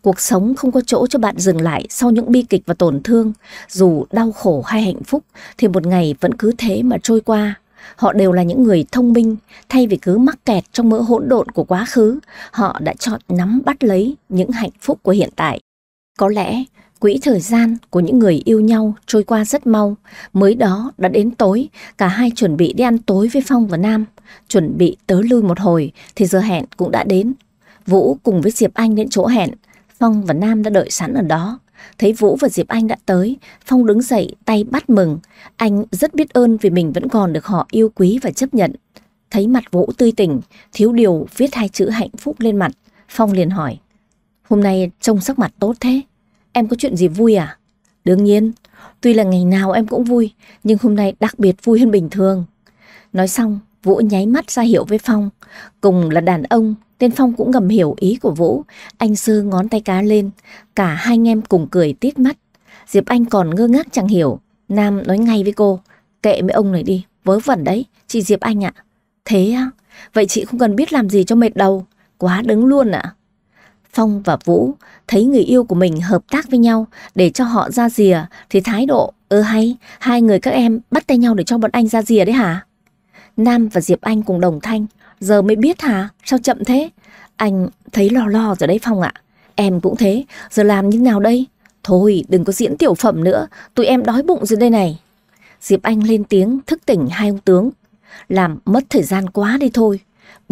Cuộc sống không có chỗ cho bạn dừng lại sau những bi kịch và tổn thương. Dù đau khổ hay hạnh phúc thì một ngày vẫn cứ thế mà trôi qua. Họ đều là những người thông minh, thay vì cứ mắc kẹt trong mỡ hỗn độn của quá khứ, họ đã chọn nắm bắt lấy những hạnh phúc của hiện tại. Có lẽ Quỹ thời gian của những người yêu nhau trôi qua rất mau. Mới đó đã đến tối, cả hai chuẩn bị đi ăn tối với Phong và Nam. Chuẩn bị tớ lui một hồi thì giờ hẹn cũng đã đến. Vũ cùng với Diệp Anh đến chỗ hẹn. Phong và Nam đã đợi sẵn ở đó. Thấy Vũ và Diệp Anh đã tới, Phong đứng dậy tay bắt mừng. Anh rất biết ơn vì mình vẫn còn được họ yêu quý và chấp nhận. Thấy mặt Vũ tươi tỉnh, thiếu điều viết hai chữ hạnh phúc lên mặt. Phong liền hỏi, hôm nay trông sắc mặt tốt thế. Em có chuyện gì vui à? Đương nhiên, tuy là ngày nào em cũng vui, nhưng hôm nay đặc biệt vui hơn bình thường. Nói xong, Vũ nháy mắt ra hiệu với Phong. Cùng là đàn ông, tên Phong cũng ngầm hiểu ý của Vũ. Anh sơ ngón tay cá lên, cả hai anh em cùng cười tít mắt. Diệp Anh còn ngơ ngác chẳng hiểu. Nam nói ngay với cô, kệ mấy ông này đi, vớ vẩn đấy, chị Diệp Anh ạ. Thế á, vậy chị không cần biết làm gì cho mệt đầu, quá đứng luôn ạ. À. Phong và Vũ thấy người yêu của mình hợp tác với nhau để cho họ ra rìa thì thái độ ơ hay, hai người các em bắt tay nhau để cho bọn anh ra rìa đấy hả? Nam và Diệp Anh cùng đồng thanh, giờ mới biết hả? Sao chậm thế? Anh thấy lo lo rồi đấy Phong ạ. Em cũng thế, giờ làm như nào đây? Thôi đừng có diễn tiểu phẩm nữa, tụi em đói bụng dưới đây này. Diệp Anh lên tiếng thức tỉnh hai ông tướng. Làm mất thời gian quá đi thôi.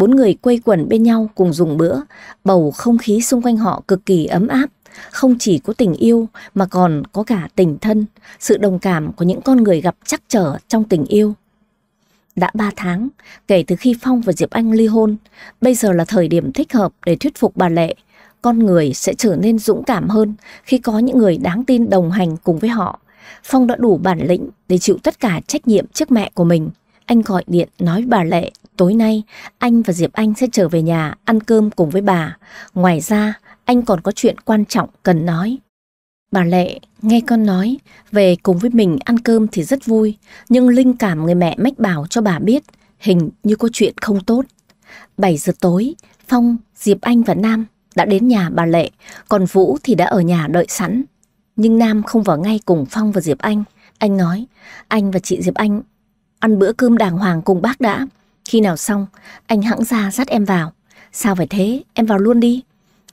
Bốn người quây quần bên nhau cùng dùng bữa, bầu không khí xung quanh họ cực kỳ ấm áp. Không chỉ có tình yêu mà còn có cả tình thân, sự đồng cảm của những con người gặp chắc trở trong tình yêu. Đã 3 tháng, kể từ khi Phong và Diệp Anh ly hôn, bây giờ là thời điểm thích hợp để thuyết phục bà Lệ. Con người sẽ trở nên dũng cảm hơn khi có những người đáng tin đồng hành cùng với họ. Phong đã đủ bản lĩnh để chịu tất cả trách nhiệm trước mẹ của mình. Anh gọi điện nói bà Lệ tối nay anh và Diệp Anh sẽ trở về nhà ăn cơm cùng với bà. Ngoài ra, anh còn có chuyện quan trọng cần nói. Bà Lệ nghe con nói về cùng với mình ăn cơm thì rất vui, nhưng linh cảm người mẹ mách bảo cho bà biết hình như có chuyện không tốt. 7 giờ tối, Phong, Diệp Anh và Nam đã đến nhà bà Lệ, còn Vũ thì đã ở nhà đợi sẵn. Nhưng Nam không vào ngay cùng Phong và Diệp Anh. Anh nói, anh và chị Diệp Anh ăn bữa cơm đàng hoàng cùng bác đã. Khi nào xong, anh hãng ra dắt em vào. Sao phải thế, em vào luôn đi.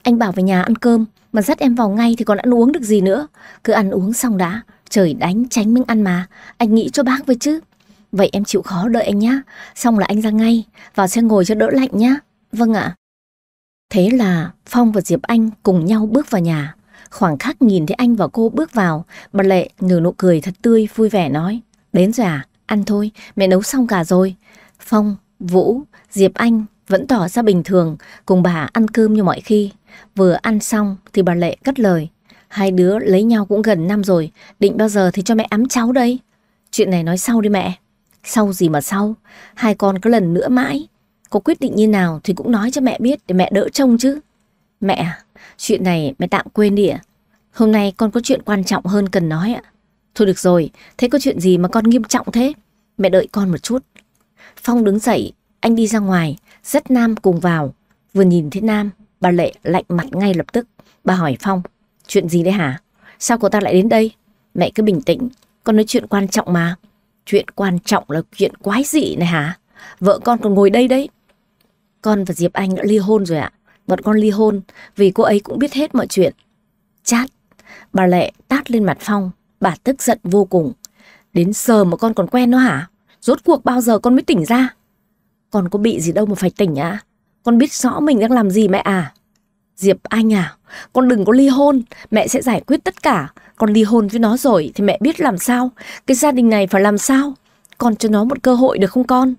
Anh bảo về nhà ăn cơm, mà dắt em vào ngay thì còn ăn uống được gì nữa. Cứ ăn uống xong đã, trời đánh tránh miếng ăn mà, anh nghĩ cho bác với chứ. Vậy em chịu khó đợi anh nhá, xong là anh ra ngay, vào xe ngồi cho đỡ lạnh nhá. Vâng ạ. Thế là Phong và Diệp Anh cùng nhau bước vào nhà. Khoảng khắc nhìn thấy anh và cô bước vào, bà Lệ nở nụ cười thật tươi, vui vẻ nói. Đến rồi à, ăn thôi, mẹ nấu xong cả rồi. Phong Vũ, Diệp Anh vẫn tỏ ra bình thường, cùng bà ăn cơm như mọi khi. Vừa ăn xong thì bà Lệ cất lời. Hai đứa lấy nhau cũng gần năm rồi, định bao giờ thì cho mẹ ấm cháu đây. Chuyện này nói sau đi mẹ. Sau gì mà sau, hai con có lần nữa mãi. Có quyết định như nào thì cũng nói cho mẹ biết để mẹ đỡ trông chứ. Mẹ, à, chuyện này mẹ tạm quên đi ạ. Hôm nay con có chuyện quan trọng hơn cần nói ạ. Thôi được rồi, thế có chuyện gì mà con nghiêm trọng thế? Mẹ đợi con một chút, Phong đứng dậy, anh đi ra ngoài, dắt Nam cùng vào. Vừa nhìn thấy Nam, bà Lệ lạnh mặt ngay lập tức. Bà hỏi Phong, chuyện gì đấy hả? Sao cô ta lại đến đây? Mẹ cứ bình tĩnh, con nói chuyện quan trọng mà. Chuyện quan trọng là chuyện quái dị này hả? Vợ con còn ngồi đây đấy. Con và Diệp Anh đã ly hôn rồi ạ. Bọn con ly hôn vì cô ấy cũng biết hết mọi chuyện. Chát, bà Lệ tát lên mặt Phong, bà tức giận vô cùng. Đến giờ mà con còn quen nó hả? Rốt cuộc bao giờ con mới tỉnh ra? Con có bị gì đâu mà phải tỉnh ạ? À? Con biết rõ mình đang làm gì mẹ à? Diệp Anh à, con đừng có ly hôn, mẹ sẽ giải quyết tất cả. Con ly hôn với nó rồi thì mẹ biết làm sao, cái gia đình này phải làm sao. Con cho nó một cơ hội được không con?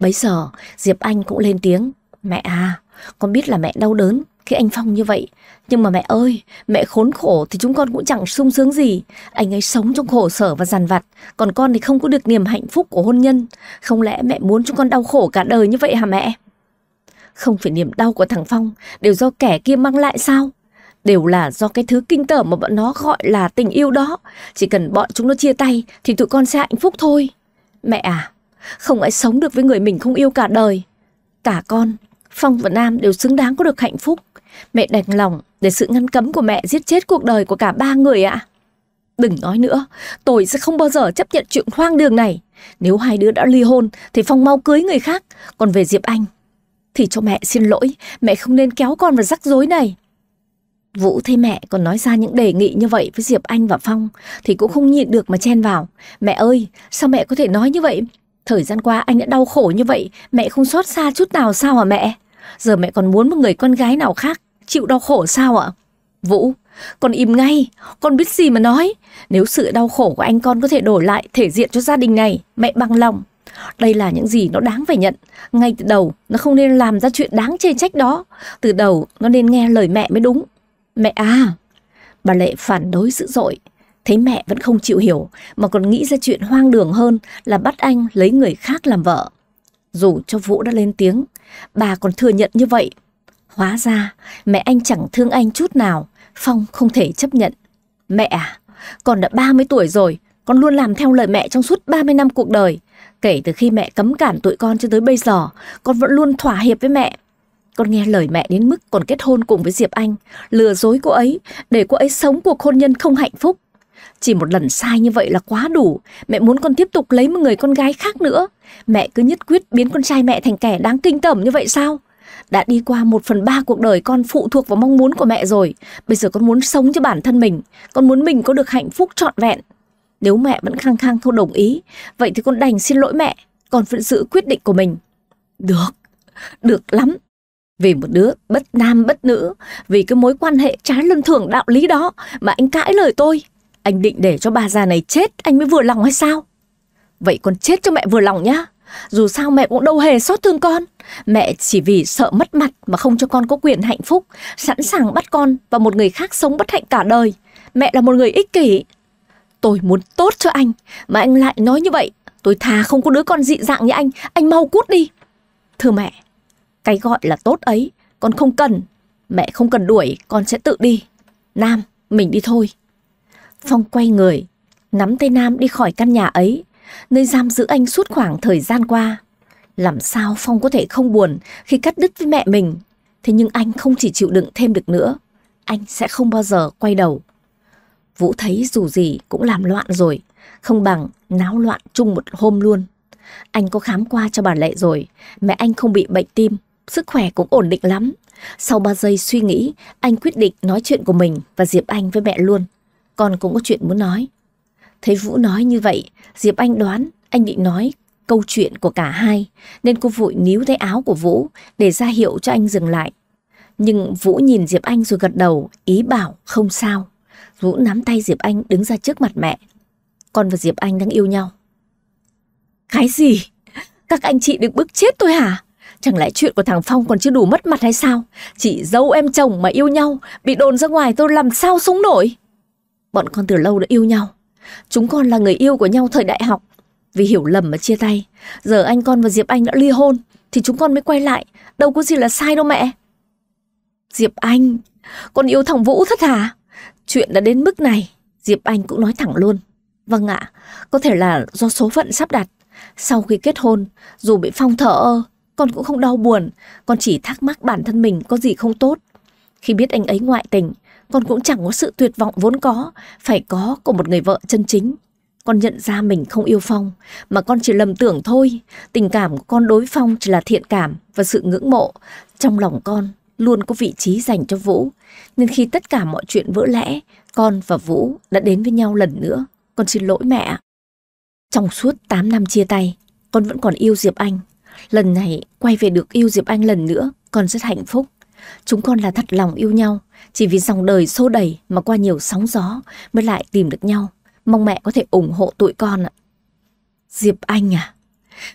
Bấy giờ, Diệp Anh cũng lên tiếng. Mẹ à, con biết là mẹ đau đớn, khi anh Phong như vậy. Nhưng mà mẹ ơi, mẹ khốn khổ thì chúng con cũng chẳng sung sướng gì. Anh ấy sống trong khổ sở và giàn vặt, còn con thì không có được niềm hạnh phúc của hôn nhân. Không lẽ mẹ muốn chúng con đau khổ cả đời như vậy hả mẹ? Không phải niềm đau của thằng Phong đều do kẻ kia mang lại sao? Đều là do cái thứ kinh tởm mà bọn nó gọi là tình yêu đó. Chỉ cần bọn chúng nó chia tay thì tụi con sẽ hạnh phúc thôi. Mẹ à, không ai sống được với người mình không yêu cả đời. Cả con, Phong và Nam đều xứng đáng có được hạnh phúc. Mẹ đành lòng để sự ngăn cấm của mẹ giết chết cuộc đời của cả ba người ạ. À. Đừng nói nữa, tôi sẽ không bao giờ chấp nhận chuyện hoang đường này. Nếu hai đứa đã ly hôn thì Phong mau cưới người khác, còn về Diệp Anh thì cho mẹ xin lỗi, mẹ không nên kéo con vào rắc rối này. Vũ thấy mẹ còn nói ra những đề nghị như vậy với Diệp Anh và Phong thì cũng không nhịn được mà chen vào. Mẹ ơi, sao mẹ có thể nói như vậy? Thời gian qua anh đã đau khổ như vậy, mẹ không xót xa chút nào sao hả mẹ? Giờ mẹ còn muốn một người con gái nào khác chịu đau khổ sao ạ? Vũ, con im ngay, con biết gì mà nói. Nếu sự đau khổ của anh con có thể đổi lại thể diện cho gia đình này, mẹ bằng lòng. Đây là những gì nó đáng phải nhận. Ngay từ đầu, nó không nên làm ra chuyện đáng chê trách đó. Từ đầu, nó nên nghe lời mẹ mới đúng. Mẹ à! Bà Lệ phản đối dữ dội. Thấy mẹ vẫn không chịu hiểu, mà còn nghĩ ra chuyện hoang đường hơn là bắt anh lấy người khác làm vợ. Dù cho Vũ đã lên tiếng, bà còn thừa nhận như vậy Hóa ra, mẹ anh chẳng thương anh chút nào, Phong không thể chấp nhận. Mẹ à, con đã 30 tuổi rồi, con luôn làm theo lời mẹ trong suốt 30 năm cuộc đời. Kể từ khi mẹ cấm cản tụi con cho tới bây giờ, con vẫn luôn thỏa hiệp với mẹ. Con nghe lời mẹ đến mức còn kết hôn cùng với Diệp Anh, lừa dối cô ấy, để cô ấy sống cuộc hôn nhân không hạnh phúc. Chỉ một lần sai như vậy là quá đủ, mẹ muốn con tiếp tục lấy một người con gái khác nữa. Mẹ cứ nhất quyết biến con trai mẹ thành kẻ đáng kinh tởm như vậy sao? đã đi qua một phần ba cuộc đời con phụ thuộc vào mong muốn của mẹ rồi. Bây giờ con muốn sống cho bản thân mình, con muốn mình có được hạnh phúc trọn vẹn. Nếu mẹ vẫn khăng khăng không đồng ý, vậy thì con đành xin lỗi mẹ, con vẫn giữ quyết định của mình. Được, được lắm. Vì một đứa bất nam bất nữ, vì cái mối quan hệ trái luân thường đạo lý đó mà anh cãi lời tôi. Anh định để cho bà già này chết anh mới vừa lòng hay sao? Vậy con chết cho mẹ vừa lòng nhá. Dù sao mẹ cũng đâu hề xót thương con. Mẹ chỉ vì sợ mất mặt mà không cho con có quyền hạnh phúc, sẵn sàng bắt con và một người khác sống bất hạnh cả đời. Mẹ là một người ích kỷ. Tôi muốn tốt cho anh, mà anh lại nói như vậy. Tôi thà không có đứa con dị dạng như anh, anh mau cút đi. Thưa mẹ, cái gọi là tốt ấy, con không cần. Mẹ không cần đuổi, con sẽ tự đi. Nam, mình đi thôi. Phong quay người, nắm tay Nam đi khỏi căn nhà ấy nơi giam giữ anh suốt khoảng thời gian qua. Làm sao Phong có thể không buồn khi cắt đứt với mẹ mình? Thế nhưng anh không chỉ chịu đựng thêm được nữa, anh sẽ không bao giờ quay đầu. Vũ thấy dù gì cũng làm loạn rồi, không bằng náo loạn chung một hôm luôn. Anh có khám qua cho bà Lệ rồi, mẹ anh không bị bệnh tim, sức khỏe cũng ổn định lắm. Sau 3 giây suy nghĩ, anh quyết định nói chuyện của mình và Diệp Anh với mẹ luôn. Con cũng có chuyện muốn nói, Thấy Vũ nói như vậy, Diệp Anh đoán anh định nói câu chuyện của cả hai, nên cô vội níu tay áo của Vũ để ra hiệu cho anh dừng lại. Nhưng Vũ nhìn Diệp Anh rồi gật đầu, ý bảo không sao. Vũ nắm tay Diệp Anh đứng ra trước mặt mẹ. Con và Diệp Anh đang yêu nhau. Cái gì? Các anh chị được bức chết tôi hả? Chẳng lẽ chuyện của thằng Phong còn chưa đủ mất mặt hay sao? Chị dâu em chồng mà yêu nhau, bị đồn ra ngoài tôi làm sao sống nổi? Bọn con từ lâu đã yêu nhau. Chúng con là người yêu của nhau thời đại học. Vì hiểu lầm mà chia tay. Giờ anh con và Diệp Anh đã ly hôn. Thì chúng con mới quay lại. Đâu có gì là sai đâu mẹ. Diệp Anh. Con yêu thằng Vũ thật hả? Chuyện đã đến mức này. Diệp Anh cũng nói thẳng luôn. Vâng ạ. Có thể là do số phận sắp đặt. Sau khi kết hôn, dù bị phong thở ơ, con cũng không đau buồn. Con chỉ thắc mắc bản thân mình có gì không tốt. Khi biết anh ấy ngoại tình, con cũng chẳng có sự tuyệt vọng vốn có, phải có của một người vợ chân chính. Con nhận ra mình không yêu Phong, mà con chỉ lầm tưởng thôi. Tình cảm của con đối Phong chỉ là thiện cảm và sự ngưỡng mộ. Trong lòng con luôn có vị trí dành cho Vũ. Nên khi tất cả mọi chuyện vỡ lẽ, con và Vũ đã đến với nhau lần nữa. Con xin lỗi mẹ. Trong suốt 8 năm chia tay, con vẫn còn yêu Diệp Anh. Lần này quay về được yêu Diệp Anh lần nữa, con rất hạnh phúc. Chúng con là thật lòng yêu nhau, chỉ vì dòng đời xô đẩy mà qua nhiều sóng gió mới lại tìm được nhau. Mong mẹ có thể ủng hộ tụi con ạ. Diệp Anh à,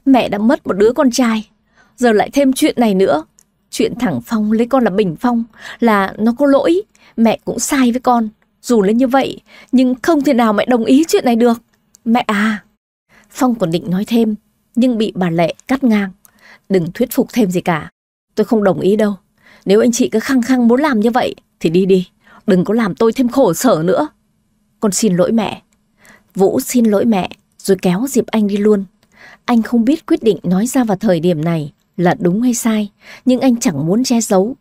mẹ đã mất một đứa con trai, giờ lại thêm chuyện này nữa. Chuyện thẳng Phong lấy con là Bình Phong là nó có lỗi, mẹ cũng sai với con. Dù là như vậy, nhưng không thể nào mẹ đồng ý chuyện này được. Mẹ à! Phong còn định nói thêm, nhưng bị bà Lệ cắt ngang. Đừng thuyết phục thêm gì cả, tôi không đồng ý đâu. Nếu anh chị cứ khăng khăng muốn làm như vậy thì đi đi, đừng có làm tôi thêm khổ sở nữa. Con xin lỗi mẹ. Vũ xin lỗi mẹ rồi kéo Diệp Anh đi luôn. Anh không biết quyết định nói ra vào thời điểm này là đúng hay sai, nhưng anh chẳng muốn che giấu.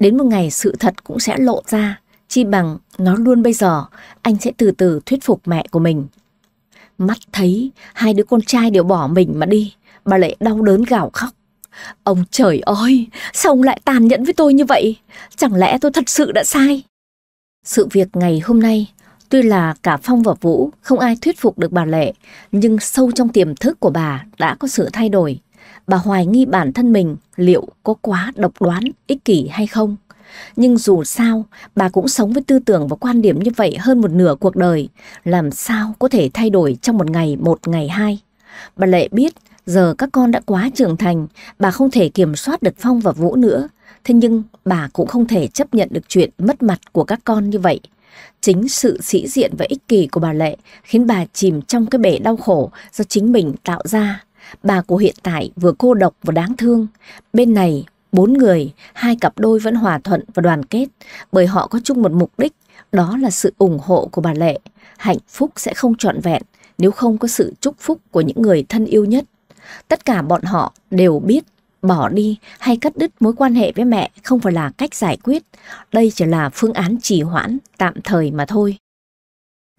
Đến một ngày sự thật cũng sẽ lộ ra, chi bằng nó luôn bây giờ, anh sẽ từ từ thuyết phục mẹ của mình. Mắt thấy hai đứa con trai đều bỏ mình mà đi, bà lại đau đớn gào khóc. Ông trời ơi, sao ông lại tàn nhẫn với tôi như vậy? Chẳng lẽ tôi thật sự đã sai? Sự việc ngày hôm nay, tuy là cả Phong và Vũ không ai thuyết phục được bà Lệ, nhưng sâu trong tiềm thức của bà đã có sự thay đổi. Bà hoài nghi bản thân mình liệu có quá độc đoán, ích kỷ hay không. Nhưng dù sao, bà cũng sống với tư tưởng và quan điểm như vậy hơn một nửa cuộc đời, làm sao có thể thay đổi trong một ngày một ngày hai. Bà Lệ biết Giờ các con đã quá trưởng thành, bà không thể kiểm soát được Phong và Vũ nữa. Thế nhưng bà cũng không thể chấp nhận được chuyện mất mặt của các con như vậy. Chính sự sĩ diện và ích kỷ của bà Lệ khiến bà chìm trong cái bể đau khổ do chính mình tạo ra. Bà của hiện tại vừa cô độc và đáng thương. Bên này, bốn người, hai cặp đôi vẫn hòa thuận và đoàn kết bởi họ có chung một mục đích, đó là sự ủng hộ của bà Lệ. Hạnh phúc sẽ không trọn vẹn nếu không có sự chúc phúc của những người thân yêu nhất. Tất cả bọn họ đều biết bỏ đi hay cắt đứt mối quan hệ với mẹ không phải là cách giải quyết. Đây chỉ là phương án trì hoãn, tạm thời mà thôi.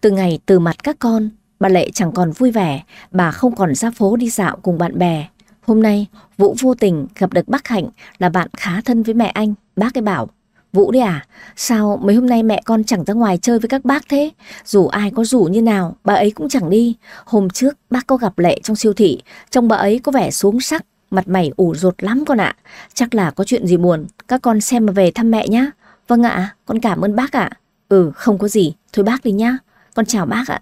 Từ ngày từ mặt các con, bà Lệ chẳng còn vui vẻ, bà không còn ra phố đi dạo cùng bạn bè. Hôm nay, Vũ vô tình gặp được bác Hạnh là bạn khá thân với mẹ anh. Bác ấy bảo, Vũ đấy à, sao mấy hôm nay mẹ con chẳng ra ngoài chơi với các bác thế? Dù ai có rủ như nào, bà ấy cũng chẳng đi. Hôm trước bác có gặp Lệ trong siêu thị, trông bà ấy có vẻ xuống sắc, mặt mày ủ rột lắm con ạ. Chắc là có chuyện gì buồn, các con xem mà về thăm mẹ nhá. Vâng ạ, con cảm ơn bác ạ. Ừ, không có gì, thôi bác đi nhá. Con chào bác ạ.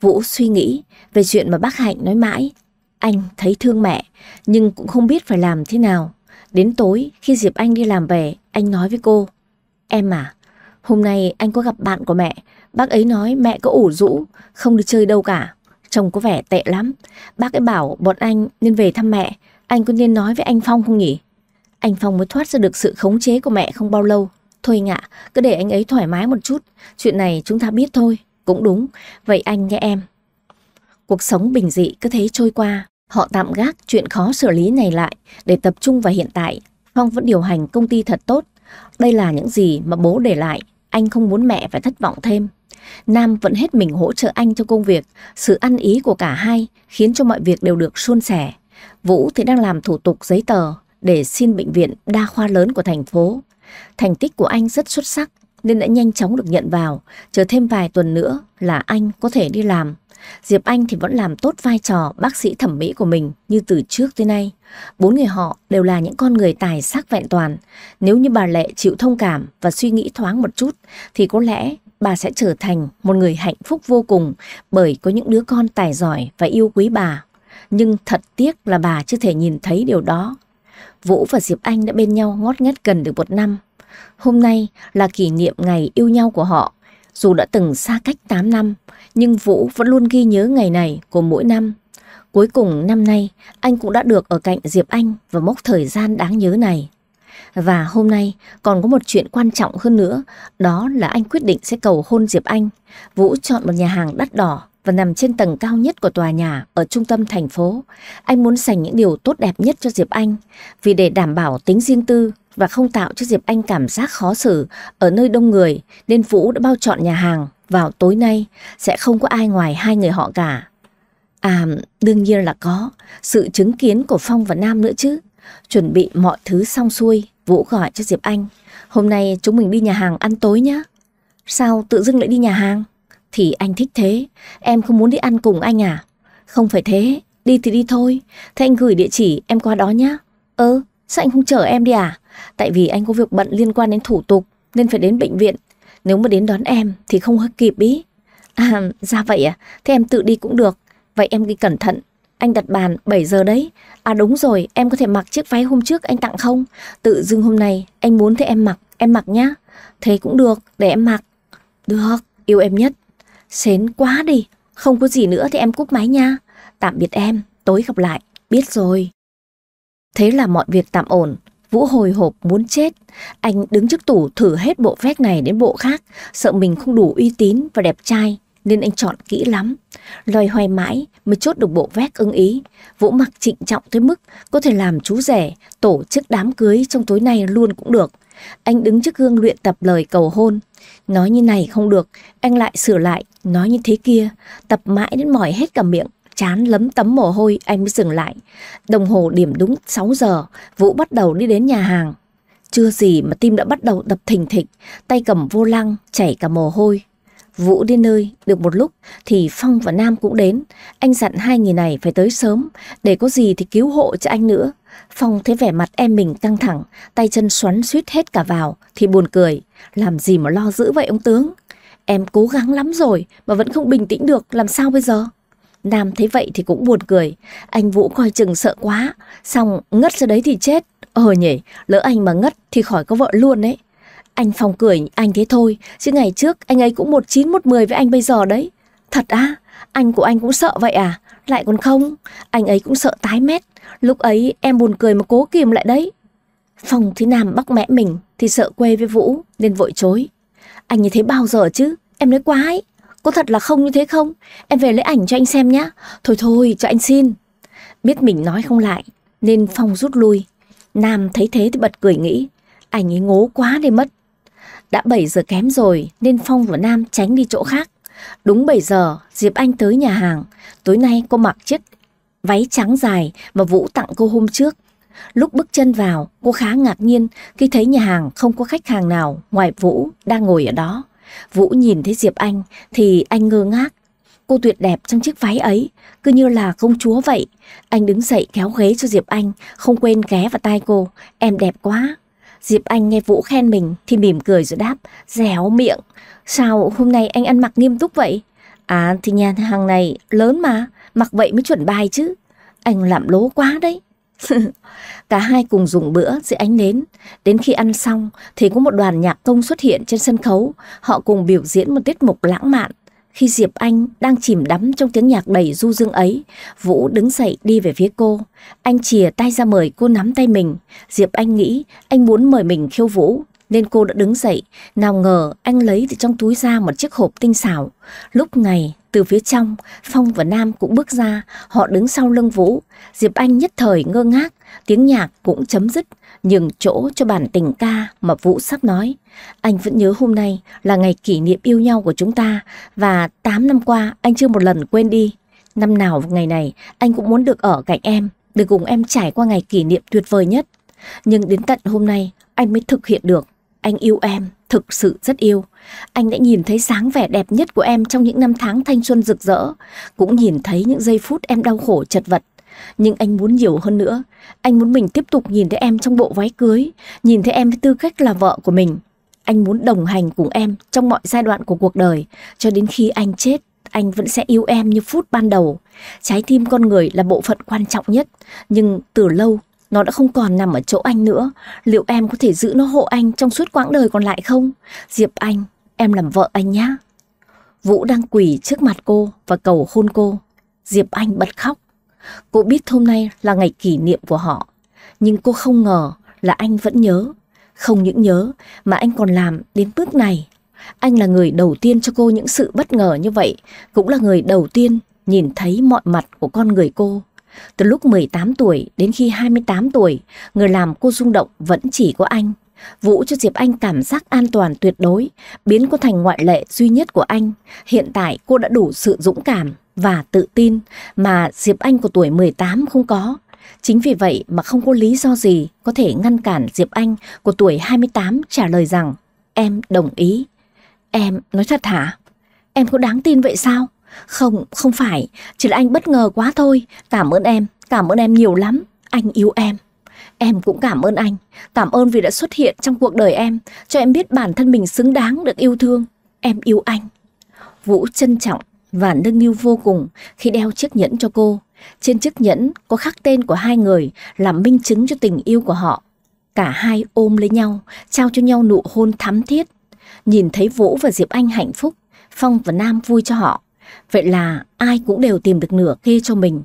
Vũ suy nghĩ về chuyện mà bác Hạnh nói mãi. Anh thấy thương mẹ, nhưng cũng không biết phải làm thế nào. Đến tối, khi Diệp Anh đi làm về, anh nói với cô. Em à, hôm nay anh có gặp bạn của mẹ, bác ấy nói mẹ có ủ rũ, không được chơi đâu cả. chồng có vẻ tệ lắm. Bác ấy bảo bọn anh nên về thăm mẹ, anh có nên nói với anh Phong không nhỉ? Anh Phong mới thoát ra được sự khống chế của mẹ không bao lâu. Thôi anh cứ để anh ấy thoải mái một chút. Chuyện này chúng ta biết thôi. Cũng đúng, vậy anh nghe em. Cuộc sống bình dị cứ thế trôi qua. Họ tạm gác chuyện khó xử lý này lại để tập trung vào hiện tại. Phong vẫn điều hành công ty thật tốt. Đây là những gì mà bố để lại, anh không muốn mẹ phải thất vọng thêm. Nam vẫn hết mình hỗ trợ anh cho công việc, sự ăn ý của cả hai khiến cho mọi việc đều được suôn sẻ. Vũ thì đang làm thủ tục giấy tờ để xin bệnh viện đa khoa lớn của thành phố. Thành tích của anh rất xuất sắc nên đã nhanh chóng được nhận vào, chờ thêm vài tuần nữa là anh có thể đi làm. Diệp Anh thì vẫn làm tốt vai trò bác sĩ thẩm mỹ của mình như từ trước tới nay. Bốn người họ đều là những con người tài sắc vẹn toàn. Nếu như bà Lệ chịu thông cảm và suy nghĩ thoáng một chút thì có lẽ bà sẽ trở thành một người hạnh phúc vô cùng bởi có những đứa con tài giỏi và yêu quý bà. Nhưng thật tiếc là bà chưa thể nhìn thấy điều đó. Vũ và Diệp Anh đã bên nhau ngót nghét gần được một năm. Hôm nay là kỷ niệm ngày yêu nhau của họ. Dù đã từng xa cách 8 năm, nhưng Vũ vẫn luôn ghi nhớ ngày này của mỗi năm. Cuối cùng năm nay, anh cũng đã được ở cạnh Diệp Anh và mốc thời gian đáng nhớ này. Và hôm nay còn có một chuyện quan trọng hơn nữa, đó là anh quyết định sẽ cầu hôn Diệp Anh. Vũ chọn một nhà hàng đắt đỏ và nằm trên tầng cao nhất của tòa nhà ở trung tâm thành phố. Anh muốn dành những điều tốt đẹp nhất cho Diệp Anh, vì để đảm bảo tính riêng tư và không tạo cho Diệp Anh cảm giác khó xử ở nơi đông người nên Vũ đã bao chọn nhà hàng vào tối nay sẽ không có ai ngoài hai người họ cả. À, đương nhiên là có, sự chứng kiến của Phong và Nam nữa chứ. Chuẩn bị mọi thứ xong xuôi, Vũ gọi cho Diệp Anh. Hôm nay chúng mình đi nhà hàng ăn tối nhá. Sao tự dưng lại đi nhà hàng? Thì anh thích thế, em không muốn đi ăn cùng anh à? Không phải thế, đi thì đi thôi. Thế anh gửi địa chỉ, em qua đó nhá. Ơ, sao anh không chở em đi à? Tại vì anh có việc bận liên quan đến thủ tục nên phải đến bệnh viện nếu mà đến đón em thì không hơi kịp ý. À, ra vậy à, thế em tự đi cũng được. Vậy em đi cẩn thận. Anh đặt bàn 7 giờ đấy. À đúng rồi, em có thể mặc chiếc váy hôm trước anh tặng không? Tự dưng hôm nay anh muốn thế em mặc, em mặc nhá. Thế cũng được, để em mặc. Được, yêu em nhất. Xến quá đi, không có gì nữa thì em cúp máy nha. Tạm biệt em, tối gặp lại, biết rồi. Thế là mọi việc tạm ổn, Vũ hồi hộp muốn chết. Anh đứng trước tủ thử hết bộ vest này đến bộ khác, sợ mình không đủ uy tín và đẹp trai nên anh chọn kỹ lắm. Loay hoay mãi mới chốt được bộ vest ưng ý. Vũ mặc trịnh trọng tới mức có thể làm chú rể, tổ chức đám cưới trong tối nay luôn cũng được. Anh đứng trước gương luyện tập lời cầu hôn. Nói như này không được, anh lại sửa lại, nói như thế kia. Tập mãi đến mỏi hết cả miệng chán lấm tấm mồ hôi anh mới dừng lại. Đồng hồ điểm đúng 6 giờ, Vũ bắt đầu đi đến nhà hàng. Chưa gì mà tim đã bắt đầu đập thình thịch, tay cầm vô lăng, chảy cả mồ hôi. Vũ đi nơi, được một lúc thì Phong và Nam cũng đến. Anh dặn hai người này phải tới sớm, để có gì thì cứu hộ cho anh nữa. Phong thấy vẻ mặt em mình căng thẳng, tay chân xoắn suýt hết cả vào, thì buồn cười. Làm gì mà lo dữ vậy ông tướng? Em cố gắng lắm rồi mà vẫn không bình tĩnh được, làm sao bây giờ? Nam thấy vậy thì cũng buồn cười. Anh Vũ coi chừng sợ quá. Xong ngất ra đấy thì chết. Ờ nhỉ, lỡ anh mà ngất thì khỏi có vợ luôn đấy. Anh Phong cười anh thế thôi. Chứ ngày trước anh ấy cũng một chín một mười với anh bây giờ đấy. Thật á, anh của anh cũng sợ vậy à? Lại còn không, anh ấy cũng sợ tái mét. Lúc ấy em buồn cười mà cố kìm lại đấy. Phong thấy Nam bắc mẹ mình thì sợ quê với Vũ nên vội chối. Anh như thế bao giờ chứ? Em nói quá ấy. Có thật là không như thế không? Em về lấy ảnh cho anh xem nhá. Thôi thôi, cho anh xin. Biết mình nói không lại, nên Phong rút lui. Nam thấy thế thì bật cười nghĩ, ảnh ấy ngố quá đi mất. Đã 7 giờ kém rồi nên Phong và Nam tránh đi chỗ khác. Đúng 7 giờ, Diệp Anh tới nhà hàng. Tối nay cô mặc chiếc váy trắng dài mà Vũ tặng cô hôm trước. Lúc bước chân vào, cô khá ngạc nhiên khi thấy nhà hàng không có khách hàng nào ngoài Vũ đang ngồi ở đó. Vũ nhìn thấy Diệp Anh thì anh ngơ ngác. Cô tuyệt đẹp trong chiếc váy ấy, cứ như là công chúa vậy. Anh đứng dậy kéo ghế cho Diệp Anh, không quên ghé vào tai cô. Em đẹp quá. Diệp Anh nghe Vũ khen mình thì mỉm cười rồi đáp, dẻo miệng. Sao hôm nay anh ăn mặc nghiêm túc vậy? À thì nhà hàng này lớn mà, mặc vậy mới chuẩn bài chứ. Anh làm lố quá đấy. Cả hai cùng dùng bữa dưới ánh nến. Đến khi ăn xong thì có một đoàn nhạc công xuất hiện trên sân khấu. Họ cùng biểu diễn một tiết mục lãng mạn. Khi Diệp Anh đang chìm đắm trong tiếng nhạc đầy du dương ấy, Vũ đứng dậy đi về phía cô. Anh chìa tay ra mời cô nắm tay mình. Diệp Anh nghĩ anh muốn mời mình khiêu vũ, nên cô đã đứng dậy, nào ngờ anh lấy từ trong túi ra một chiếc hộp tinh xảo. Lúc này, từ phía trong, Phong và Nam cũng bước ra, họ đứng sau lưng Vũ. Diệp Anh nhất thời ngơ ngác, tiếng nhạc cũng chấm dứt, nhường chỗ cho bản tình ca mà Vũ sắp nói. Anh vẫn nhớ hôm nay là ngày kỷ niệm yêu nhau của chúng ta và 8 năm qua anh chưa một lần quên đi. Năm nào ngày này anh cũng muốn được ở cạnh em, được cùng em trải qua ngày kỷ niệm tuyệt vời nhất. Nhưng đến tận hôm nay anh mới thực hiện được. Anh yêu em, thực sự rất yêu. Anh đã nhìn thấy dáng vẻ đẹp nhất của em trong những năm tháng thanh xuân rực rỡ, cũng nhìn thấy những giây phút em đau khổ chật vật. Nhưng anh muốn nhiều hơn nữa, anh muốn mình tiếp tục nhìn thấy em trong bộ váy cưới, nhìn thấy em với tư cách là vợ của mình. Anh muốn đồng hành cùng em trong mọi giai đoạn của cuộc đời, cho đến khi anh chết anh vẫn sẽ yêu em như phút ban đầu. Trái tim con người là bộ phận quan trọng nhất, nhưng từ lâu nó đã không còn nằm ở chỗ anh nữa Liệu em có thể giữ nó hộ anh trong suốt quãng đời còn lại không? Diệp Anh, em làm vợ anh nhá Vũ đang quỳ trước mặt cô và cầu hôn cô Diệp Anh bật khóc Cô biết hôm nay là ngày kỷ niệm của họ Nhưng cô không ngờ là anh vẫn nhớ Không những nhớ mà anh còn làm đến bước này Anh là người đầu tiên cho cô những sự bất ngờ như vậy Cũng là người đầu tiên nhìn thấy mọi mặt của con người cô từ lúc 18 tuổi đến khi 28 tuổi, người làm cô rung động vẫn chỉ có anh. Vũ cho Diệp Anh cảm giác an toàn tuyệt đối, biến cô thành ngoại lệ duy nhất của anh. Hiện tại cô đã đủ sự dũng cảm và tự tin mà Diệp Anh của tuổi 18 không có. Chính vì vậy mà không có lý do gì có thể ngăn cản Diệp Anh của tuổi 28 trả lời rằng em đồng ý. Em nói thật hả? Em có đáng tin vậy sao? Không, không phải, chỉ là anh bất ngờ quá thôi. Cảm ơn em, cảm ơn em nhiều lắm. Anh yêu em. Em cũng cảm ơn anh, cảm ơn vì đã xuất hiện trong cuộc đời em, cho em biết bản thân mình xứng đáng được yêu thương. Em yêu anh. Vũ trân trọng và nâng niu vô cùng khi đeo chiếc nhẫn cho cô. Trên chiếc nhẫn có khắc tên của hai người làm minh chứng cho tình yêu của họ. Cả hai ôm lấy nhau, trao cho nhau nụ hôn thắm thiết. Nhìn thấy Vũ và Diệp Anh hạnh phúc, Phong và Nam vui cho họ. Vậy là ai cũng đều tìm được nửa kia cho mình.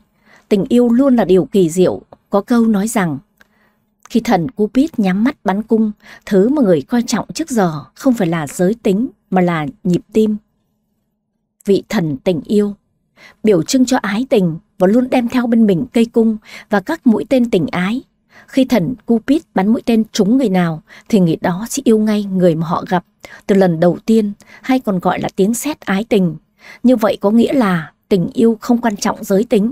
Tình yêu luôn là điều kỳ diệu, có câu nói rằng khi thần Cupid nhắm mắt bắn cung, thứ mà người coi trọng trước giờ không phải là giới tính mà là nhịp tim. Vị thần tình yêu, biểu trưng cho ái tình và luôn đem theo bên mình cây cung và các mũi tên tình ái. Khi thần Cupid bắn mũi tên trúng người nào thì người đó sẽ yêu ngay người mà họ gặp từ lần đầu tiên hay còn gọi là tiếng sét ái tình như vậy có nghĩa là tình yêu không quan trọng giới tính.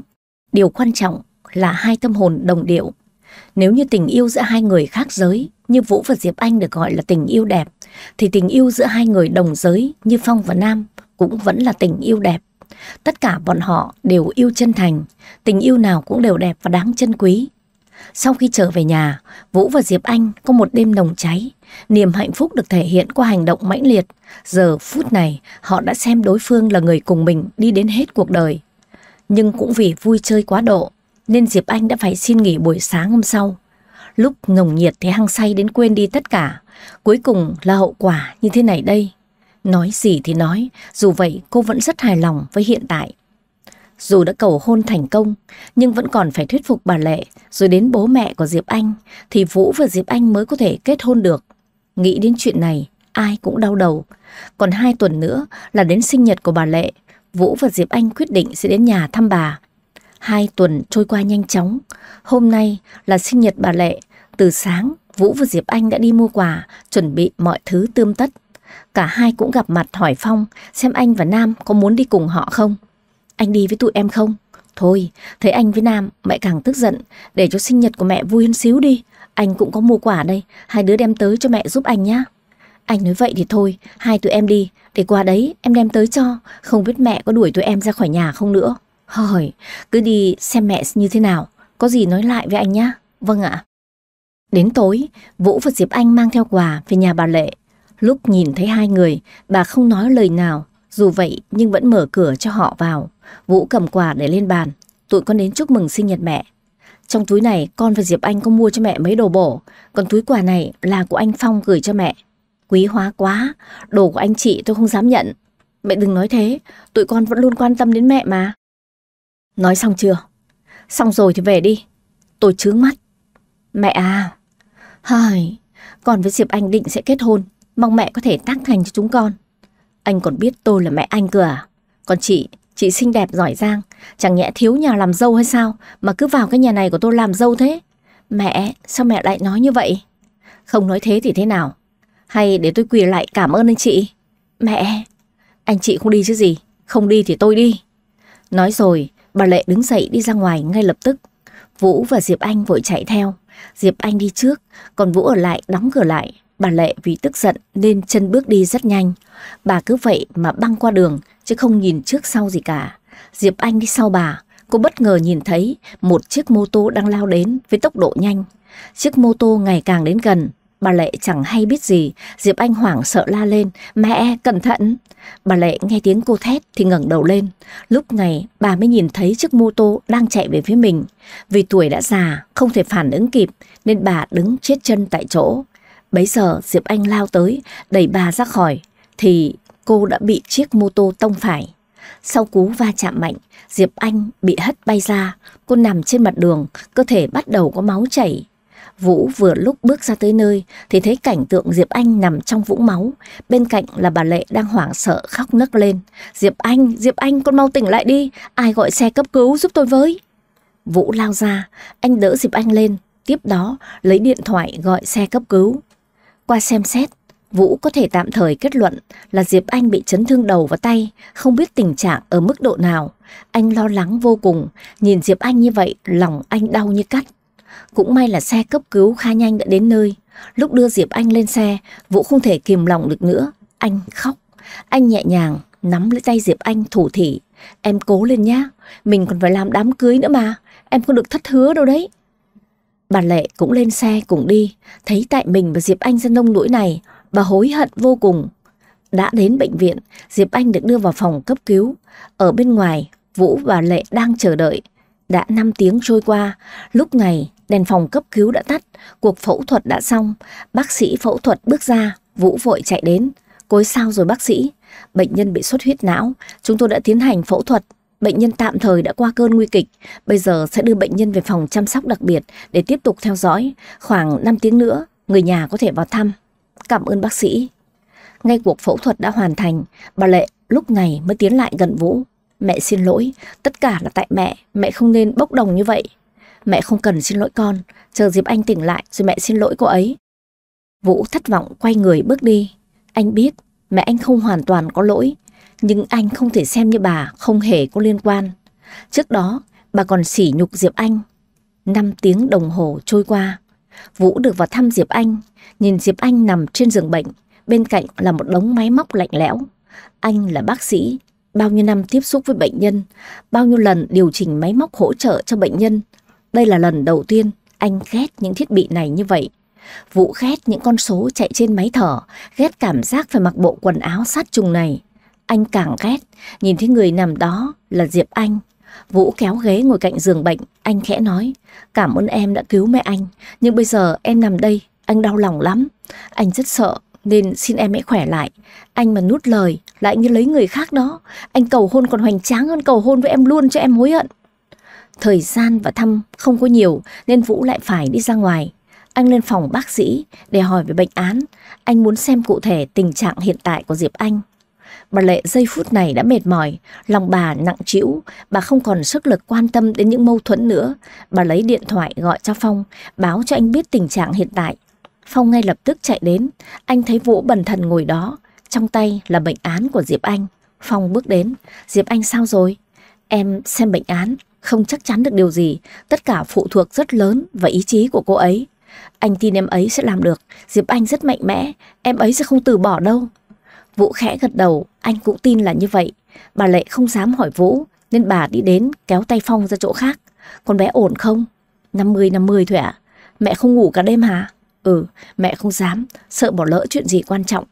Điều quan trọng là hai tâm hồn đồng điệu. Nếu như tình yêu giữa hai người khác giới, như Vũ và Diệp Anh được gọi là tình yêu đẹp, thì tình yêu giữa hai người đồng giới như Phong và Nam cũng vẫn là tình yêu đẹp. Tất cả bọn họ đều yêu chân thành, tình yêu nào cũng đều đẹp và đáng trân quý. Sau khi trở về nhà, Vũ và Diệp Anh có một đêm nồng cháy. Niềm hạnh phúc được thể hiện qua hành động mãnh liệt. Giờ phút này, họ đã xem đối phương là người cùng mình đi đến hết cuộc đời. Nhưng cũng vì vui chơi quá độ, nên Diệp Anh đã phải xin nghỉ buổi sáng hôm sau. Lúc nồng nhiệt thì hăng say đến quên đi tất cả, cuối cùng là hậu quả như thế này đây. Nói gì thì nói, dù vậy cô vẫn rất hài lòng với hiện tại dù đã cầu hôn thành công, nhưng vẫn còn phải thuyết phục bà Lệ, rồi đến bố mẹ của Diệp Anh, thì Vũ và Diệp Anh mới có thể kết hôn được. Nghĩ đến chuyện này, ai cũng đau đầu. Còn hai tuần nữa là đến sinh nhật của bà Lệ, Vũ và Diệp Anh quyết định sẽ đến nhà thăm bà. Hai tuần trôi qua nhanh chóng, hôm nay là sinh nhật bà Lệ. Từ sáng, Vũ và Diệp Anh đã đi mua quà, chuẩn bị mọi thứ tươm tất. Cả hai cũng gặp mặt hỏi Phong xem anh và Nam có muốn đi cùng họ không anh đi với tụi em không? Thôi, thấy anh với Nam, mẹ càng tức giận, để cho sinh nhật của mẹ vui hơn xíu đi. Anh cũng có mua quả đây, hai đứa đem tới cho mẹ giúp anh nhá. Anh nói vậy thì thôi, hai tụi em đi, để qua đấy em đem tới cho, không biết mẹ có đuổi tụi em ra khỏi nhà không nữa. hời, cứ đi xem mẹ như thế nào, có gì nói lại với anh nhá. Vâng ạ. Đến tối, Vũ và Diệp Anh mang theo quà về nhà bà Lệ. Lúc nhìn thấy hai người, bà không nói lời nào, dù vậy nhưng vẫn mở cửa cho họ vào. Vũ cầm quà để lên bàn. Tụi con đến chúc mừng sinh nhật mẹ. Trong túi này con và Diệp Anh có mua cho mẹ mấy đồ bổ. Còn túi quà này là của anh Phong gửi cho mẹ. Quý hóa quá. Đồ của anh chị tôi không dám nhận. Mẹ đừng nói thế. Tụi con vẫn luôn quan tâm đến mẹ mà. Nói xong chưa? Xong rồi thì về đi. Tôi chướng mắt. Mẹ à. Hời. Con với Diệp Anh định sẽ kết hôn. Mong mẹ có thể tác thành cho chúng con. Anh còn biết tôi là mẹ anh cơ à? Còn chị, Chị xinh đẹp giỏi giang, chẳng nhẽ thiếu nhà làm dâu hay sao mà cứ vào cái nhà này của tôi làm dâu thế? Mẹ, sao mẹ lại nói như vậy? Không nói thế thì thế nào? Hay để tôi quỳ lại cảm ơn anh chị? Mẹ, anh chị không đi chứ gì, không đi thì tôi đi. Nói rồi, bà Lệ đứng dậy đi ra ngoài ngay lập tức. Vũ và Diệp Anh vội chạy theo. Diệp Anh đi trước, còn Vũ ở lại đóng cửa lại. Bà Lệ vì tức giận nên chân bước đi rất nhanh. Bà cứ vậy mà băng qua đường chứ không nhìn trước sau gì cả. Diệp Anh đi sau bà, cô bất ngờ nhìn thấy một chiếc mô tô đang lao đến với tốc độ nhanh. Chiếc mô tô ngày càng đến gần, bà Lệ chẳng hay biết gì, Diệp Anh hoảng sợ la lên, mẹ, cẩn thận. Bà Lệ nghe tiếng cô thét thì ngẩng đầu lên, lúc này bà mới nhìn thấy chiếc mô tô đang chạy về phía mình. Vì tuổi đã già, không thể phản ứng kịp nên bà đứng chết chân tại chỗ. Bấy giờ Diệp Anh lao tới, đẩy bà ra khỏi, thì cô đã bị chiếc mô tô tông phải. Sau cú va chạm mạnh, Diệp Anh bị hất bay ra, cô nằm trên mặt đường, cơ thể bắt đầu có máu chảy. Vũ vừa lúc bước ra tới nơi thì thấy cảnh tượng Diệp Anh nằm trong vũng máu, bên cạnh là bà Lệ đang hoảng sợ khóc nấc lên. Diệp Anh, Diệp Anh, con mau tỉnh lại đi, ai gọi xe cấp cứu giúp tôi với. Vũ lao ra, anh đỡ Diệp Anh lên, tiếp đó lấy điện thoại gọi xe cấp cứu. Qua xem xét, Vũ có thể tạm thời kết luận là Diệp Anh bị chấn thương đầu và tay, không biết tình trạng ở mức độ nào. Anh lo lắng vô cùng, nhìn Diệp Anh như vậy, lòng anh đau như cắt. Cũng may là xe cấp cứu khá nhanh đã đến nơi. Lúc đưa Diệp Anh lên xe, Vũ không thể kìm lòng được nữa. Anh khóc. Anh nhẹ nhàng nắm lấy tay Diệp Anh thủ thỉ. Em cố lên nhá, mình còn phải làm đám cưới nữa mà, em không được thất hứa đâu đấy. Bà Lệ cũng lên xe cùng đi, thấy tại mình và Diệp Anh ra nông nỗi này, bà hối hận vô cùng. Đã đến bệnh viện, Diệp Anh được đưa vào phòng cấp cứu. Ở bên ngoài, Vũ và Lệ đang chờ đợi. Đã 5 tiếng trôi qua, lúc này đèn phòng cấp cứu đã tắt, cuộc phẫu thuật đã xong. Bác sĩ phẫu thuật bước ra, Vũ vội chạy đến. Cối sao rồi bác sĩ? Bệnh nhân bị xuất huyết não, chúng tôi đã tiến hành phẫu thuật, Bệnh nhân tạm thời đã qua cơn nguy kịch, bây giờ sẽ đưa bệnh nhân về phòng chăm sóc đặc biệt để tiếp tục theo dõi. Khoảng 5 tiếng nữa, người nhà có thể vào thăm. Cảm ơn bác sĩ. Ngay cuộc phẫu thuật đã hoàn thành, bà Lệ lúc này mới tiến lại gần Vũ. Mẹ xin lỗi, tất cả là tại mẹ, mẹ không nên bốc đồng như vậy. Mẹ không cần xin lỗi con, chờ dịp Anh tỉnh lại rồi mẹ xin lỗi cô ấy. Vũ thất vọng quay người bước đi. Anh biết mẹ anh không hoàn toàn có lỗi, nhưng anh không thể xem như bà không hề có liên quan. Trước đó, bà còn sỉ nhục Diệp Anh. Năm tiếng đồng hồ trôi qua, Vũ được vào thăm Diệp Anh, nhìn Diệp Anh nằm trên giường bệnh, bên cạnh là một đống máy móc lạnh lẽo. Anh là bác sĩ, bao nhiêu năm tiếp xúc với bệnh nhân, bao nhiêu lần điều chỉnh máy móc hỗ trợ cho bệnh nhân. Đây là lần đầu tiên anh ghét những thiết bị này như vậy. Vũ ghét những con số chạy trên máy thở, ghét cảm giác phải mặc bộ quần áo sát trùng này. Anh càng ghét, nhìn thấy người nằm đó là Diệp Anh. Vũ kéo ghế ngồi cạnh giường bệnh, anh khẽ nói, cảm ơn em đã cứu mẹ anh, nhưng bây giờ em nằm đây, anh đau lòng lắm. Anh rất sợ, nên xin em hãy khỏe lại. Anh mà nút lời lại như lấy người khác đó. Anh cầu hôn còn hoành tráng hơn cầu hôn với em luôn cho em hối hận. Thời gian và thăm không có nhiều nên Vũ lại phải đi ra ngoài. Anh lên phòng bác sĩ để hỏi về bệnh án. Anh muốn xem cụ thể tình trạng hiện tại của Diệp Anh. Bà Lệ giây phút này đã mệt mỏi, lòng bà nặng trĩu, bà không còn sức lực quan tâm đến những mâu thuẫn nữa. Bà lấy điện thoại gọi cho Phong, báo cho anh biết tình trạng hiện tại. Phong ngay lập tức chạy đến, anh thấy Vũ bần thần ngồi đó, trong tay là bệnh án của Diệp Anh. Phong bước đến, Diệp Anh sao rồi? Em xem bệnh án, không chắc chắn được điều gì, tất cả phụ thuộc rất lớn và ý chí của cô ấy. Anh tin em ấy sẽ làm được, Diệp Anh rất mạnh mẽ, em ấy sẽ không từ bỏ đâu. Vũ khẽ gật đầu, anh cũng tin là như vậy. Bà Lệ không dám hỏi Vũ, nên bà đi đến kéo tay Phong ra chỗ khác. Con bé ổn không? 50-50 thôi ạ. Mẹ không ngủ cả đêm hả? Ừ, mẹ không dám, sợ bỏ lỡ chuyện gì quan trọng.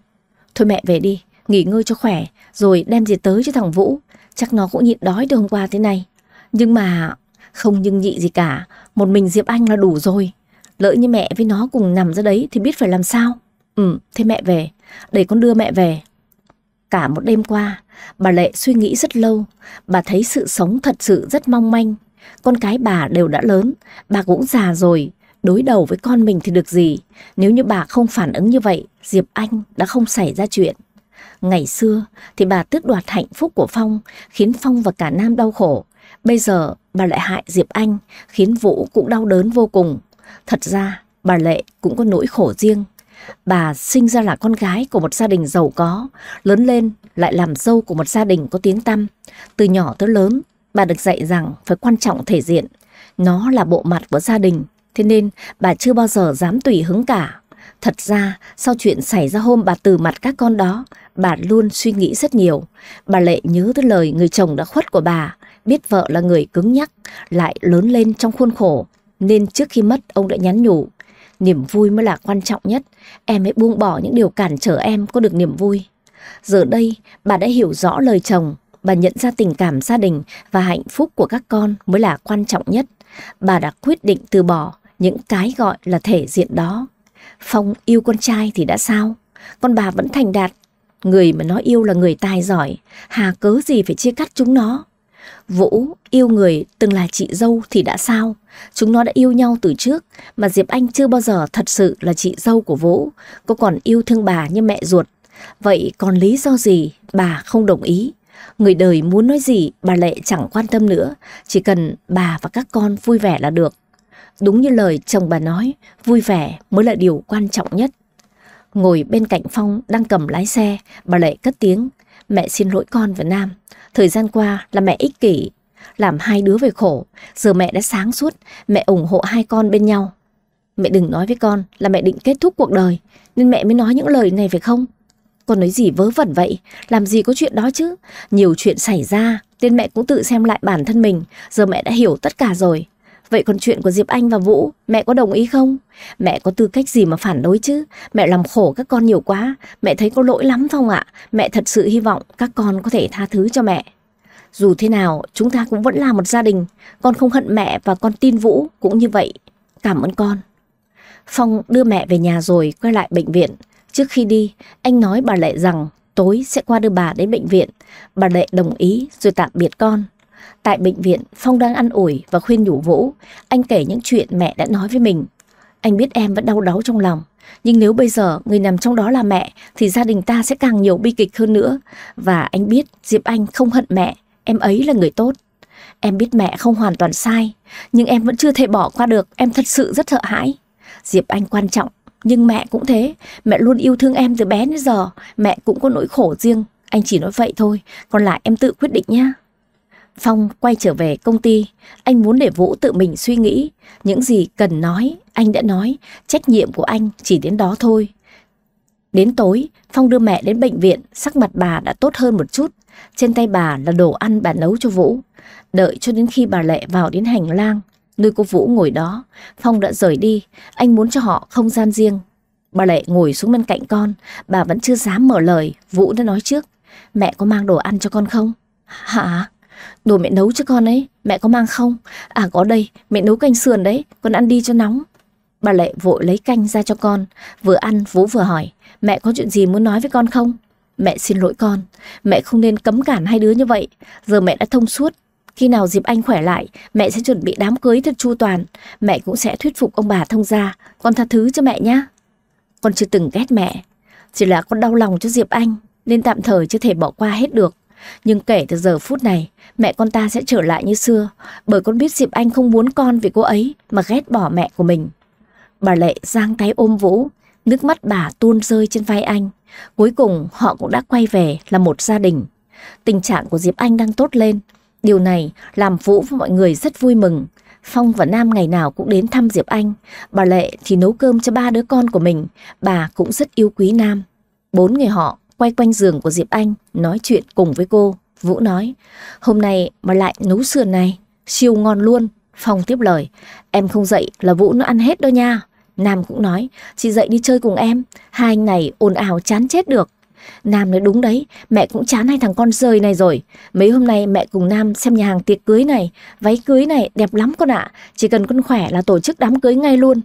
Thôi mẹ về đi, nghỉ ngơi cho khỏe, rồi đem gì tới cho thằng Vũ. Chắc nó cũng nhịn đói từ hôm qua thế này. Nhưng mà không nhưng nhị gì cả, một mình Diệp Anh là đủ rồi. Lỡ như mẹ với nó cùng nằm ra đấy thì biết phải làm sao. Ừ, thế mẹ về, để con đưa mẹ về. Cả một đêm qua, bà Lệ suy nghĩ rất lâu, bà thấy sự sống thật sự rất mong manh. Con cái bà đều đã lớn, bà cũng già rồi, đối đầu với con mình thì được gì. Nếu như bà không phản ứng như vậy, Diệp Anh đã không xảy ra chuyện. Ngày xưa thì bà tước đoạt hạnh phúc của Phong, khiến Phong và cả Nam đau khổ. Bây giờ bà lại hại Diệp Anh, khiến Vũ cũng đau đớn vô cùng. Thật ra, bà Lệ cũng có nỗi khổ riêng. Bà sinh ra là con gái của một gia đình giàu có, lớn lên lại làm dâu của một gia đình có tiếng tăm. Từ nhỏ tới lớn, bà được dạy rằng phải quan trọng thể diện. Nó là bộ mặt của gia đình, thế nên bà chưa bao giờ dám tùy hứng cả. Thật ra, sau chuyện xảy ra hôm bà từ mặt các con đó, bà luôn suy nghĩ rất nhiều. Bà Lệ nhớ tới lời người chồng đã khuất của bà, biết vợ là người cứng nhắc, lại lớn lên trong khuôn khổ. Nên trước khi mất, ông đã nhắn nhủ Niềm vui mới là quan trọng nhất. Em hãy buông bỏ những điều cản trở em có được niềm vui. Giờ đây, bà đã hiểu rõ lời chồng. Bà nhận ra tình cảm gia đình và hạnh phúc của các con mới là quan trọng nhất. Bà đã quyết định từ bỏ những cái gọi là thể diện đó. Phong yêu con trai thì đã sao? Con bà vẫn thành đạt. Người mà nó yêu là người tài giỏi. Hà cớ gì phải chia cắt chúng nó? Vũ yêu người từng là chị dâu thì đã sao? Chúng nó đã yêu nhau từ trước, mà Diệp Anh chưa bao giờ thật sự là chị dâu của Vũ. Cô còn yêu thương bà như mẹ ruột. Vậy còn lý do gì bà không đồng ý? Người đời muốn nói gì bà Lệ chẳng quan tâm nữa, chỉ cần bà và các con vui vẻ là được. Đúng như lời chồng bà nói, vui vẻ mới là điều quan trọng nhất. Ngồi bên cạnh Phong đang cầm lái xe, bà Lệ cất tiếng. Mẹ xin lỗi con và Nam, Thời gian qua là mẹ ích kỷ, làm hai đứa về khổ. Giờ mẹ đã sáng suốt, mẹ ủng hộ hai con bên nhau. Mẹ đừng nói với con là mẹ định kết thúc cuộc đời, nên mẹ mới nói những lời này phải không? Con nói gì vớ vẩn vậy, làm gì có chuyện đó chứ. Nhiều chuyện xảy ra, nên mẹ cũng tự xem lại bản thân mình, giờ mẹ đã hiểu tất cả rồi. Vậy còn chuyện của Diệp Anh và Vũ, mẹ có đồng ý không? Mẹ có tư cách gì mà phản đối chứ? Mẹ làm khổ các con nhiều quá, mẹ thấy có lỗi lắm Phong ạ. Mẹ thật sự hy vọng các con có thể tha thứ cho mẹ. Dù thế nào, chúng ta cũng vẫn là một gia đình. Con không hận mẹ và con tin Vũ cũng như vậy. Cảm ơn con. Phong đưa mẹ về nhà rồi quay lại bệnh viện. Trước khi đi, anh nói bà Lệ rằng tối sẽ qua đưa bà đến bệnh viện. Bà Lệ đồng ý rồi tạm biệt con. Tại bệnh viện, Phong đang ăn ủi và khuyên nhủ Vũ. Anh kể những chuyện mẹ đã nói với mình. Anh biết em vẫn đau đớn trong lòng. Nhưng nếu bây giờ người nằm trong đó là mẹ thì gia đình ta sẽ càng nhiều bi kịch hơn nữa. Và anh biết Diệp Anh không hận mẹ, em ấy là người tốt. Em biết mẹ không hoàn toàn sai, nhưng em vẫn chưa thể bỏ qua được, em thật sự rất sợ hãi. Diệp Anh quan trọng, nhưng mẹ cũng thế, mẹ luôn yêu thương em từ bé đến giờ, mẹ cũng có nỗi khổ riêng. Anh chỉ nói vậy thôi, còn lại em tự quyết định nhé. Phong quay trở về công ty, anh muốn để Vũ tự mình suy nghĩ. Những gì cần nói, anh đã nói, trách nhiệm của anh chỉ đến đó thôi. Đến tối, Phong đưa mẹ đến bệnh viện, sắc mặt bà đã tốt hơn một chút. Trên tay bà là đồ ăn bà nấu cho Vũ. Đợi cho đến khi bà Lệ vào đến hành lang, nơi cô Vũ ngồi đó, Phong đã rời đi, anh muốn cho họ không gian riêng. Bà Lệ ngồi xuống bên cạnh con, bà vẫn chưa dám mở lời, Vũ đã nói trước. Mẹ có mang đồ ăn cho con không? Hả? Đồ mẹ nấu cho con ấy, mẹ có mang không? À có đây, mẹ nấu canh sườn đấy, con ăn đi cho nóng. Bà Lệ vội lấy canh ra cho con, vừa ăn Vũ vừa hỏi, mẹ có chuyện gì muốn nói với con không? Mẹ xin lỗi con, mẹ không nên cấm cản hai đứa như vậy, giờ mẹ đã thông suốt. Khi nào dịp anh khỏe lại, mẹ sẽ chuẩn bị đám cưới thật chu toàn, mẹ cũng sẽ thuyết phục ông bà thông gia, con tha thứ cho mẹ nhé. Con chưa từng ghét mẹ, chỉ là con đau lòng cho Diệp Anh nên tạm thời chưa thể bỏ qua hết được. Nhưng kể từ giờ phút này, mẹ con ta sẽ trở lại như xưa, bởi con biết Diệp Anh không muốn con vì cô ấy mà ghét bỏ mẹ của mình. Bà Lệ giang tay ôm Vũ, nước mắt bà tuôn rơi trên vai anh. Cuối cùng họ cũng đã quay về là một gia đình. Tình trạng của Diệp Anh đang tốt lên. Điều này làm Vũ và mọi người rất vui mừng. Phong và Nam ngày nào cũng đến thăm Diệp Anh. Bà Lệ thì nấu cơm cho ba đứa con của mình. Bà cũng rất yêu quý Nam. Bốn người họ quay quanh giường của Diệp Anh nói chuyện cùng với cô. Vũ nói, hôm nay mà lại nấu sườn này, siêu ngon luôn. Phong tiếp lời, em không dậy là Vũ nó ăn hết đâu nha. Nam cũng nói, chị dậy đi chơi cùng em, hai anh này ồn ào chán chết được. Nam nói đúng đấy, mẹ cũng chán hai thằng con rơi này rồi. Mấy hôm nay mẹ cùng Nam xem nhà hàng tiệc cưới này, váy cưới này đẹp lắm con ạ. Chỉ cần con khỏe là tổ chức đám cưới ngay luôn.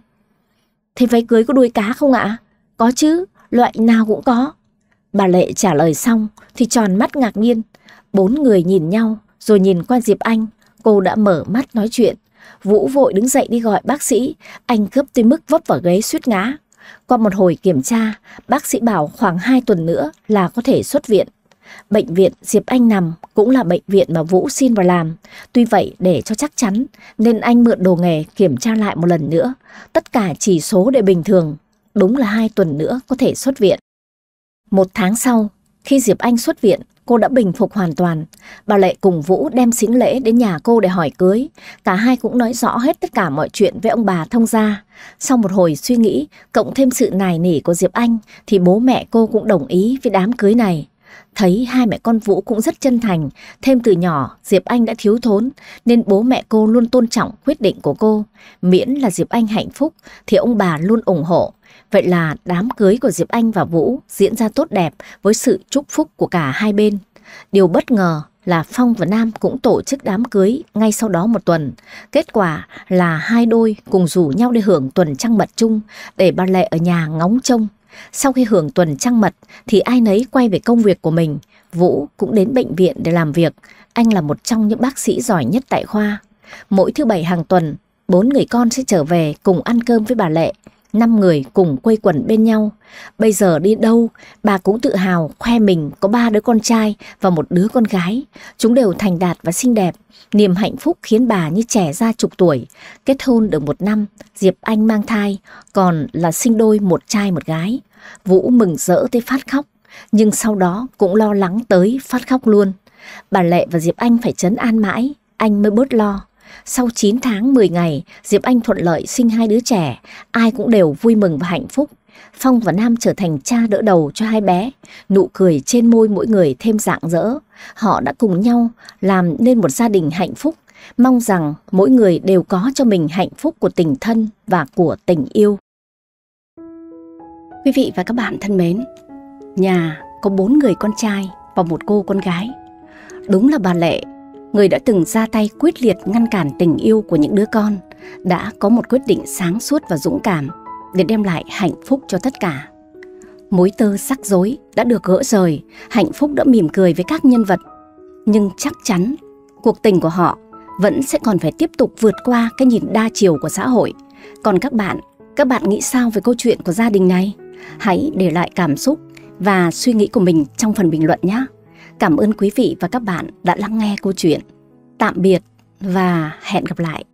Thế váy cưới có đuôi cá không ạ? Có chứ, loại nào cũng có. Bà Lệ trả lời xong thì tròn mắt ngạc nhiên. Bốn người nhìn nhau, rồi nhìn qua Diệp Anh, cô đã mở mắt nói chuyện. Vũ vội đứng dậy đi gọi bác sĩ, anh cướp tới mức vấp vào ghế suýt ngã. Qua một hồi kiểm tra, bác sĩ bảo khoảng 2 tuần nữa là có thể xuất viện. Bệnh viện Diệp Anh nằm cũng là bệnh viện mà Vũ xin vào làm. Tuy vậy để cho chắc chắn nên anh mượn đồ nghề kiểm tra lại một lần nữa. Tất cả chỉ số đều bình thường. Đúng là 2 tuần nữa có thể xuất viện. Một tháng sau, khi Diệp Anh xuất viện, cô đã bình phục hoàn toàn. Bà Lệ cùng Vũ đem xính lễ đến nhà cô để hỏi cưới. Cả hai cũng nói rõ hết tất cả mọi chuyện với ông bà thông gia. Sau một hồi suy nghĩ, cộng thêm sự nài nỉ của Diệp Anh, thì bố mẹ cô cũng đồng ý với đám cưới này. Thấy hai mẹ con Vũ cũng rất chân thành, thêm từ nhỏ Diệp Anh đã thiếu thốn, nên bố mẹ cô luôn tôn trọng quyết định của cô. Miễn là Diệp Anh hạnh phúc thì ông bà luôn ủng hộ, Vậy là đám cưới của Diệp Anh và Vũ diễn ra tốt đẹp với sự chúc phúc của cả hai bên. Điều bất ngờ là Phong và Nam cũng tổ chức đám cưới ngay sau đó một tuần. Kết quả là hai đôi cùng rủ nhau đi hưởng tuần trăng mật chung để bà Lệ ở nhà ngóng trông. Sau khi hưởng tuần trăng mật thì ai nấy quay về công việc của mình. Vũ cũng đến bệnh viện để làm việc. Anh là một trong những bác sĩ giỏi nhất tại khoa. Mỗi thứ bảy hàng tuần, bốn người con sẽ trở về cùng ăn cơm với bà Lệ năm người cùng quây quần bên nhau. Bây giờ đi đâu, bà cũng tự hào khoe mình có ba đứa con trai và một đứa con gái. Chúng đều thành đạt và xinh đẹp. Niềm hạnh phúc khiến bà như trẻ ra chục tuổi. Kết hôn được một năm, Diệp Anh mang thai, còn là sinh đôi một trai một gái. Vũ mừng rỡ tới phát khóc, nhưng sau đó cũng lo lắng tới phát khóc luôn. Bà Lệ và Diệp Anh phải chấn an mãi, anh mới bớt lo. Sau 9 tháng 10 ngày, Diệp Anh thuận lợi sinh hai đứa trẻ, ai cũng đều vui mừng và hạnh phúc. Phong và Nam trở thành cha đỡ đầu cho hai bé, nụ cười trên môi mỗi người thêm rạng rỡ. Họ đã cùng nhau làm nên một gia đình hạnh phúc, mong rằng mỗi người đều có cho mình hạnh phúc của tình thân và của tình yêu. Quý vị và các bạn thân mến, nhà có bốn người con trai và một cô con gái. Đúng là bà Lệ người đã từng ra tay quyết liệt ngăn cản tình yêu của những đứa con, đã có một quyết định sáng suốt và dũng cảm để đem lại hạnh phúc cho tất cả. Mối tơ rắc rối đã được gỡ rời, hạnh phúc đã mỉm cười với các nhân vật. Nhưng chắc chắn, cuộc tình của họ vẫn sẽ còn phải tiếp tục vượt qua cái nhìn đa chiều của xã hội. Còn các bạn, các bạn nghĩ sao về câu chuyện của gia đình này? Hãy để lại cảm xúc và suy nghĩ của mình trong phần bình luận nhé! Cảm ơn quý vị và các bạn đã lắng nghe câu chuyện. Tạm biệt và hẹn gặp lại.